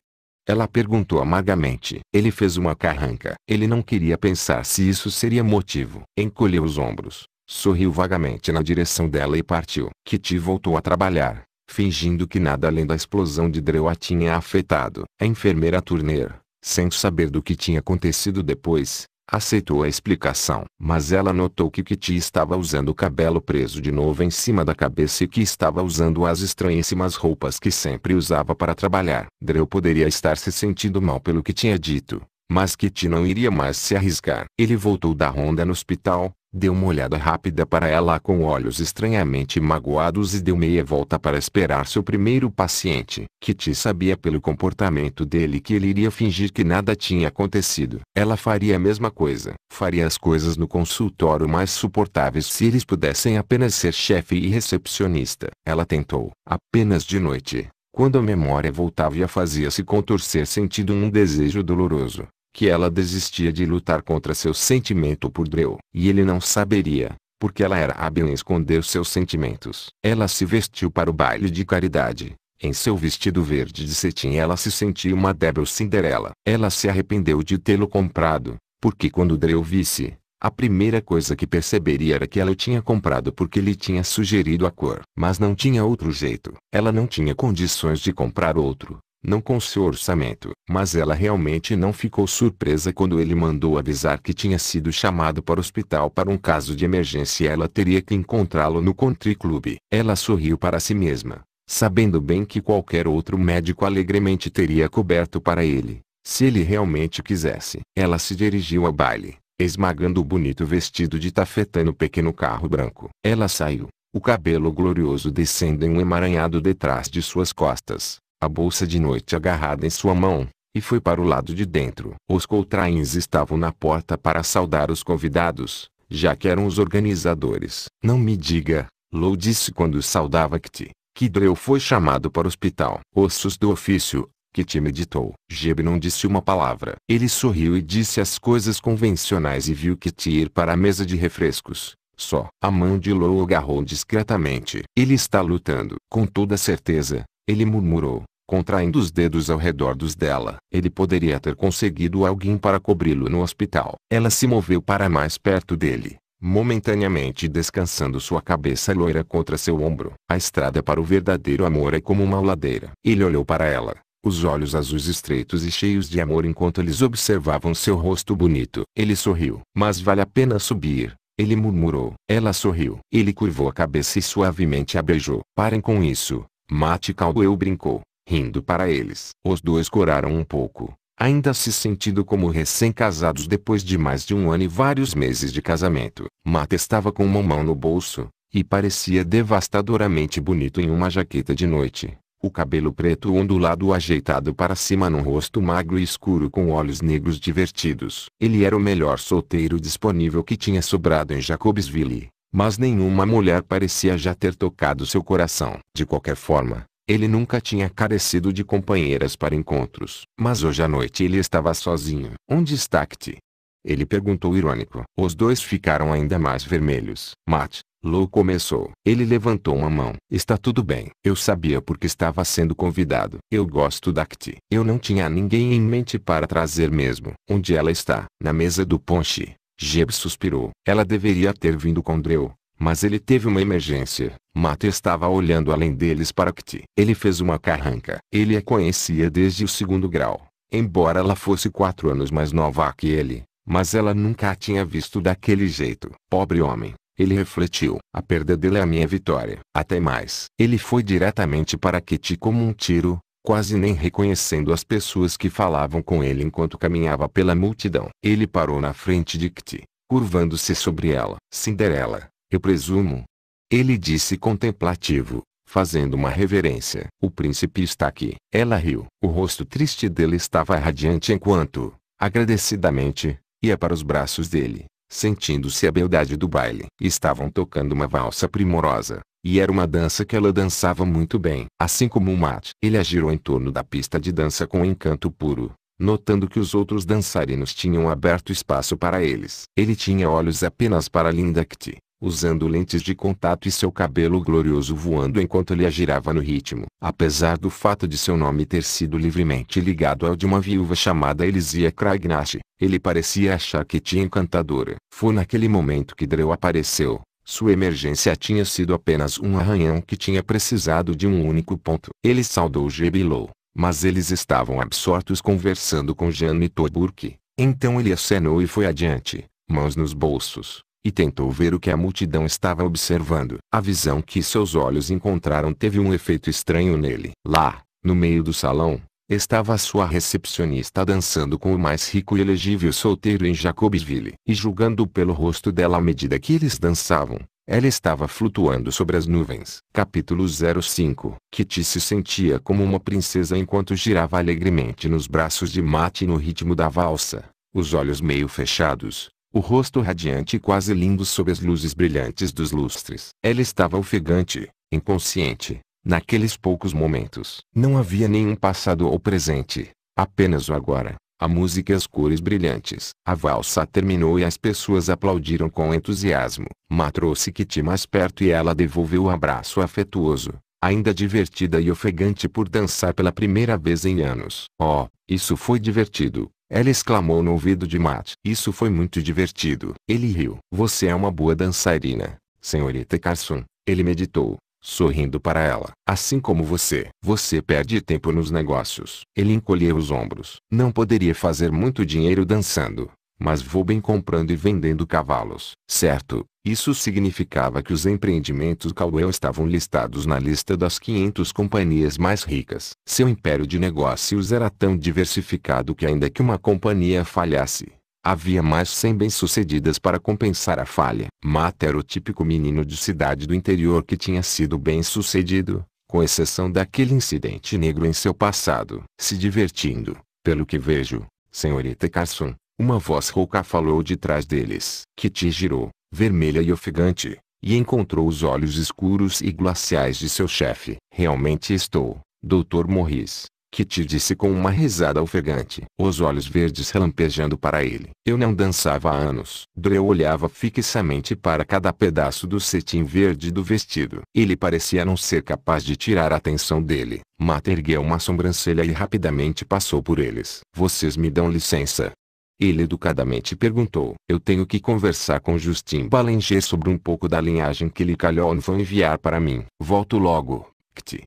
ela perguntou amargamente. Ele fez uma carranca. Ele não queria pensar se isso seria motivo. Encolheu os ombros, sorriu vagamente na direção dela e partiu. Kitty voltou a trabalhar, fingindo que nada além da explosão de Dreu a tinha afetado. A enfermeira Turner, sem saber do que tinha acontecido depois, Aceitou a explicação, mas ela notou que Kitty estava usando o cabelo preso de novo em cima da cabeça e que estava usando as estranhíssimas roupas que sempre usava para trabalhar. Dreu poderia estar se sentindo mal pelo que tinha dito, mas Kitty não iria mais se arriscar. Ele voltou da ronda no hospital, Deu uma olhada rápida para ela com olhos estranhamente magoados e deu meia volta para esperar seu primeiro paciente. Kitty sabia pelo comportamento dele que ele iria fingir que nada tinha acontecido. Ela faria a mesma coisa. Faria as coisas no consultório mais suportáveis se eles pudessem apenas ser chefe e recepcionista. Ela tentou, apenas de noite, quando a memória voltava e a fazia se contorcer sentindo um desejo doloroso que ela desistia de lutar contra seu sentimento por Dreu. E ele não saberia, porque ela era hábil em esconder seus sentimentos. Ela se vestiu para o baile de caridade. Em seu vestido verde de cetim ela se sentia uma débil Cinderela. Ela se arrependeu de tê-lo comprado, porque quando Dreu visse, a primeira coisa que perceberia era que ela o tinha comprado porque lhe tinha sugerido a cor. Mas não tinha outro jeito. Ela não tinha condições de comprar outro não com seu orçamento, mas ela realmente não ficou surpresa quando ele mandou avisar que tinha sido chamado para o hospital para um caso de emergência e ela teria que encontrá-lo no country club. Ela sorriu para si mesma, sabendo bem que qualquer outro médico alegremente teria coberto para ele, se ele realmente quisesse. Ela se dirigiu ao baile, esmagando o bonito vestido de tafetã no pequeno carro branco. Ela saiu, o cabelo glorioso descendo em um emaranhado detrás de suas costas a bolsa de noite agarrada em sua mão, e foi para o lado de dentro. Os coltrains estavam na porta para saudar os convidados, já que eram os organizadores. Não me diga, Lou disse quando saudava Kitty, que Drew foi chamado para o hospital. Ossos do ofício, Kitty meditou. Jeb não disse uma palavra. Ele sorriu e disse as coisas convencionais e viu Kitty ir para a mesa de refrescos. Só. A mão de Lou agarrou discretamente. Ele está lutando. Com toda certeza, ele murmurou, contraindo os dedos ao redor dos dela. Ele poderia ter conseguido alguém para cobri-lo no hospital. Ela se moveu para mais perto dele, momentaneamente descansando sua cabeça loira contra seu ombro. A estrada para o verdadeiro amor é como uma ladeira. Ele olhou para ela, os olhos azuis estreitos e cheios de amor enquanto eles observavam seu rosto bonito. Ele sorriu. Mas vale a pena subir. Ele murmurou. Ela sorriu. Ele curvou a cabeça e suavemente a beijou. Parem com isso, Mate Caldwell brincou, rindo para eles. Os dois coraram um pouco, ainda se sentindo como recém-casados depois de mais de um ano e vários meses de casamento. Mate estava com uma mão no bolso, e parecia devastadoramente bonito em uma jaqueta de noite. O cabelo preto ondulado ajeitado para cima num rosto magro e escuro com olhos negros divertidos. Ele era o melhor solteiro disponível que tinha sobrado em Jacobsville. Mas nenhuma mulher parecia já ter tocado seu coração. De qualquer forma, ele nunca tinha carecido de companheiras para encontros. Mas hoje à noite ele estava sozinho. Onde está Kate? Ele perguntou irônico. Os dois ficaram ainda mais vermelhos. Matt, Lou começou. Ele levantou uma mão. Está tudo bem. Eu sabia porque estava sendo convidado. Eu gosto da Kate. Eu não tinha ninguém em mente para trazer mesmo. Onde ela está? Na mesa do ponche. Jeb suspirou. Ela deveria ter vindo com Dreu, mas ele teve uma emergência. Mata estava olhando além deles para Kitty. Ele fez uma carranca. Ele a conhecia desde o segundo grau. Embora ela fosse quatro anos mais nova que ele, mas ela nunca a tinha visto daquele jeito. Pobre homem. Ele refletiu. A perda dele é a minha vitória. Até mais. Ele foi diretamente para Kitty como um tiro, quase nem reconhecendo as pessoas que falavam com ele enquanto caminhava pela multidão. Ele parou na frente de Kitty, curvando-se sobre ela. Cinderela, eu presumo. Ele disse contemplativo, fazendo uma reverência. O príncipe está aqui. Ela riu. O rosto triste dele estava radiante enquanto, agradecidamente, ia para os braços dele, sentindo-se a beldade do baile. Estavam tocando uma valsa primorosa, e era uma dança que ela dançava muito bem. Assim como o Matt, ele agirou em torno da pista de dança com um encanto puro, notando que os outros dançarinos tinham aberto espaço para eles. Ele tinha olhos apenas para Linda Kitty, usando lentes de contato e seu cabelo glorioso voando enquanto ele agirava no ritmo. Apesar do fato de seu nome ter sido livremente ligado ao de uma viúva chamada Elisia Kragnash, ele parecia achar que tinha encantadora. Foi naquele momento que Dreu apareceu, sua emergência tinha sido apenas um arranhão que tinha precisado de um único ponto. Ele saudou Gebilou, mas eles estavam absortos conversando com Jeanne Toburque. Então ele acenou e foi adiante, mãos nos bolsos, e tentou ver o que a multidão estava observando. A visão que seus olhos encontraram teve um efeito estranho nele. Lá, no meio do salão, Estava sua recepcionista dançando com o mais rico e elegível solteiro em Jacobsville. E julgando pelo rosto dela à medida que eles dançavam, ela estava flutuando sobre as nuvens. Capítulo 05 Kitty se sentia como uma princesa enquanto girava alegremente nos braços de Mate no ritmo da valsa. Os olhos meio fechados, o rosto radiante e quase lindo sob as luzes brilhantes dos lustres. Ela estava ofegante, inconsciente, Naqueles poucos momentos, não havia nenhum passado ou presente, apenas o agora. A música e as cores brilhantes. A valsa terminou e as pessoas aplaudiram com entusiasmo. Ma trouxe Kitty mais perto e ela devolveu o abraço afetuoso, ainda divertida e ofegante por dançar pela primeira vez em anos. Oh, isso foi divertido. Ela exclamou no ouvido de Matt. Isso foi muito divertido. Ele riu. Você é uma boa dançarina, senhorita Carson. Ele meditou sorrindo para ela. Assim como você. Você perde tempo nos negócios. Ele encolheu os ombros. Não poderia fazer muito dinheiro dançando. Mas vou bem comprando e vendendo cavalos. Certo, isso significava que os empreendimentos Caldwell estavam listados na lista das 500 companhias mais ricas. Seu império de negócios era tão diversificado que ainda que uma companhia falhasse, Havia mais 100 bem-sucedidas para compensar a falha. Mata era o típico menino de cidade do interior que tinha sido bem-sucedido, com exceção daquele incidente negro em seu passado. Se divertindo, pelo que vejo, senhorita Carson, uma voz rouca falou de trás deles. Kitty girou, vermelha e ofegante, e encontrou os olhos escuros e glaciais de seu chefe. Realmente estou, doutor Morris, Kitty disse com uma risada ofegante, os olhos verdes relampejando para ele. Eu não dançava há anos. Dreu olhava fixamente para cada pedaço do cetim verde do vestido. Ele parecia não ser capaz de tirar a atenção dele. Mata ergueu uma sobrancelha e rapidamente passou por eles. Vocês me dão licença? Ele educadamente perguntou. Eu tenho que conversar com Justin Balanger sobre um pouco da linhagem que ele vão enviar para mim. Volto logo.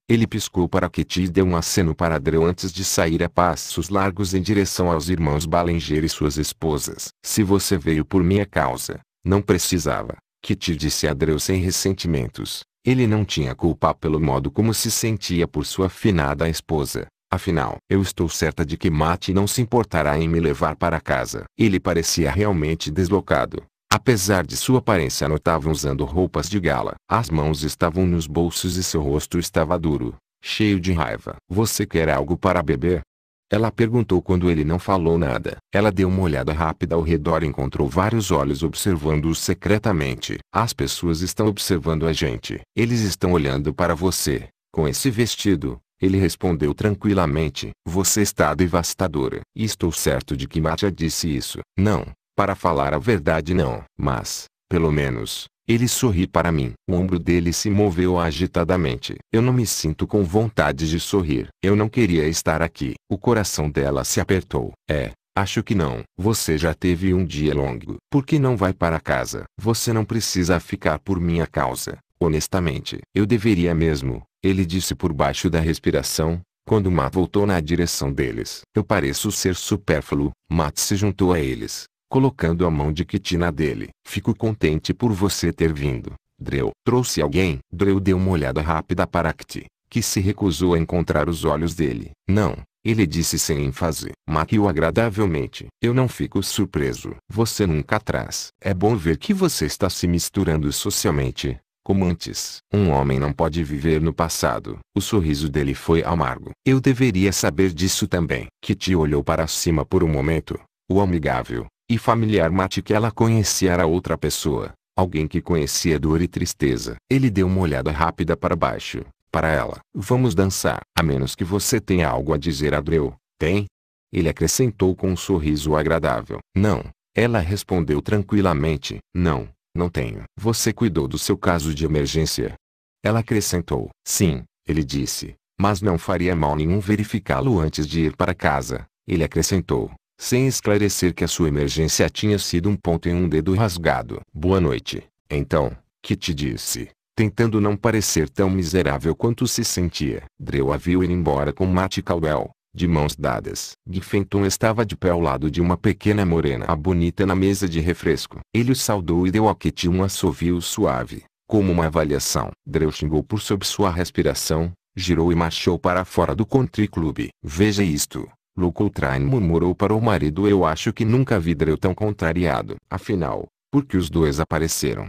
Ele piscou para Kitty e deu um aceno para Dreu antes de sair a passos largos em direção aos irmãos Balenger e suas esposas. Se você veio por minha causa, não precisava. Kitty disse a Dreu sem ressentimentos. Ele não tinha culpa pelo modo como se sentia por sua afinada esposa. Afinal, eu estou certa de que Matt não se importará em me levar para casa. Ele parecia realmente deslocado. Apesar de sua aparência notável usando roupas de gala, as mãos estavam nos bolsos e seu rosto estava duro, cheio de raiva. Você quer algo para beber? Ela perguntou quando ele não falou nada. Ela deu uma olhada rápida ao redor e encontrou vários olhos observando-os secretamente. As pessoas estão observando a gente. Eles estão olhando para você. Com esse vestido, ele respondeu tranquilamente. Você está devastadora. E estou certo de que Matia disse isso. Não, para falar a verdade não. Mas, pelo menos, ele sorri para mim. O ombro dele se moveu agitadamente. Eu não me sinto com vontade de sorrir. Eu não queria estar aqui. O coração dela se apertou. É, acho que não. Você já teve um dia longo. Por que não vai para casa? Você não precisa ficar por minha causa. Honestamente, eu deveria mesmo, ele disse por baixo da respiração, quando Matt voltou na direção deles. Eu pareço ser supérfluo, Matt se juntou a eles colocando a mão de Kitty na dele. Fico contente por você ter vindo. Dreu, trouxe alguém? Dreu deu uma olhada rápida para Kitty, que se recusou a encontrar os olhos dele. Não, ele disse sem ênfase. Maquiu agradavelmente. Eu não fico surpreso. Você nunca traz. É bom ver que você está se misturando socialmente. Como antes, um homem não pode viver no passado. O sorriso dele foi amargo. Eu deveria saber disso também. Kitty olhou para cima por um momento. O amigável, e familiar mate que ela conhecia era outra pessoa, alguém que conhecia dor e tristeza. Ele deu uma olhada rápida para baixo, para ela. Vamos dançar, a menos que você tenha algo a dizer Drew. Tem? Ele acrescentou com um sorriso agradável. Não, ela respondeu tranquilamente. Não, não tenho. Você cuidou do seu caso de emergência? Ela acrescentou. Sim, ele disse, mas não faria mal nenhum verificá-lo antes de ir para casa. Ele acrescentou sem esclarecer que a sua emergência tinha sido um ponto em um dedo rasgado. Boa noite, então, que te disse, tentando não parecer tão miserável quanto se sentia. Drew a viu ir embora com Matt Caldwell, de mãos dadas. Giffenton estava de pé ao lado de uma pequena morena bonita na mesa de refresco. Ele o saudou e deu a Kitty um assovio suave, como uma avaliação. Drew xingou por sob sua respiração, girou e marchou para fora do country club. Veja isto, Lucoutrain murmurou para o marido eu acho que nunca vi Dreu tão contrariado. Afinal, por que os dois apareceram?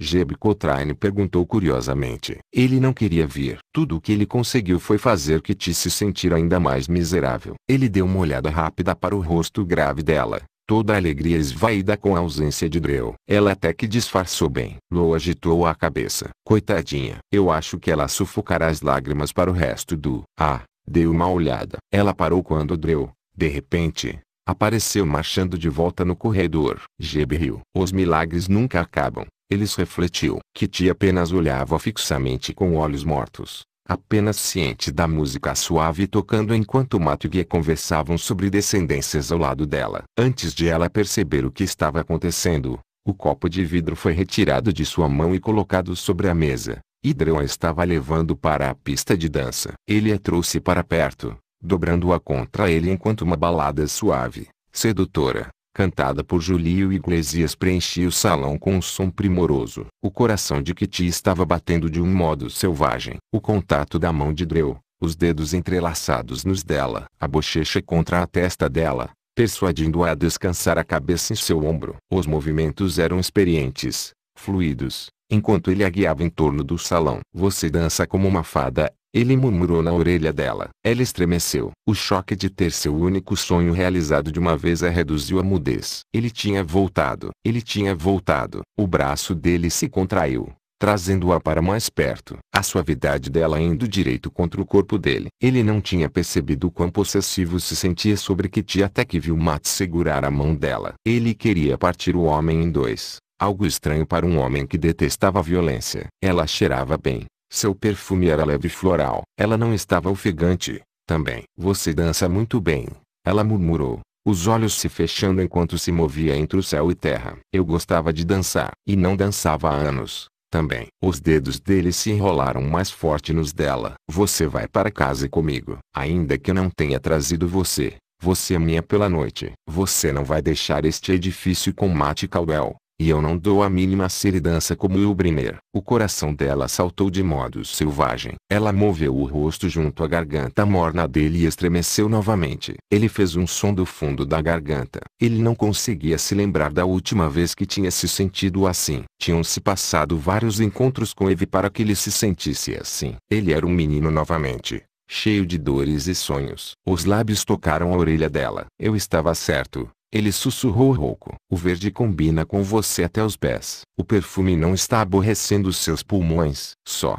Jeb Coltrane perguntou curiosamente. Ele não queria vir. Tudo o que ele conseguiu foi fazer Kitty se sentir ainda mais miserável. Ele deu uma olhada rápida para o rosto grave dela, toda a alegria esvaída com a ausência de Dreu. Ela até que disfarçou bem. Lou agitou a cabeça. Coitadinha. Eu acho que ela sufocará as lágrimas para o resto do... Ah, Dei uma olhada. Ela parou quando Dreu, de repente, apareceu marchando de volta no corredor. Gebe riu. Os milagres nunca acabam, eles refletiu. Kitty apenas olhava fixamente com olhos mortos, apenas ciente da música suave tocando enquanto Mato e Guia conversavam sobre descendências ao lado dela. Antes de ela perceber o que estava acontecendo, o copo de vidro foi retirado de sua mão e colocado sobre a mesa. Hidreon estava levando para a pista de dança. Ele a trouxe para perto, dobrando-a contra ele enquanto uma balada suave, sedutora, cantada por Julio Iglesias preenchia o salão com um som primoroso. O coração de Kitty estava batendo de um modo selvagem. O contato da mão de Dreu, os dedos entrelaçados nos dela, a bochecha contra a testa dela, persuadindo-a a descansar a cabeça em seu ombro. Os movimentos eram experientes, fluidos, enquanto ele a guiava em torno do salão. Você dança como uma fada, ele murmurou na orelha dela. Ela estremeceu. O choque de ter seu único sonho realizado de uma vez a reduziu à mudez. Ele tinha voltado. Ele tinha voltado. O braço dele se contraiu, trazendo-a para mais perto. A suavidade dela indo direito contra o corpo dele. Ele não tinha percebido quão possessivo se sentia sobre Kitty até que viu Matt segurar a mão dela. Ele queria partir o homem em dois. Algo estranho para um homem que detestava a violência. Ela cheirava bem. Seu perfume era leve e floral. Ela não estava ofegante. Também. Você dança muito bem. Ela murmurou, os olhos se fechando enquanto se movia entre o céu e terra. Eu gostava de dançar. E não dançava há anos. Também. Os dedos dele se enrolaram mais forte nos dela. Você vai para casa comigo. Ainda que eu não tenha trazido você. Você é minha pela noite. Você não vai deixar este edifício com Mate Caldwell. E eu não dou a mínima seridança como o Briner. O coração dela saltou de modo selvagem. Ela moveu o rosto junto à garganta morna dele e estremeceu novamente. Ele fez um som do fundo da garganta. Ele não conseguia se lembrar da última vez que tinha se sentido assim. Tinham-se passado vários encontros com Eve para que ele se sentisse assim. Ele era um menino novamente cheio de dores e sonhos. Os lábios tocaram a orelha dela. Eu estava certo, ele sussurrou rouco. O verde combina com você até os pés. O perfume não está aborrecendo seus pulmões, só.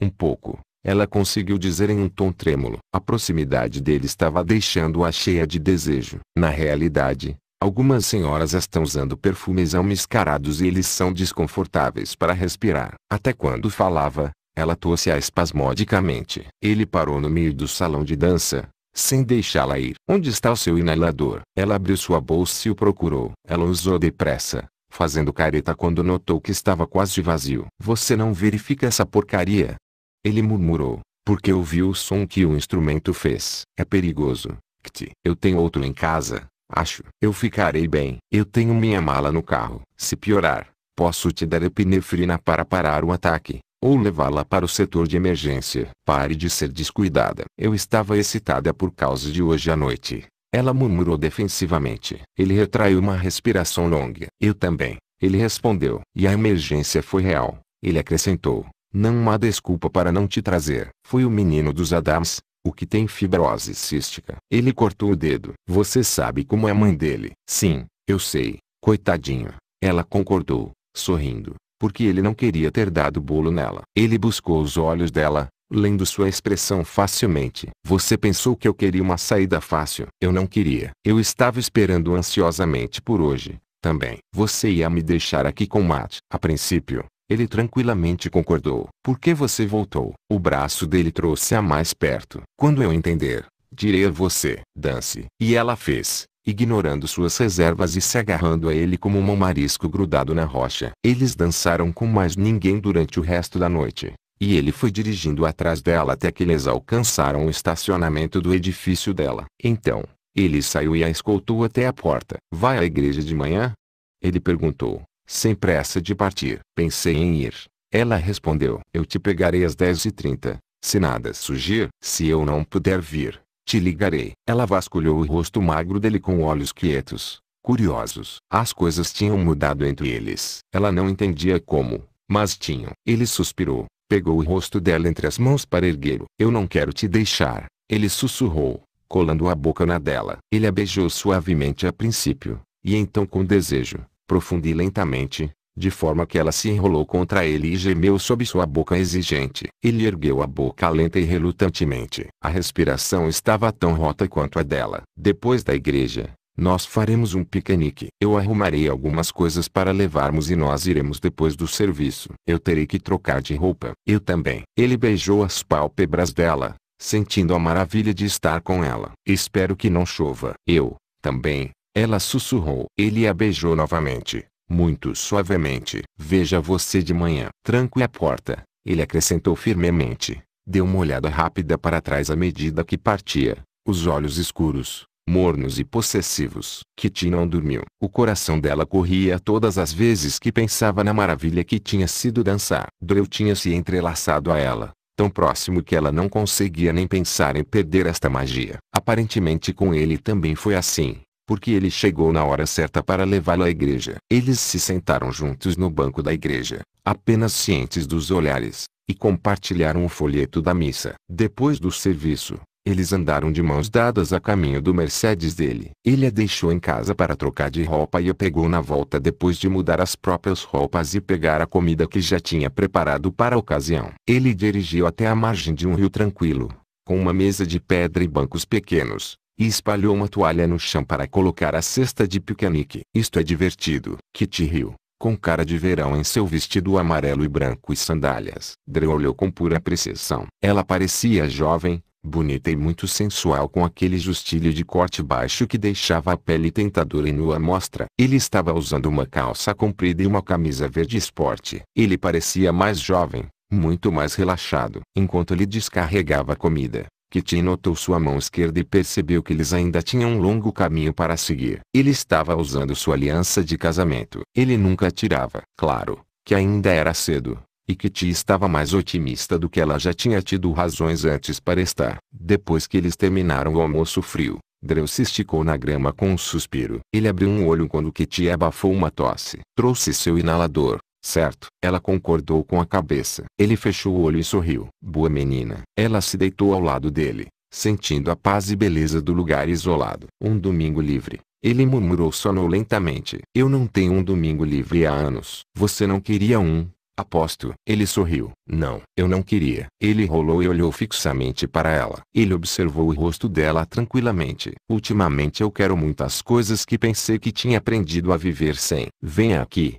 Um pouco. Ela conseguiu dizer em um tom trêmulo. A proximidade dele estava deixando-a cheia de desejo. Na realidade, algumas senhoras estão usando perfumes almiscarados e eles são desconfortáveis para respirar. Até quando falava, ela tosse-a espasmodicamente. Ele parou no meio do salão de dança, sem deixá-la ir. Onde está o seu inalador? Ela abriu sua bolsa e o procurou. Ela usou depressa, fazendo careta quando notou que estava quase vazio. Você não verifica essa porcaria? Ele murmurou, porque ouviu o som que o instrumento fez. É perigoso. Te, Eu tenho outro em casa, acho. Eu ficarei bem. Eu tenho minha mala no carro. Se piorar, posso te dar epinefrina para parar o ataque ou levá-la para o setor de emergência. Pare de ser descuidada. Eu estava excitada por causa de hoje à noite. Ela murmurou defensivamente. Ele retraiu uma respiração longa. Eu também, ele respondeu. E a emergência foi real, ele acrescentou. Não há desculpa para não te trazer. Foi o menino dos Adams, o que tem fibrose cística. Ele cortou o dedo. Você sabe como é a mãe dele? Sim, eu sei. Coitadinho. Ela concordou, sorrindo porque ele não queria ter dado bolo nela. Ele buscou os olhos dela, lendo sua expressão facilmente. Você pensou que eu queria uma saída fácil? Eu não queria. Eu estava esperando ansiosamente por hoje, também. Você ia me deixar aqui com Matt. A princípio, ele tranquilamente concordou. Por que você voltou? O braço dele trouxe-a mais perto. Quando eu entender, direi a você, dance. E ela fez ignorando suas reservas e se agarrando a ele como um marisco grudado na rocha. Eles dançaram com mais ninguém durante o resto da noite, e ele foi dirigindo atrás dela até que eles alcançaram o estacionamento do edifício dela. Então, ele saiu e a escoltou até a porta. Vai à igreja de manhã? Ele perguntou, sem pressa de partir. Pensei em ir. Ela respondeu, eu te pegarei às 10h30, se nada surgir. Se eu não puder vir, te ligarei. Ela vasculhou o rosto magro dele com olhos quietos, curiosos. As coisas tinham mudado entre eles. Ela não entendia como, mas tinham. Ele suspirou, pegou o rosto dela entre as mãos para erguê-lo. Eu não quero te deixar. Ele sussurrou, colando a boca na dela. Ele a beijou suavemente a princípio, e então com desejo, profundo e lentamente, de forma que ela se enrolou contra ele e gemeu sob sua boca exigente. Ele ergueu a boca lenta e relutantemente. A respiração estava tão rota quanto a dela. Depois da igreja, nós faremos um piquenique. Eu arrumarei algumas coisas para levarmos e nós iremos depois do serviço. Eu terei que trocar de roupa. Eu também. Ele beijou as pálpebras dela, sentindo a maravilha de estar com ela. Espero que não chova. Eu, também. Ela sussurrou. Ele a beijou novamente muito suavemente. Veja você de manhã. Tranque a porta, ele acrescentou firmemente. Deu uma olhada rápida para trás à medida que partia. Os olhos escuros, mornos e possessivos. Kitty não dormiu. O coração dela corria todas as vezes que pensava na maravilha que tinha sido dançar. Drew tinha se entrelaçado a ela, tão próximo que ela não conseguia nem pensar em perder esta magia. Aparentemente com ele também foi assim porque ele chegou na hora certa para levá-lo à igreja. Eles se sentaram juntos no banco da igreja, apenas cientes dos olhares, e compartilharam o folheto da missa. Depois do serviço, eles andaram de mãos dadas a caminho do Mercedes dele. Ele a deixou em casa para trocar de roupa e a pegou na volta depois de mudar as próprias roupas e pegar a comida que já tinha preparado para a ocasião. Ele dirigiu até a margem de um rio tranquilo, com uma mesa de pedra e bancos pequenos e espalhou uma toalha no chão para colocar a cesta de piquenique. Isto é divertido. Kitty riu, com cara de verão em seu vestido amarelo e branco e sandálias. Dre olhou com pura apreciação. Ela parecia jovem, bonita e muito sensual com aquele justilho de corte baixo que deixava a pele tentadora e nua mostra. Ele estava usando uma calça comprida e uma camisa verde esporte. Ele parecia mais jovem, muito mais relaxado. Enquanto ele descarregava a comida, Kitty notou sua mão esquerda e percebeu que eles ainda tinham um longo caminho para seguir. Ele estava usando sua aliança de casamento. Ele nunca tirava. Claro, que ainda era cedo, e Kitty estava mais otimista do que ela já tinha tido razões antes para estar. Depois que eles terminaram o almoço frio, Drew se esticou na grama com um suspiro. Ele abriu um olho quando Kitty abafou uma tosse. Trouxe seu inalador, Certo, ela concordou com a cabeça. Ele fechou o olho e sorriu. Boa menina. Ela se deitou ao lado dele, sentindo a paz e beleza do lugar isolado. Um domingo livre. Ele murmurou sonolentamente. Eu não tenho um domingo livre há anos. Você não queria um? Aposto. Ele sorriu. Não, eu não queria. Ele rolou e olhou fixamente para ela. Ele observou o rosto dela tranquilamente. Ultimamente eu quero muitas coisas que pensei que tinha aprendido a viver sem. Venha aqui.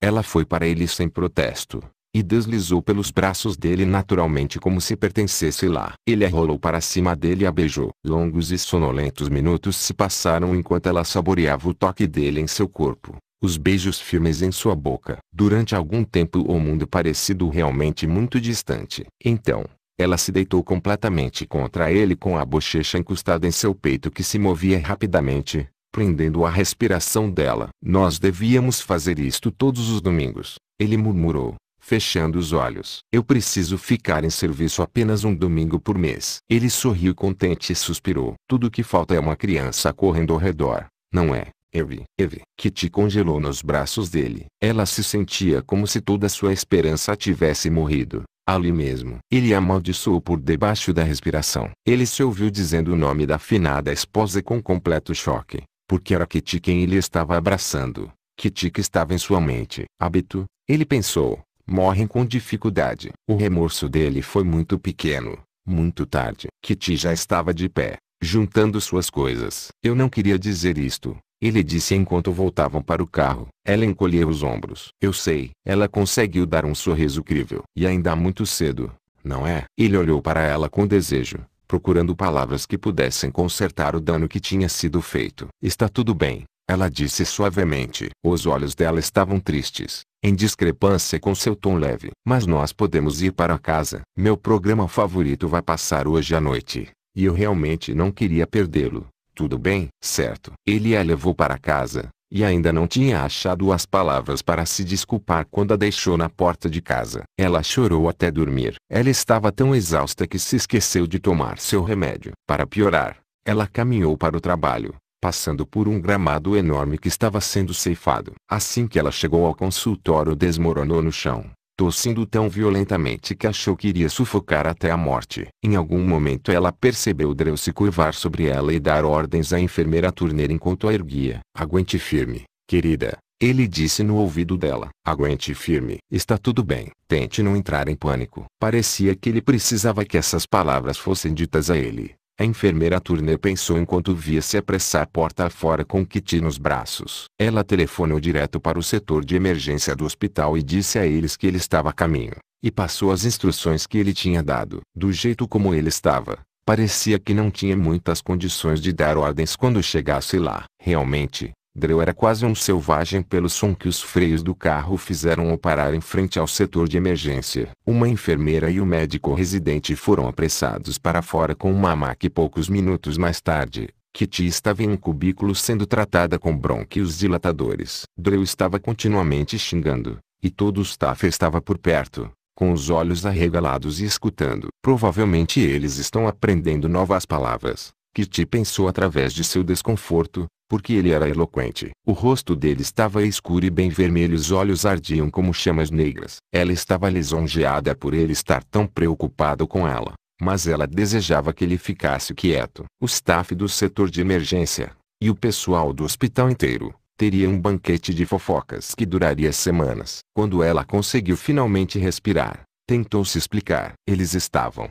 Ela foi para ele sem protesto, e deslizou pelos braços dele naturalmente como se pertencesse lá. Ele a rolou para cima dele e a beijou. Longos e sonolentos minutos se passaram enquanto ela saboreava o toque dele em seu corpo, os beijos firmes em sua boca. Durante algum tempo o mundo parecido realmente muito distante. Então, ela se deitou completamente contra ele com a bochecha encostada em seu peito que se movia rapidamente, prendendo a respiração dela. Nós devíamos fazer isto todos os domingos, ele murmurou, fechando os olhos. Eu preciso ficar em serviço apenas um domingo por mês. Ele sorriu contente e suspirou. Tudo que falta é uma criança correndo ao redor, não é? Eve, Eve, que te congelou nos braços dele. Ela se sentia como se toda sua esperança tivesse morrido. Ali mesmo, ele amaldiçoou por debaixo da respiração. Ele se ouviu dizendo o nome da afinada esposa com completo choque. Porque era Kitty quem ele estava abraçando. Kitty que estava em sua mente. Hábito, ele pensou, morrem com dificuldade. O remorso dele foi muito pequeno. Muito tarde. Kitty já estava de pé, juntando suas coisas. Eu não queria dizer isto. Ele disse enquanto voltavam para o carro. Ela encolheu os ombros. Eu sei. Ela conseguiu dar um sorriso crível. E ainda muito cedo, não é? Ele olhou para ela com desejo procurando palavras que pudessem consertar o dano que tinha sido feito. Está tudo bem, ela disse suavemente. Os olhos dela estavam tristes, em discrepância com seu tom leve. Mas nós podemos ir para casa. Meu programa favorito vai passar hoje à noite, e eu realmente não queria perdê-lo. Tudo bem? Certo. Ele a levou para casa, e ainda não tinha achado as palavras para se desculpar quando a deixou na porta de casa. Ela chorou até dormir. Ela estava tão exausta que se esqueceu de tomar seu remédio. Para piorar, ela caminhou para o trabalho, passando por um gramado enorme que estava sendo ceifado. Assim que ela chegou ao consultório desmoronou no chão tossindo tão violentamente que achou que iria sufocar até a morte. Em algum momento ela percebeu Dreu se curvar sobre ela e dar ordens à enfermeira Turner enquanto a erguia. Aguente firme, querida. Ele disse no ouvido dela. Aguente firme. Está tudo bem. Tente não entrar em pânico. Parecia que ele precisava que essas palavras fossem ditas a ele. A enfermeira Turner pensou enquanto via se apressar porta afora com Kitty nos braços. Ela telefonou direto para o setor de emergência do hospital e disse a eles que ele estava a caminho, e passou as instruções que ele tinha dado. Do jeito como ele estava, parecia que não tinha muitas condições de dar ordens quando chegasse lá. Realmente, Dreu era quase um selvagem pelo som que os freios do carro fizeram ao parar em frente ao setor de emergência. Uma enfermeira e o médico residente foram apressados para fora com uma maca poucos minutos mais tarde, Kitty estava em um cubículo sendo tratada com brônquios dilatadores. Dreu estava continuamente xingando, e todo o staff estava por perto, com os olhos arregalados e escutando. Provavelmente eles estão aprendendo novas palavras. Kitty pensou através de seu desconforto, porque ele era eloquente. O rosto dele estava escuro e bem vermelho os olhos ardiam como chamas negras. Ela estava lisonjeada por ele estar tão preocupado com ela, mas ela desejava que ele ficasse quieto. O staff do setor de emergência, e o pessoal do hospital inteiro, teria um banquete de fofocas que duraria semanas. Quando ela conseguiu finalmente respirar, tentou se explicar. Eles estavam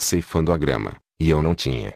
ceifando a grama, e eu não tinha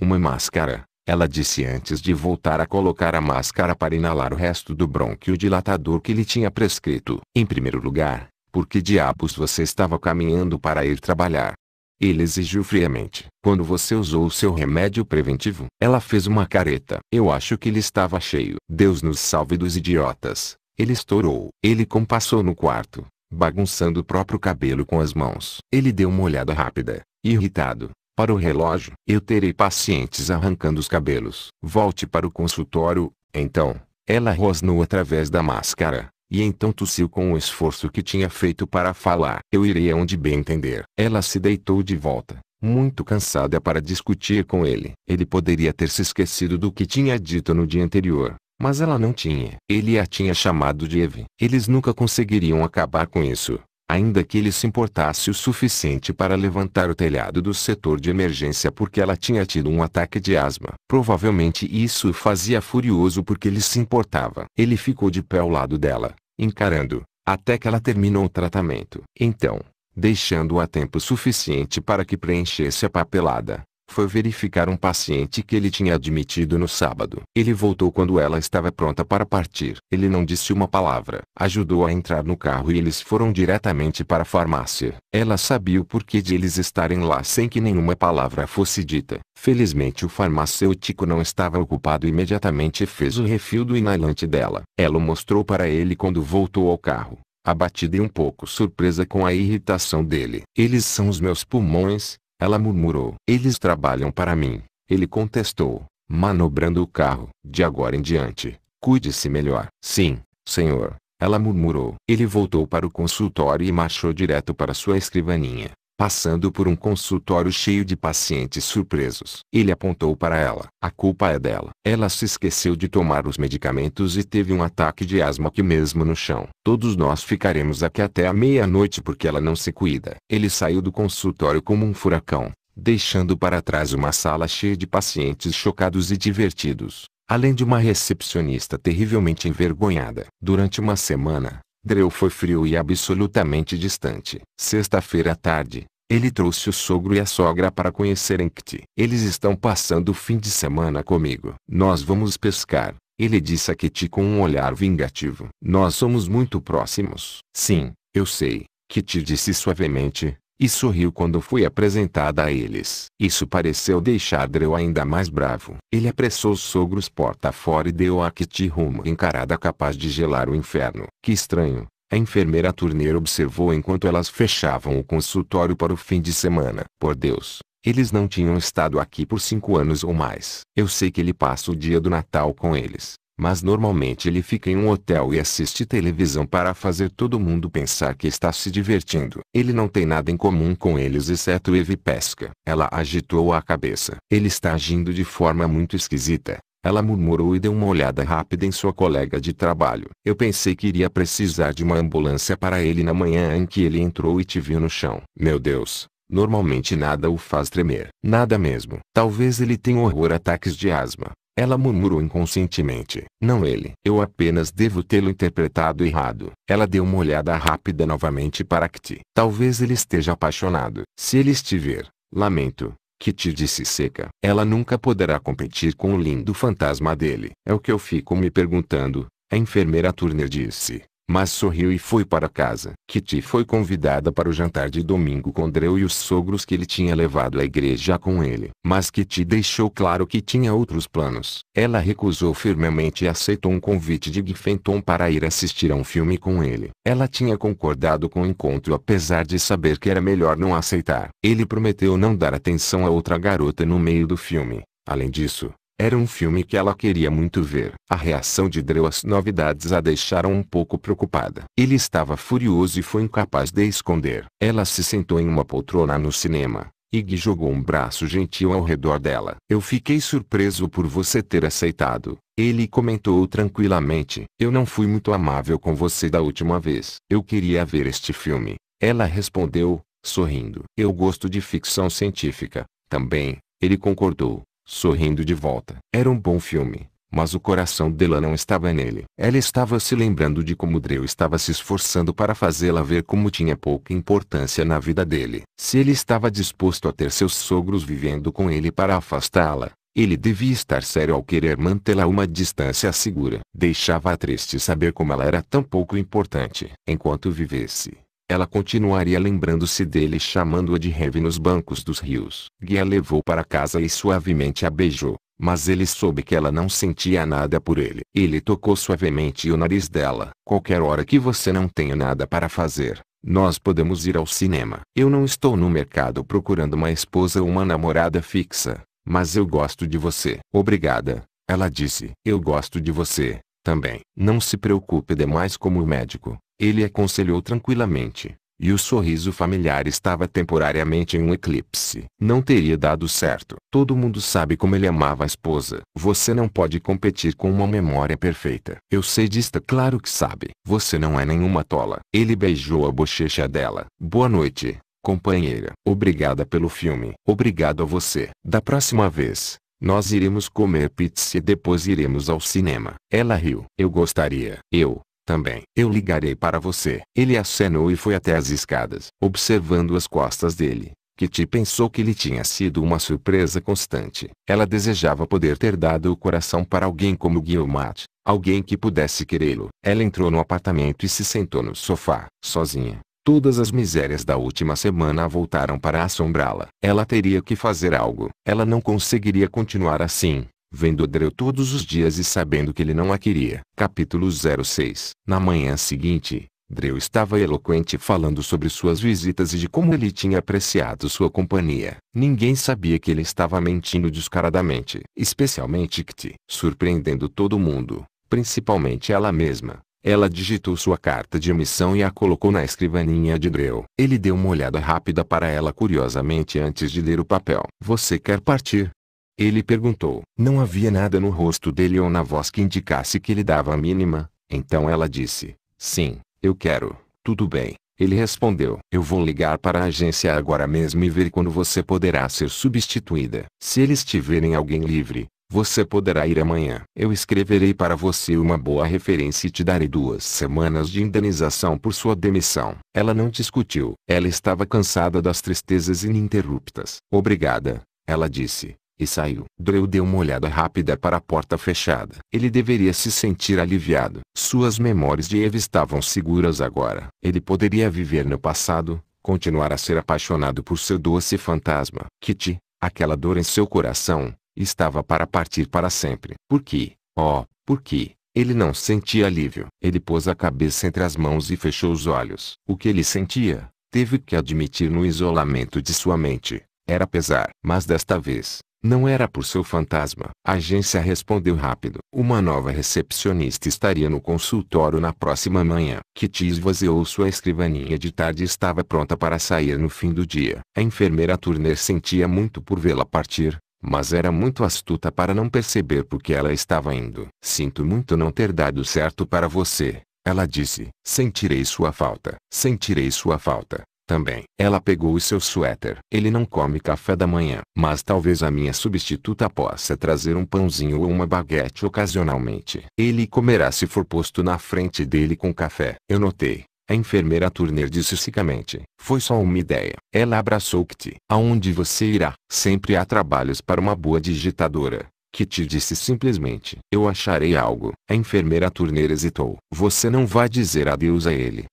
uma máscara, ela disse antes de voltar a colocar a máscara para inalar o resto do dilatador que lhe tinha prescrito. Em primeiro lugar, por que diabos você estava caminhando para ir trabalhar? Ele exigiu friamente. Quando você usou o seu remédio preventivo, ela fez uma careta. Eu acho que ele estava cheio. Deus nos salve dos idiotas. Ele estourou. Ele compassou no quarto, bagunçando o próprio cabelo com as mãos. Ele deu uma olhada rápida, irritado, para o relógio, eu terei pacientes arrancando os cabelos. Volte para o consultório, então. Ela rosnou através da máscara, e então tossiu com o esforço que tinha feito para falar. Eu irei aonde bem entender. Ela se deitou de volta, muito cansada para discutir com ele. Ele poderia ter se esquecido do que tinha dito no dia anterior, mas ela não tinha. Ele a tinha chamado de Eve. Eles nunca conseguiriam acabar com isso ainda que ele se importasse o suficiente para levantar o telhado do setor de emergência porque ela tinha tido um ataque de asma. Provavelmente isso o fazia furioso porque ele se importava. Ele ficou de pé ao lado dela, encarando, até que ela terminou o tratamento. Então, deixando-a tempo suficiente para que preenchesse a papelada, foi verificar um paciente que ele tinha admitido no sábado. Ele voltou quando ela estava pronta para partir. Ele não disse uma palavra. Ajudou a entrar no carro e eles foram diretamente para a farmácia. Ela sabia o porquê de eles estarem lá sem que nenhuma palavra fosse dita. Felizmente o farmacêutico não estava ocupado e imediatamente fez o refil do inalante dela. Ela o mostrou para ele quando voltou ao carro abatida e um pouco surpresa com a irritação dele. Eles são os meus pulmões, ela murmurou: Eles trabalham para mim. Ele contestou, manobrando o carro. De agora em diante, cuide-se melhor. Sim, senhor. Ela murmurou. Ele voltou para o consultório e marchou direto para sua escrivaninha passando por um consultório cheio de pacientes surpresos. Ele apontou para ela. A culpa é dela. Ela se esqueceu de tomar os medicamentos e teve um ataque de asma aqui mesmo no chão. Todos nós ficaremos aqui até a meia-noite porque ela não se cuida. Ele saiu do consultório como um furacão, deixando para trás uma sala cheia de pacientes chocados e divertidos. Além de uma recepcionista terrivelmente envergonhada. Durante uma semana, Dreu foi frio e absolutamente distante. Sexta-feira à tarde, ele trouxe o sogro e a sogra para conhecerem Kitty. Eles estão passando o fim de semana comigo. Nós vamos pescar, ele disse a Kitty com um olhar vingativo. Nós somos muito próximos. Sim, eu sei, Kitty disse suavemente, e sorriu quando fui apresentada a eles. Isso pareceu deixar Dreu ainda mais bravo. Ele apressou os sogros porta fora e deu a Kitty rumo encarada capaz de gelar o inferno. Que estranho. A enfermeira Turner observou enquanto elas fechavam o consultório para o fim de semana. Por Deus, eles não tinham estado aqui por cinco anos ou mais. Eu sei que ele passa o dia do Natal com eles. Mas normalmente ele fica em um hotel e assiste televisão para fazer todo mundo pensar que está se divertindo. Ele não tem nada em comum com eles exceto Eve Pesca. Ela agitou a cabeça. Ele está agindo de forma muito esquisita. Ela murmurou e deu uma olhada rápida em sua colega de trabalho. Eu pensei que iria precisar de uma ambulância para ele na manhã em que ele entrou e te viu no chão. Meu Deus, Normalmente nada o faz tremer. Nada mesmo. Talvez ele tenha horror ataques de asma. Ela murmurou inconscientemente. Não ele. Eu apenas devo tê-lo interpretado errado. Ela deu uma olhada rápida novamente para Kitty. Talvez ele esteja apaixonado. Se ele estiver, lamento. Kitty disse seca. Ela nunca poderá competir com o lindo fantasma dele. É o que eu fico me perguntando. A enfermeira Turner disse. Mas sorriu e foi para casa. Kitty foi convidada para o jantar de domingo com Drew e os sogros que ele tinha levado à igreja com ele. Mas Kitty deixou claro que tinha outros planos. Ela recusou firmemente e aceitou um convite de Giffenton para ir assistir a um filme com ele. Ela tinha concordado com o encontro apesar de saber que era melhor não aceitar. Ele prometeu não dar atenção a outra garota no meio do filme. Além disso, era um filme que ela queria muito ver. A reação de Drew às novidades a deixaram um pouco preocupada. Ele estava furioso e foi incapaz de esconder. Ela se sentou em uma poltrona no cinema. Ig jogou um braço gentil ao redor dela. Eu fiquei surpreso por você ter aceitado. Ele comentou tranquilamente. Eu não fui muito amável com você da última vez. Eu queria ver este filme. Ela respondeu, sorrindo. Eu gosto de ficção científica. Também, ele concordou sorrindo de volta. Era um bom filme, mas o coração dela não estava nele. Ela estava se lembrando de como Drew estava se esforçando para fazê-la ver como tinha pouca importância na vida dele. Se ele estava disposto a ter seus sogros vivendo com ele para afastá-la, ele devia estar sério ao querer mantê-la a uma distância segura. Deixava-a triste saber como ela era tão pouco importante. Enquanto vivesse, ela continuaria lembrando-se dele chamando-a de Heavy nos bancos dos rios. Gui a levou para casa e suavemente a beijou, mas ele soube que ela não sentia nada por ele. Ele tocou suavemente o nariz dela. Qualquer hora que você não tenha nada para fazer, nós podemos ir ao cinema. Eu não estou no mercado procurando uma esposa ou uma namorada fixa, mas eu gosto de você. Obrigada, ela disse. Eu gosto de você, também, não se preocupe demais como o médico, ele aconselhou tranquilamente. E o sorriso familiar estava temporariamente em um eclipse. Não teria dado certo. Todo mundo sabe como ele amava a esposa. Você não pode competir com uma memória perfeita. Eu sei disto, claro que sabe. Você não é nenhuma tola. Ele beijou a bochecha dela. Boa noite, companheira. Obrigada pelo filme. Obrigado a você. Da próxima vez, nós iremos comer pizza e depois iremos ao cinema. Ela riu. Eu gostaria. Eu, também. Eu ligarei para você. Ele acenou e foi até as escadas, observando as costas dele. Kitty pensou que lhe tinha sido uma surpresa constante. Ela desejava poder ter dado o coração para alguém como guilmat alguém que pudesse querê-lo. Ela entrou no apartamento e se sentou no sofá, sozinha. Todas as misérias da última semana voltaram para assombrá-la. Ela teria que fazer algo. Ela não conseguiria continuar assim, vendo Dreu todos os dias e sabendo que ele não a queria. Capítulo 06 Na manhã seguinte, Dreu estava eloquente falando sobre suas visitas e de como ele tinha apreciado sua companhia. Ninguém sabia que ele estava mentindo descaradamente, especialmente Kti, surpreendendo todo mundo, principalmente ela mesma. Ela digitou sua carta de emissão e a colocou na escrivaninha de Dreu. Ele deu uma olhada rápida para ela curiosamente antes de ler o papel. Você quer partir? Ele perguntou. Não havia nada no rosto dele ou na voz que indicasse que ele dava a mínima. Então ela disse: Sim, eu quero. Tudo bem. Ele respondeu: Eu vou ligar para a agência agora mesmo e ver quando você poderá ser substituída. Se eles tiverem alguém livre, você poderá ir amanhã. Eu escreverei para você uma boa referência e te darei duas semanas de indenização por sua demissão. Ela não discutiu. Ela estava cansada das tristezas ininterruptas. Obrigada, ela disse, e saiu. Drew deu uma olhada rápida para a porta fechada. Ele deveria se sentir aliviado. Suas memórias de Eve estavam seguras agora. Ele poderia viver no passado, continuar a ser apaixonado por seu doce fantasma. Kitty, aquela dor em seu coração, Estava para partir para sempre. Por quê? Oh, por quê? Ele não sentia alívio. Ele pôs a cabeça entre as mãos e fechou os olhos. O que ele sentia, teve que admitir no isolamento de sua mente, era pesar. Mas desta vez, não era por seu fantasma. A agência respondeu rápido. Uma nova recepcionista estaria no consultório na próxima manhã. Kitty esvaziou sua escrivaninha de tarde e estava pronta para sair no fim do dia. A enfermeira Turner sentia muito por vê-la partir, mas era muito astuta para não perceber por que ela estava indo. Sinto muito não ter dado certo para você. Ela disse. Sentirei sua falta. Sentirei sua falta. Também. Ela pegou o seu suéter. Ele não come café da manhã, mas talvez a minha substituta possa trazer um pãozinho ou uma baguete ocasionalmente. Ele comerá se for posto na frente dele com café. Eu notei. A enfermeira Turner disse secamente. Foi só uma ideia. Ela abraçou Kitty. Aonde você irá? Sempre há trabalhos para uma boa digitadora. Kitty disse simplesmente. Eu acharei algo. A enfermeira Turner hesitou. Você não vai dizer adeus a ele?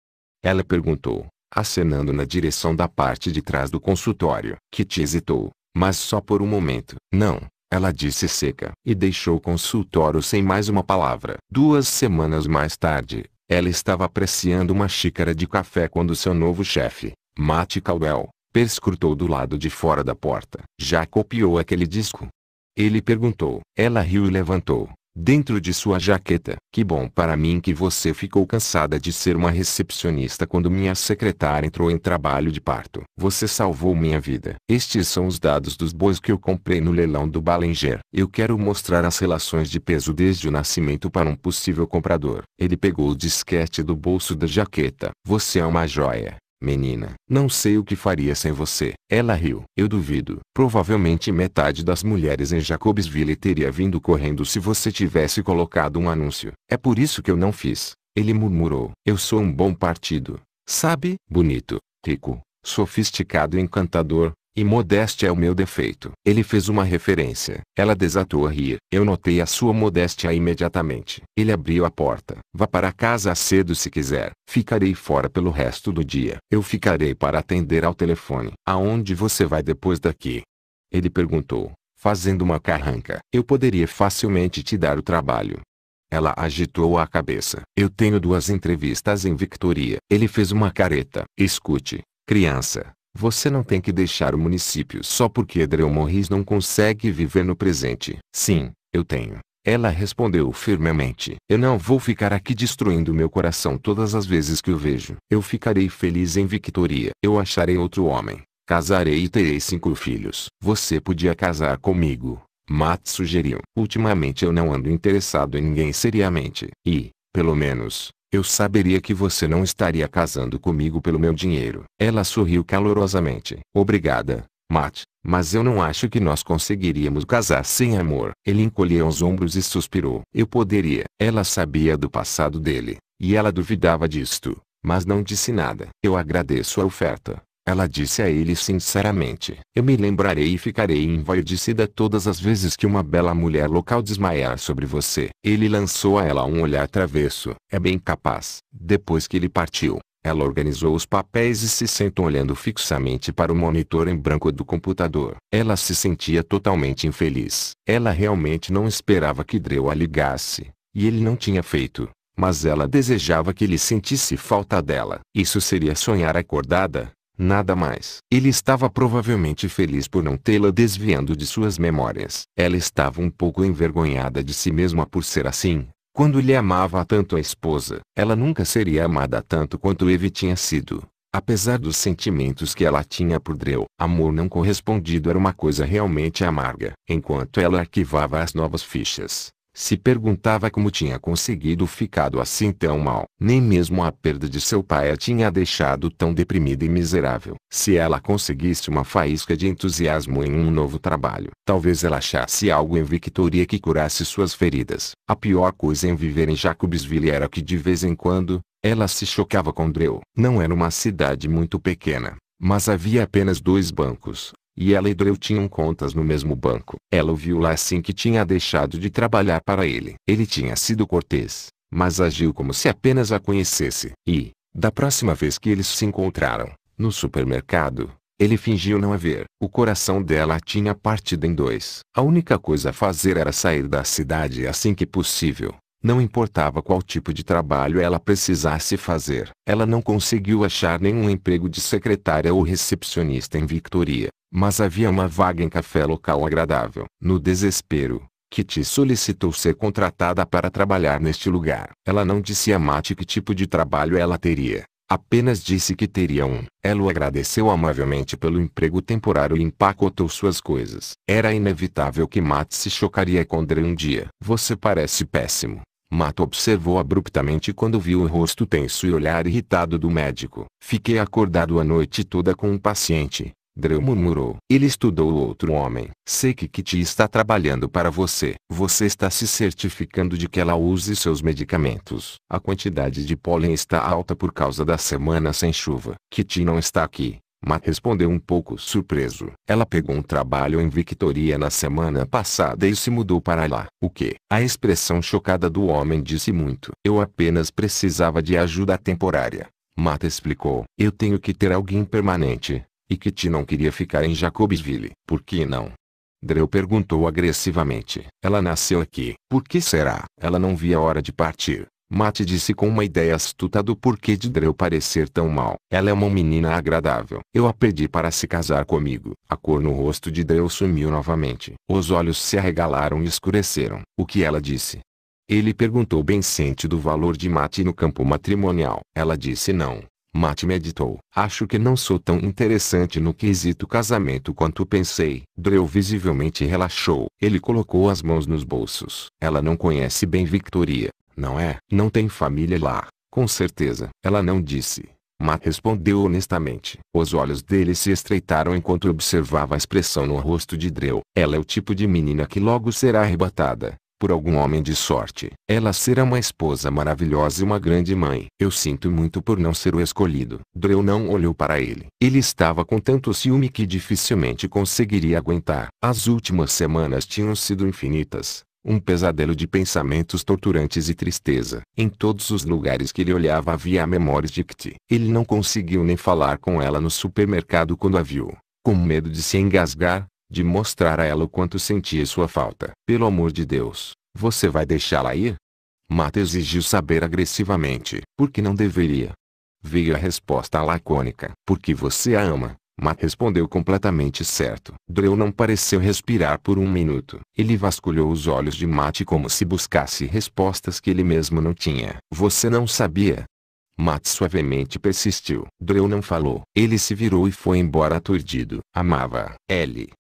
Ela perguntou, acenando na direção da parte de trás do consultório. Kitty hesitou, mas só por um momento. Não, ela disse seca e deixou o consultório sem mais uma palavra. Duas semanas mais tarde, ela estava apreciando uma xícara de café quando seu novo chefe, Matt Caldwell, perscrutou do lado de fora da porta. Já copiou aquele disco? Ele perguntou. Ela riu e levantou dentro de sua jaqueta. Que bom para mim que você ficou cansada de ser uma recepcionista quando minha secretária entrou em trabalho de parto. Você salvou minha vida. Estes são os dados dos bois que eu comprei no leilão do Ballinger. Eu quero mostrar as relações de peso desde o nascimento para um possível comprador. Ele pegou o disquete do bolso da jaqueta. Você é uma joia. Menina, não sei o que faria sem você. Ela riu. Eu duvido. Provavelmente metade das mulheres em Jacobsville teria vindo correndo se você tivesse colocado um anúncio. É por isso que eu não fiz. Ele murmurou. Eu sou um bom partido. Sabe? Bonito, rico, sofisticado e encantador, e modéstia é o meu defeito. Ele fez uma referência. Ela desatou a rir. Eu notei a sua modéstia imediatamente. Ele abriu a porta. Vá para casa cedo se quiser. Ficarei fora pelo resto do dia. Eu ficarei para atender ao telefone. Aonde você vai depois daqui? Ele perguntou, fazendo uma carranca. Eu poderia facilmente te dar o trabalho. Ela agitou a cabeça. Eu tenho duas entrevistas em Victoria. Ele fez uma careta. Escute, criança. Você não tem que deixar o município só porque Drew Morris não consegue viver no presente. Sim, eu tenho. Ela respondeu firmemente. Eu não vou ficar aqui destruindo meu coração todas as vezes que o vejo. Eu ficarei feliz em Victoria. Eu acharei outro homem. Casarei e terei cinco filhos. Você podia casar comigo. Matt sugeriu. Ultimamente eu não ando interessado em ninguém seriamente. E, pelo menos, eu saberia que você não estaria casando comigo pelo meu dinheiro. Ela sorriu calorosamente. Obrigada, Matt, mas eu não acho que nós conseguiríamos casar sem amor. Ele encolheu os ombros e suspirou. Eu poderia. Ela sabia do passado dele, e ela duvidava disto, mas não disse nada. Eu agradeço a oferta, ela disse a ele sinceramente: Eu me lembrarei e ficarei envaidecida todas as vezes que uma bela mulher local desmaiar sobre você. Ele lançou a ela um olhar travesso. É bem capaz. Depois que ele partiu, ela organizou os papéis e se sentou olhando fixamente para o monitor em branco do computador. Ela se sentia totalmente infeliz. Ela realmente não esperava que Dreu a ligasse, e ele não tinha feito. Mas ela desejava que ele sentisse falta dela. Isso seria sonhar acordada, Nada mais. Ele estava provavelmente feliz por não tê-la desviando de suas memórias. Ela estava um pouco envergonhada de si mesma por ser assim. Quando lhe amava tanto a esposa, ela nunca seria amada tanto quanto ele tinha sido. Apesar dos sentimentos que ela tinha por Dreu, amor não correspondido era uma coisa realmente amarga. Enquanto ela arquivava as novas fichas, se perguntava como tinha conseguido ficado assim tão mal. Nem mesmo a perda de seu pai a tinha deixado tão deprimida e miserável. Se ela conseguisse uma faísca de entusiasmo em um novo trabalho, talvez ela achasse algo em Victoria que curasse suas feridas. A pior coisa em viver em Jacobsville era que de vez em quando, ela se chocava com Dreu. Não era uma cidade muito pequena, mas havia apenas dois bancos, e ela e Dreu tinham contas no mesmo banco. Ela o viu lá assim que tinha deixado de trabalhar para ele. Ele tinha sido cortês, mas agiu como se apenas a conhecesse. E, da próxima vez que eles se encontraram, no supermercado, ele fingiu não haver. O coração dela tinha partido em dois. A única coisa a fazer era sair da cidade assim que possível. Não importava qual tipo de trabalho ela precisasse fazer. Ela não conseguiu achar nenhum emprego de secretária ou recepcionista em Victoria. Mas havia uma vaga em café local agradável. No desespero, Kitty solicitou ser contratada para trabalhar neste lugar. Ela não disse a Mate que tipo de trabalho ela teria. Apenas disse que teria um. Ela o agradeceu amavelmente pelo emprego temporário e empacotou suas coisas. Era inevitável que Matt se chocaria com Dre um dia. Você parece péssimo. Matt observou abruptamente quando viu o rosto tenso e olhar irritado do médico. Fiquei acordado a noite toda com um paciente. Drew murmurou. Ele estudou o outro homem. Sei que Kitty está trabalhando para você. Você está se certificando de que ela use seus medicamentos. A quantidade de pólen está alta por causa da semana sem chuva. Kitty não está aqui. Matt respondeu um pouco surpreso. Ela pegou um trabalho em Victoria na semana passada e se mudou para lá. O que? A expressão chocada do homem disse muito. Eu apenas precisava de ajuda temporária. Matt explicou. Eu tenho que ter alguém permanente. E Kitty não queria ficar em Jacobsville. Por que não? Drew perguntou agressivamente. Ela nasceu aqui. Por que será? Ela não via a hora de partir. Mate disse com uma ideia astuta do porquê de Drew parecer tão mal. Ela é uma menina agradável. Eu a pedi para se casar comigo. A cor no rosto de Drew sumiu novamente. Os olhos se arregalaram e escureceram. O que ela disse? Ele perguntou bem ciente do valor de Mate no campo matrimonial. Ela disse não. Matt meditou. Acho que não sou tão interessante no quesito casamento quanto pensei. Drew visivelmente relaxou. Ele colocou as mãos nos bolsos. Ela não conhece bem Victoria, não é? Não tem família lá. Com certeza. Ela não disse. Matt respondeu honestamente. Os olhos dele se estreitaram enquanto observava a expressão no rosto de Drew. Ela é o tipo de menina que logo será arrebatada por algum homem de sorte. Ela será uma esposa maravilhosa e uma grande mãe. Eu sinto muito por não ser o escolhido. Dreu não olhou para ele. Ele estava com tanto ciúme que dificilmente conseguiria aguentar. As últimas semanas tinham sido infinitas. Um pesadelo de pensamentos torturantes e tristeza. Em todos os lugares que ele olhava havia memórias de Kti. Ele não conseguiu nem falar com ela no supermercado quando a viu. Com medo de se engasgar, de mostrar a ela o quanto sentia sua falta. Pelo amor de Deus, você vai deixá-la ir? Mata exigiu saber agressivamente. Por que não deveria? Veio a resposta lacônica. Porque você a ama. Matt respondeu completamente certo. Drew não pareceu respirar por um minuto. Ele vasculhou os olhos de Matt como se buscasse respostas que ele mesmo não tinha. Você não sabia? Matt suavemente persistiu. Drew não falou. Ele se virou e foi embora aturdido. Amava. L.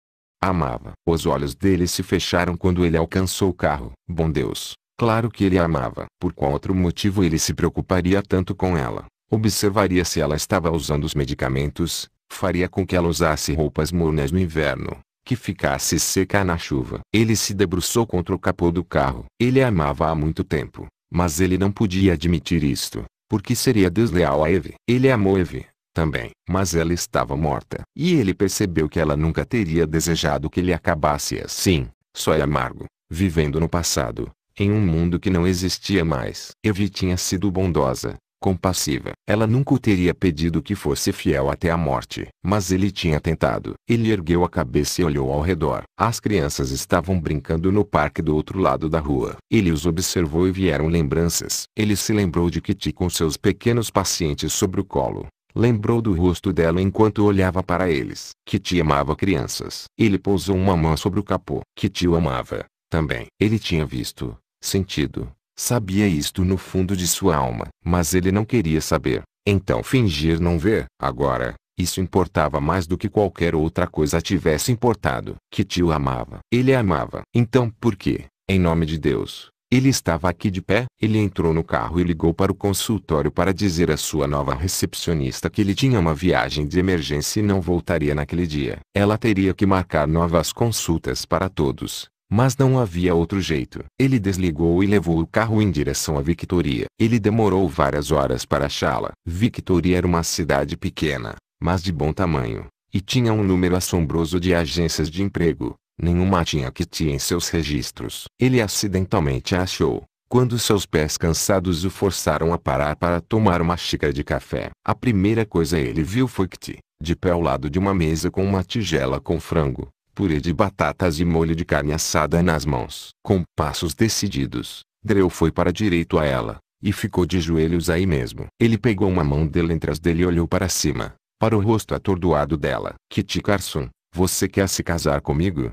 Amava. Os olhos dele se fecharam quando ele alcançou o carro. Bom Deus, claro que ele a amava. Por qual outro motivo ele se preocuparia tanto com ela? Observaria se ela estava usando os medicamentos, faria com que ela usasse roupas mornas no inverno, que ficasse seca na chuva. Ele se debruçou contra o capô do carro. Ele a amava há muito tempo, mas ele não podia admitir isto, porque seria desleal a Eve. Ele amou Eve, também. Mas ela estava morta. E ele percebeu que ela nunca teria desejado que ele acabasse assim. Só é amargo, vivendo no passado, em um mundo que não existia mais. Evie tinha sido bondosa, compassiva. Ela nunca o teria pedido que fosse fiel até a morte. Mas ele tinha tentado. Ele ergueu a cabeça e olhou ao redor. As crianças estavam brincando no parque do outro lado da rua. Ele os observou e vieram lembranças. Ele se lembrou de Kitty com seus pequenos pacientes sobre o colo. Lembrou do rosto dela enquanto olhava para eles. Kitty amava crianças. Ele pousou uma mão sobre o capô. Kitty o amava, também. Ele tinha visto, sentido, sabia isto no fundo de sua alma. Mas ele não queria saber. Então fingir não ver. Agora, isso importava mais do que qualquer outra coisa tivesse importado. Kitty o amava. Ele a amava. Então por que, em nome de Deus, ele estava aqui de pé. Ele entrou no carro e ligou para o consultório para dizer à sua nova recepcionista que ele tinha uma viagem de emergência e não voltaria naquele dia. Ela teria que marcar novas consultas para todos, mas não havia outro jeito. Ele desligou e levou o carro em direção a Victoria. Ele demorou várias horas para achá-la. Victoria era uma cidade pequena, mas de bom tamanho, e tinha um número assombroso de agências de emprego. Nenhuma tinha Kitty em seus registros. Ele acidentalmente a achou, quando seus pés cansados o forçaram a parar para tomar uma xícara de café. A primeira coisa ele viu foi Kitty, de pé ao lado de uma mesa com uma tigela com frango, purê de batatas e molho de carne assada nas mãos. Com passos decididos, Dreu foi para direito a ela, e ficou de joelhos aí mesmo. Ele pegou uma mão dele entre as dele e olhou para cima, para o rosto atordoado dela. Kitty Carson, você quer se casar comigo?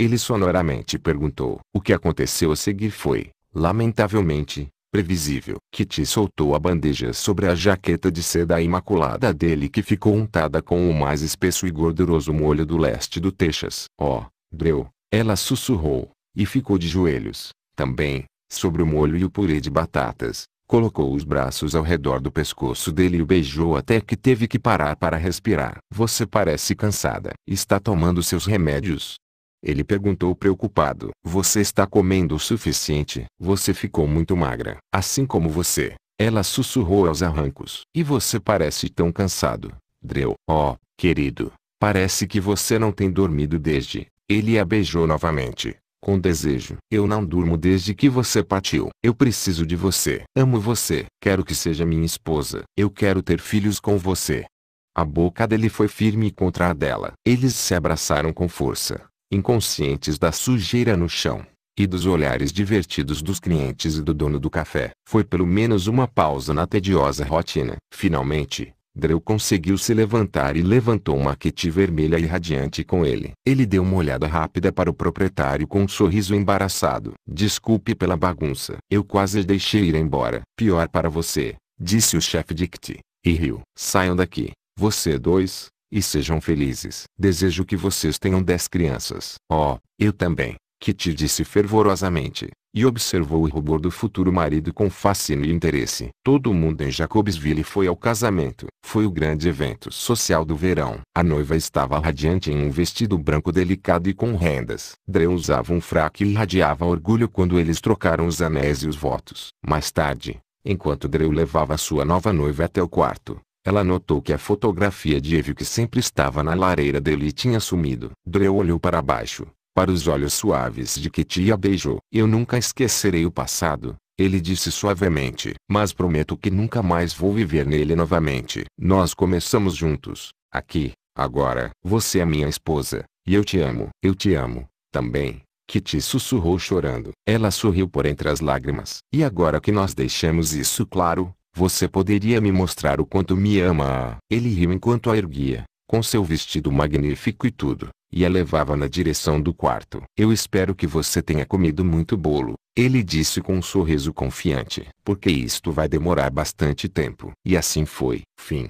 Ele sonoramente perguntou. O que aconteceu a seguir foi, lamentavelmente, previsível. Kitty soltou a bandeja sobre a jaqueta de seda imaculada dele que ficou untada com o mais espesso e gorduroso molho do leste do Texas. Oh, Breu, ela sussurrou, e ficou de joelhos, também, sobre o molho e o purê de batatas. Colocou os braços ao redor do pescoço dele e o beijou até que teve que parar para respirar. Você parece cansada. Está tomando seus remédios? Ele perguntou preocupado: Você está comendo o suficiente? Você ficou muito magra, assim como você. Ela sussurrou aos arrancos. E você parece tão cansado, Dreu. Oh, querido, parece que você não tem dormido desde. Ele a beijou novamente, com desejo. Eu não durmo desde que você partiu. Eu preciso de você. Amo você. Quero que seja minha esposa. Eu quero ter filhos com você. A boca dele foi firme contra a dela. Eles se abraçaram com força inconscientes da sujeira no chão, e dos olhares divertidos dos clientes e do dono do café. Foi pelo menos uma pausa na tediosa rotina. Finalmente, Drew conseguiu se levantar e levantou uma quete vermelha e radiante com ele. Ele deu uma olhada rápida para o proprietário com um sorriso embaraçado. Desculpe pela bagunça. Eu quase deixei ir embora. Pior para você, disse o chefe de Kitty. e riu. Saiam daqui, você dois, e sejam felizes. Desejo que vocês tenham dez crianças. Oh, eu também, que te disse fervorosamente, e observou o rubor do futuro marido com fascínio e interesse. Todo mundo em Jacobsville foi ao casamento. Foi o grande evento social do verão. A noiva estava radiante em um vestido branco delicado e com rendas. Drew usava um fraco e irradiava orgulho quando eles trocaram os anéis e os votos. Mais tarde, enquanto Drew levava sua nova noiva até o quarto, ela notou que a fotografia de Evie que sempre estava na lareira dele tinha sumido. Drew olhou para baixo, para os olhos suaves de que tia beijou. Eu nunca esquecerei o passado, ele disse suavemente. Mas prometo que nunca mais vou viver nele novamente. Nós começamos juntos, aqui, agora. Você é minha esposa, e eu te amo. Eu te amo, também. Kitty sussurrou chorando. Ela sorriu por entre as lágrimas. E agora que nós deixamos isso claro, você poderia me mostrar o quanto me ama? Ele riu enquanto a erguia, com seu vestido magnífico e tudo, e a levava na direção do quarto. Eu espero que você tenha comido muito bolo, ele disse com um sorriso confiante, porque isto vai demorar bastante tempo. E assim foi. Fim.